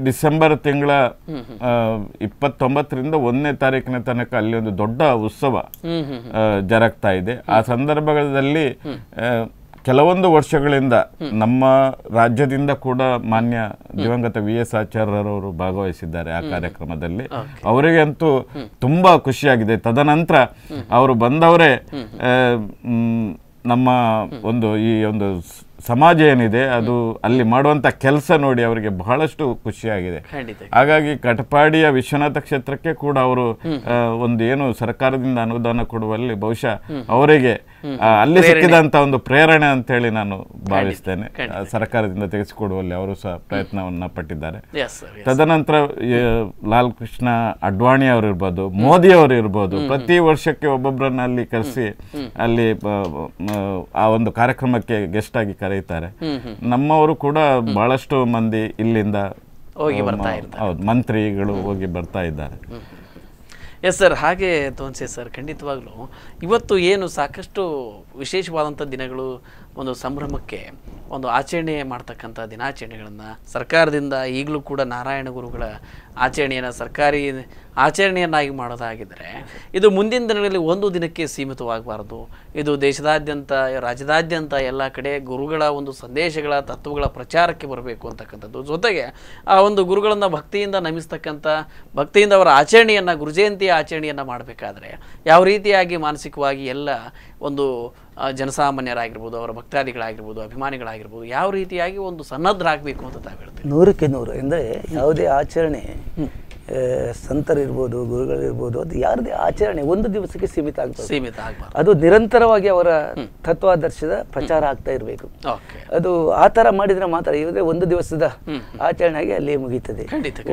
ಡಿಸೆಂಬರ್ ತಿಂಗಳ ಇಪ್ಪತ್ತೊಂಬತ್ತರಿಂದ ಒಂದನೇ ತಾರೀಕಿನ ತನಕ ಅಲ್ಲಿ ಒಂದು ದೊಡ್ಡ ಉತ್ಸವ ಜರಗ್ತಾ ಇದೆ ಆ ಸಂದರ್ಭದಲ್ಲಿ ಕೆಲವೊಂದು ವರ್ಷಗಳಿಂದ ನಮ್ಮ ರಾಜ್ಯದಿಂದ ಕೂಡ ಮಾನ್ಯ ದಿವಂಗತ ವಿ ಎಸ್ ಆಚಾರ್ಯರವರು ಭಾಗವಹಿಸಿದ್ದಾರೆ ಆ ಕಾರ್ಯಕ್ರಮದಲ್ಲಿ ಅವರಿಗೆ ಅಂತೂ ತುಂಬಾ ಖುಷಿಯಾಗಿದೆ ತದನಂತರ ಅವರು ಬಂದವರೇ ನಮ್ಮ ಒಂದು ಈ ಒಂದು ಸಮಾಜ ಏನಿದೆ ಅದು ಅಲ್ಲಿ ಮಾಡುವಂಥ ಕೆಲಸ ನೋಡಿ ಅವರಿಗೆ ಬಹಳಷ್ಟು ಖುಷಿಯಾಗಿದೆ ಹಾಗಾಗಿ ಕಟಪಾಡಿಯ ವಿಶ್ವನಾಥ ಕ್ಷೇತ್ರಕ್ಕೆ ಕೂಡ ಅವರು ಒಂದು ಏನು ಸರ್ಕಾರದಿಂದ ಅನುದಾನ ಕೊಡುವಲ್ಲಿ ಬಹುಶಃ ಅವರಿಗೆ ಅಲ್ಲಿ ಸಿಕ್ಕಿದಂತ ಒಂದು ಪ್ರೇರಣೆ ಅಂತ ಹೇಳಿ ನಾನು ಭಾವಿಸ್ತೇನೆ ಸರ್ಕಾರದಿಂದ ತೆಗೆಸಿಕೊಡುವಲ್ಲಿ ಅವರು ಸಹ ಪ್ರಯತ್ನವನ್ನ ಪಟ್ಟಿದ್ದಾರೆ ತದನಂತರ ಲಾಲ್ ಕೃಷ್ಣ ಅಡ್ವಾಣಿ ಅವರು ಇರ್ಬೋದು ಮೋದಿ ಅವರು ಇರ್ಬೋದು ಪ್ರತಿ ವರ್ಷಕ್ಕೆ ಒಬ್ಬೊಬ್ಬರನ್ನ ಅಲ್ಲಿ ಕರೆಸಿ ಅಲ್ಲಿ ಆ ಒಂದು ಕಾರ್ಯಕ್ರಮಕ್ಕೆ ಗೆಸ್ಟ್ ಆಗಿ ಕರೀತಾರೆ ನಮ್ಮವರು ಕೂಡ ಬಹಳಷ್ಟು ಮಂದಿ ಇಲ್ಲಿಂದ ಹೋಗಿ ಬರ್ತಾ ಹೌದು ಮಂತ್ರಿಗಳು ಹೋಗಿ ಬರ್ತಾ ಇದ್ದಾರೆ ಎಸ್ ಸರ್ ಹಾಗೆ ತೋನ್ಸೆ ಸರ್ ಖಂಡಿತವಾಗ್ಲೂ ಇವತ್ತು ಏನು ಸಾಕಷ್ಟು ವಿಶೇಷವಾದಂಥ ದಿನಗಳು ಒಂದು ಸಂಭ್ರಮಕ್ಕೆ ಒಂದು ಆಚರಣೆ ಮಾಡ್ತಕ್ಕಂಥ ದಿನಾಚರಣೆಗಳನ್ನು ಸರ್ಕಾರದಿಂದ ಈಗಲೂ ಕೂಡ ನಾರಾಯಣ ಗುರುಗಳ ಆಚರಣೆಯನ್ನು ಸರ್ಕಾರಿ ಆಚರಣೆಯನ್ನಾಗಿ ಮಾಡೋದಾಗಿದ್ದರೆ ಇದು ಮುಂದಿನ ದಿನಗಳಲ್ಲಿ ಒಂದು ದಿನಕ್ಕೆ ಸೀಮಿತವಾಗಬಾರ್ದು ಇದು ದೇಶದಾದ್ಯಂತ ರಾಜ್ಯದಾದ್ಯಂತ ಎಲ್ಲ ಕಡೆ ಗುರುಗಳ ಒಂದು ಸಂದೇಶಗಳ ತತ್ವಗಳ ಪ್ರಚಾರಕ್ಕೆ ಬರಬೇಕು ಅಂತಕ್ಕಂಥದ್ದು ಜೊತೆಗೆ ಆ ಒಂದು ಗುರುಗಳನ್ನು ಭಕ್ತಿಯಿಂದ ನಮಿಸ್ತಕ್ಕಂಥ ಭಕ್ತಿಯಿಂದ ಅವರ ಆಚರಣೆಯನ್ನು ಗುರುಜಯಂತಿ ಆಚರಣೆಯನ್ನು ಮಾಡಬೇಕಾದ್ರೆ ಯಾವ ರೀತಿಯಾಗಿ ಮಾನಸಿಕವಾಗಿ ಎಲ್ಲ ಒಂದು ಜನಸಾಮಾನ್ಯರಾಗಿರ್ಬೋದು ಅವರ ಭಕ್ತಾದಿಗಳಾಗಿರ್ಬೋದು ಅಭಿಮಾನಿಗಳಾಗಿರ್ಬೋದು ಯಾವ ರೀತಿಯಾಗಿ ಒಂದು ಸನ್ನದ್ಧರಾಗಬೇಕು ಅಂತ ತಾವು ಹೇಳ್ತೀವಿ ನೂರಕ್ಕೆ ನೂರು ಅಂದರೆ ಯಾವುದೇ ಆಚರಣೆ ಸಂತರಿರ್ಬೋದು ಗುರುಗಳಿರ್ಬೋದು ಅದು ಯಾರದೇ ಆಚರಣೆ ಒಂದು ದಿವಸಕ್ಕೆ ಸೀಮಿತ ಆಗ್ತದೆ ಸೀಮಿತ ಅದು ನಿರಂತರವಾಗಿ ಅವರ ತತ್ವಾದರ್ಶದ ಪ್ರಚಾರ ಆಗ್ತಾ ಇರಬೇಕು ಅದು ಆ ಥರ ಮಾಡಿದರೆ ಮಾತ್ರ ಇಲ್ಲದೆ ಒಂದು ದಿವಸದ ಆಗಿ ಅಲ್ಲಿ ಮುಗೀತದೆ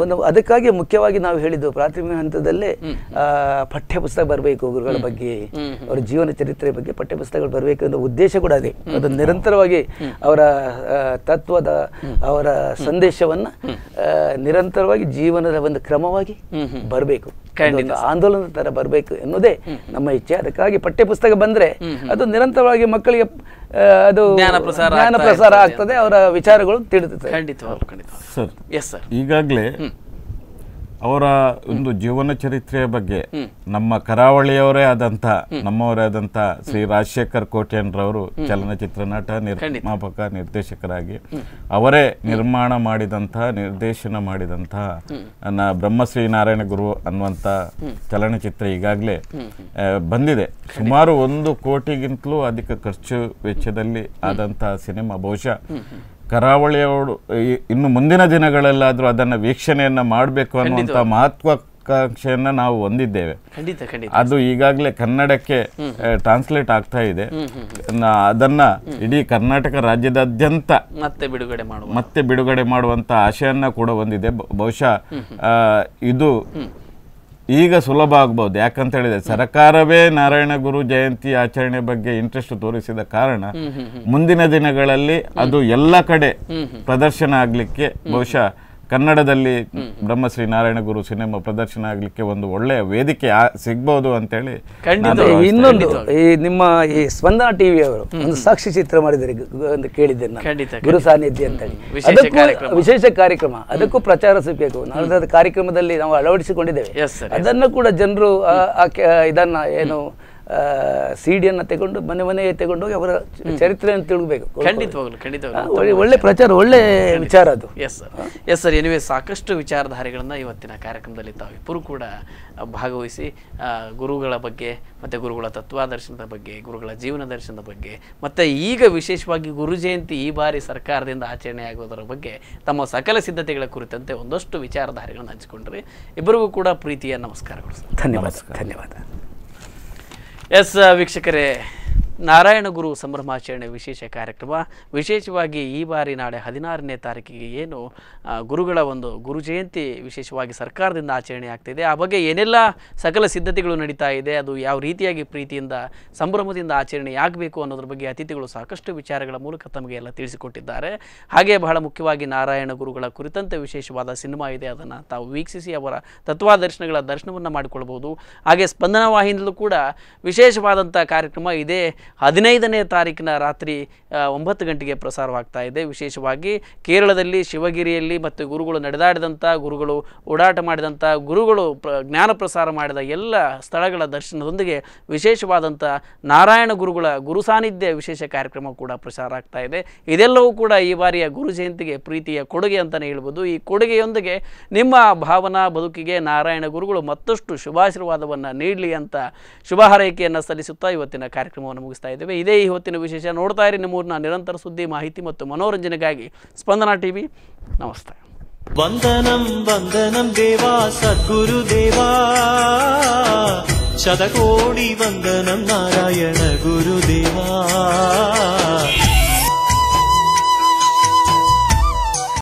ಒಂದು ಅದಕ್ಕಾಗಿ ಮುಖ್ಯವಾಗಿ ನಾವು ಹೇಳಿದ್ದು ಪ್ರಾಥಮಿಕ ಹಂತದಲ್ಲೇ ಪಠ್ಯ ಪುಸ್ತಕ ಬರಬೇಕು ಗುರುಗಳ ಬಗ್ಗೆ ಅವರ ಜೀವನ ಚರಿತ್ರೆ ಬಗ್ಗೆ ಪಠ್ಯ ಪುಸ್ತಕಗಳು ಬರಬೇಕು ಅನ್ನೋ ಉದ್ದೇಶ ಕೂಡ ಅದೇ ಅದು ನಿರಂತರವಾಗಿ ಅವರ ತತ್ವದ ಅವರ ಸಂದೇಶವನ್ನು ನಿರಂತರವಾಗಿ ಜೀವನದ ಒಂದು ಕ್ರಮ ಕ್ರಮವಾಗಿ ಬರಬೇಕು ಆಂದೋಲನ ತರ ಬರಬೇಕು ಎನ್ನುವುದೇ ನಮ್ಮ ಇಚ್ಛೆ ಅದಕ್ಕಾಗಿ ಪಠ್ಯ ಪುಸ್ತಕ ಬಂದ್ರೆ ಅದು ನಿರಂತರವಾಗಿ ಮಕ್ಕಳಿಗೆ ಅದು ಜ್ಞಾನ ಪ್ರಸಾರ ಆಗ್ತದೆ ಅವರ ವಿಚಾರಗಳು ಸರ್ ಈಗಾಗಲೇ ಅವರ ಒಂದು ಜೀವನ ಚರಿತ್ರೆಯ ಬಗ್ಗೆ ನಮ್ಮ ಕರಾವಳಿಯವರೇ ಆದಂಥ ನಮ್ಮವರೇ ಆದಂಥ ಶ್ರೀ ರಾಜಶೇಖರ್ ಕೋಟೆನ್ರವರು ಚಲನಚಿತ್ರ ನಟ ನಿರ್ಮಾಪಕ ನಿರ್ದೇಶಕರಾಗಿ ಅವರೇ ನಿರ್ಮಾಣ ಮಾಡಿದಂಥ ನಿರ್ದೇಶನ ಮಾಡಿದಂಥ ಬ್ರಹ್ಮಶ್ರೀ ನಾರಾಯಣ ಗುರು ಅನ್ನುವಂಥ ಚಲನಚಿತ್ರ ಈಗಾಗಲೇ ಬಂದಿದೆ ಸುಮಾರು ಒಂದು ಕೋಟಿಗಿಂತಲೂ ಅಧಿಕ ಖರ್ಚು ವೆಚ್ಚದಲ್ಲಿ ಆದಂತಹ ಸಿನಿಮಾ ಬಹುಶಃ ಕರಾವಳಿಯವರು ಇನ್ನು ಮುಂದಿನ ದಿನಗಳಲ್ಲಾದರೂ ಅದನ್ನು ವೀಕ್ಷಣೆಯನ್ನು ಮಾಡಬೇಕು ಅನ್ನುವಂಥ ಮಹತ್ವಾಕಾಂಕ್ಷೆಯನ್ನು ನಾವು ಹೊಂದಿದ್ದೇವೆ ಅದು ಈಗಾಗಲೇ ಕನ್ನಡಕ್ಕೆ ಟ್ರಾನ್ಸ್ಲೇಟ್ ಆಗ್ತಾ ಇದೆ ಅದನ್ನ ಇಡೀ ಕರ್ನಾಟಕ ರಾಜ್ಯದಾದ್ಯಂತ ಮತ್ತೆ ಬಿಡುಗಡೆ ಮಾಡುವ ಮತ್ತೆ ಬಿಡುಗಡೆ ಮಾಡುವಂಥ ಆಶಯನ್ನು ಕೂಡ ಹೊಂದಿದೆ ಬಹುಶಃ ಇದು ಈಗ ಸುಲಭ ಆಗ್ಬೋದು ಯಾಕಂತ ಹೇಳಿದ್ರೆ ಸರ್ಕಾರವೇ ನಾರಾಯಣ ಗುರು ಜಯಂತಿ ಆಚರಣೆ ಬಗ್ಗೆ ಇಂಟ್ರೆಸ್ಟ್ ತೋರಿಸಿದ ಕಾರಣ ಮುಂದಿನ ದಿನಗಳಲ್ಲಿ ಅದು ಎಲ್ಲ ಕಡೆ ಪ್ರದರ್ಶನ ಆಗ್ಲಿಕ್ಕೆ ಬಹುಶಃ ಕನ್ನಡದಲ್ಲಿ ಬ್ರಹ್ಮಶ್ರೀ ನಾರಾಯಣ ಗುರು ಸಿನಿಮಾ ಪ್ರದರ್ಶನ ಆಗಲಿಕ್ಕೆ ಒಂದು ಒಳ್ಳೆಯ ವೇದಿಕೆ ಸಿಗ್ಬೋದು ಅಂತೇಳಿ ಇನ್ನೊಂದು ಈ ನಿಮ್ಮ ಈ ಸ್ಪಂದನ ಟಿವಿ ಅವರು ಒಂದು ಸಾಕ್ಷಿ ಚಿತ್ರ ಮಾಡಿದರೆ ಅಂತ ಗುರು ಸಾನ್ನಿಧ್ಯ ಅಂತ ಹೇಳಿ ಅದಕ್ಕೂ ವಿಶೇಷ ಕಾರ್ಯಕ್ರಮ ಅದಕ್ಕೂ ಪ್ರಚಾರ ಸಿಗಬೇಕು ನಾವು ಕಾರ್ಯಕ್ರಮದಲ್ಲಿ ನಾವು ಅಳವಡಿಸಿಕೊಂಡಿದ್ದೇವೆ ಅದನ್ನು ಕೂಡ ಜನರು ಇದನ್ನ ಏನು ಸಿಡಿಯನ್ನು ತಗೊಂಡು ತೆಗೊಂಡು ಮನೆ ಮನೆಗೆ ಹೋಗಿ ಅವರ ಚರಿತ್ರೆಯನ್ನು ತಿಳ್ಬೇಕು ಖಂಡಿತವಾಗಲು ಖಂಡಿತವಾಗ ಒಳ್ಳೆ ಪ್ರಚಾರ ಒಳ್ಳೆ ವಿಚಾರ ಅದು yes sir yes sir anyway ಸಾಕಷ್ಟು ವಿಚಾರಧಾರೆಗಳನ್ನು ಇವತ್ತಿನ ಕಾರ್ಯಕ್ರಮದಲ್ಲಿ ಇಬ್ಬರು ಕೂಡ ಭಾಗವಹಿಸಿ ಗುರುಗಳ ಬಗ್ಗೆ ಮತ್ತು ಗುರುಗಳ ತತ್ವಾದರ್ಶನದ ಬಗ್ಗೆ ಗುರುಗಳ ಜೀವನ ದರ್ಶನದ ಬಗ್ಗೆ ಮತ್ತು ಈಗ ವಿಶೇಷವಾಗಿ ಗುರು ಜಯಂತಿ ಈ ಬಾರಿ ಸರ್ಕಾರದಿಂದ ಆಚರಣೆ ಬಗ್ಗೆ ತಮ್ಮ ಸಕಲ ಸಿದ್ಧತೆಗಳ ಕುರಿತಂತೆ ಒಂದಷ್ಟು ವಿಚಾರಧಾರೆಗಳನ್ನು ಹಂಚಿಕೊಂಡ್ರಿ ಇಬ್ಬರಿಗೂ ಕೂಡ ಪ್ರೀತಿಯ ನಮಸ್ಕಾರಗಳು ಧನ್ಯವಾದ ಧನ್ಯವಾದ ಎಸ್ ವೀಕ್ಷಕರೇ ನಾರಾಯಣ ಗುರು ಸಂಭ್ರಮಾಚರಣೆ ವಿಶೇಷ ಕಾರ್ಯಕ್ರಮ ವಿಶೇಷವಾಗಿ ಈ ಬಾರಿ ನಾಳೆ ಹದಿನಾರನೇ ತಾರೀಕಿಗೆ ಏನು ಗುರುಗಳ ಒಂದು ಗುರು ಜಯಂತಿ ವಿಶೇಷವಾಗಿ ಸರ್ಕಾರದಿಂದ ಆಚರಣೆ ಆಗ್ತಿದೆ ಆ ಬಗ್ಗೆ ಏನೆಲ್ಲ ಸಕಲ ಸಿದ್ಧತೆಗಳು ನಡೀತಾ ಇದೆ ಅದು ಯಾವ ರೀತಿಯಾಗಿ ಪ್ರೀತಿಯಿಂದ ಸಂಭ್ರಮದಿಂದ ಆಚರಣೆ ಆಗಬೇಕು ಅನ್ನೋದ್ರ ಬಗ್ಗೆ ಅತಿಥಿಗಳು ಸಾಕಷ್ಟು ವಿಚಾರಗಳ ಮೂಲಕ ತಮಗೆ ಎಲ್ಲ ತಿಳಿಸಿಕೊಟ್ಟಿದ್ದಾರೆ ಹಾಗೆ ಬಹಳ ಮುಖ್ಯವಾಗಿ ನಾರಾಯಣ ಗುರುಗಳ ಕುರಿತಂತೆ ವಿಶೇಷವಾದ ಸಿನಿಮಾ ಇದೆ ಅದನ್ನು ತಾವು ವೀಕ್ಷಿಸಿ ಅವರ ತತ್ವಾದರ್ಶನಗಳ ದರ್ಶನವನ್ನು ಮಾಡಿಕೊಳ್ಬೋದು ಹಾಗೆ ಸ್ಪಂದನ ವಾಹಿನಿಯಲ್ಲೂ ಕೂಡ ವಿಶೇಷವಾದಂಥ ಕಾರ್ಯಕ್ರಮ ಇದೇ ಹದಿನೈದನೇ ತಾರೀಕಿನ ರಾತ್ರಿ ಒಂಬತ್ತು ಗಂಟೆಗೆ ಪ್ರಸಾರವಾಗ್ತಾ ಇದೆ ವಿಶೇಷವಾಗಿ ಕೇರಳದಲ್ಲಿ ಶಿವಗಿರಿಯಲ್ಲಿ ಮತ್ತು ಗುರುಗಳು ನಡೆದಾಡಿದಂಥ ಗುರುಗಳು ಓಡಾಟ ಮಾಡಿದಂಥ ಗುರುಗಳು ಪ್ರ ಜ್ಞಾನ ಪ್ರಸಾರ ಮಾಡಿದ ಎಲ್ಲ ಸ್ಥಳಗಳ ದರ್ಶನದೊಂದಿಗೆ ವಿಶೇಷವಾದಂಥ ನಾರಾಯಣ ಗುರುಗಳ ಗುರು ಸಾನ್ನಿಧ್ಯ ವಿಶೇಷ ಕಾರ್ಯಕ್ರಮ ಕೂಡ ಪ್ರಸಾರ ಆಗ್ತಾ ಇದೆ ಇದೆಲ್ಲವೂ ಕೂಡ ಈ ಬಾರಿಯ ಗುರು ಜಯಂತಿಗೆ ಪ್ರೀತಿಯ ಕೊಡುಗೆ ಅಂತಲೇ ಹೇಳ್ಬೋದು ಈ ಕೊಡುಗೆಯೊಂದಿಗೆ ನಿಮ್ಮ ಭಾವನಾ ಬದುಕಿಗೆ ನಾರಾಯಣ ಗುರುಗಳು ಮತ್ತಷ್ಟು ಶುಭಾಶೀರ್ವಾದವನ್ನು ನೀಡಲಿ ಅಂತ ಶುಭ ಹಾರೈಕೆಯನ್ನು ಸಲ್ಲಿಸುತ್ತಾ ಇವತ್ತಿನ ಕಾರ್ಯಕ್ರಮವನ್ನು ಮುಗಿಸ್ತಾ ಇದ್ದೇವೆ ಇದೇ ಈ ಹೊತ್ತಿನ ವಿಶೇಷ ನೋಡ್ತಾ ಇರಿ ನಿಮ್ಮೂರಿನ ನಿರಂತರ ಸುದ್ದಿ ಮಾಹಿತಿ ಮತ್ತು ಮನೋರಂಜನೆಗಾಗಿ ಸ್ಪಂದನಾ ಟಿವಿ ನಮಸ್ತೆ ವಂದನಂ ವಂದನಂ ದೇವಾ ದೇವಾ ಶತಕೋಡಿ ವಂದನಂ ನಾರಾಯಣ ಗುರುದೇವಾ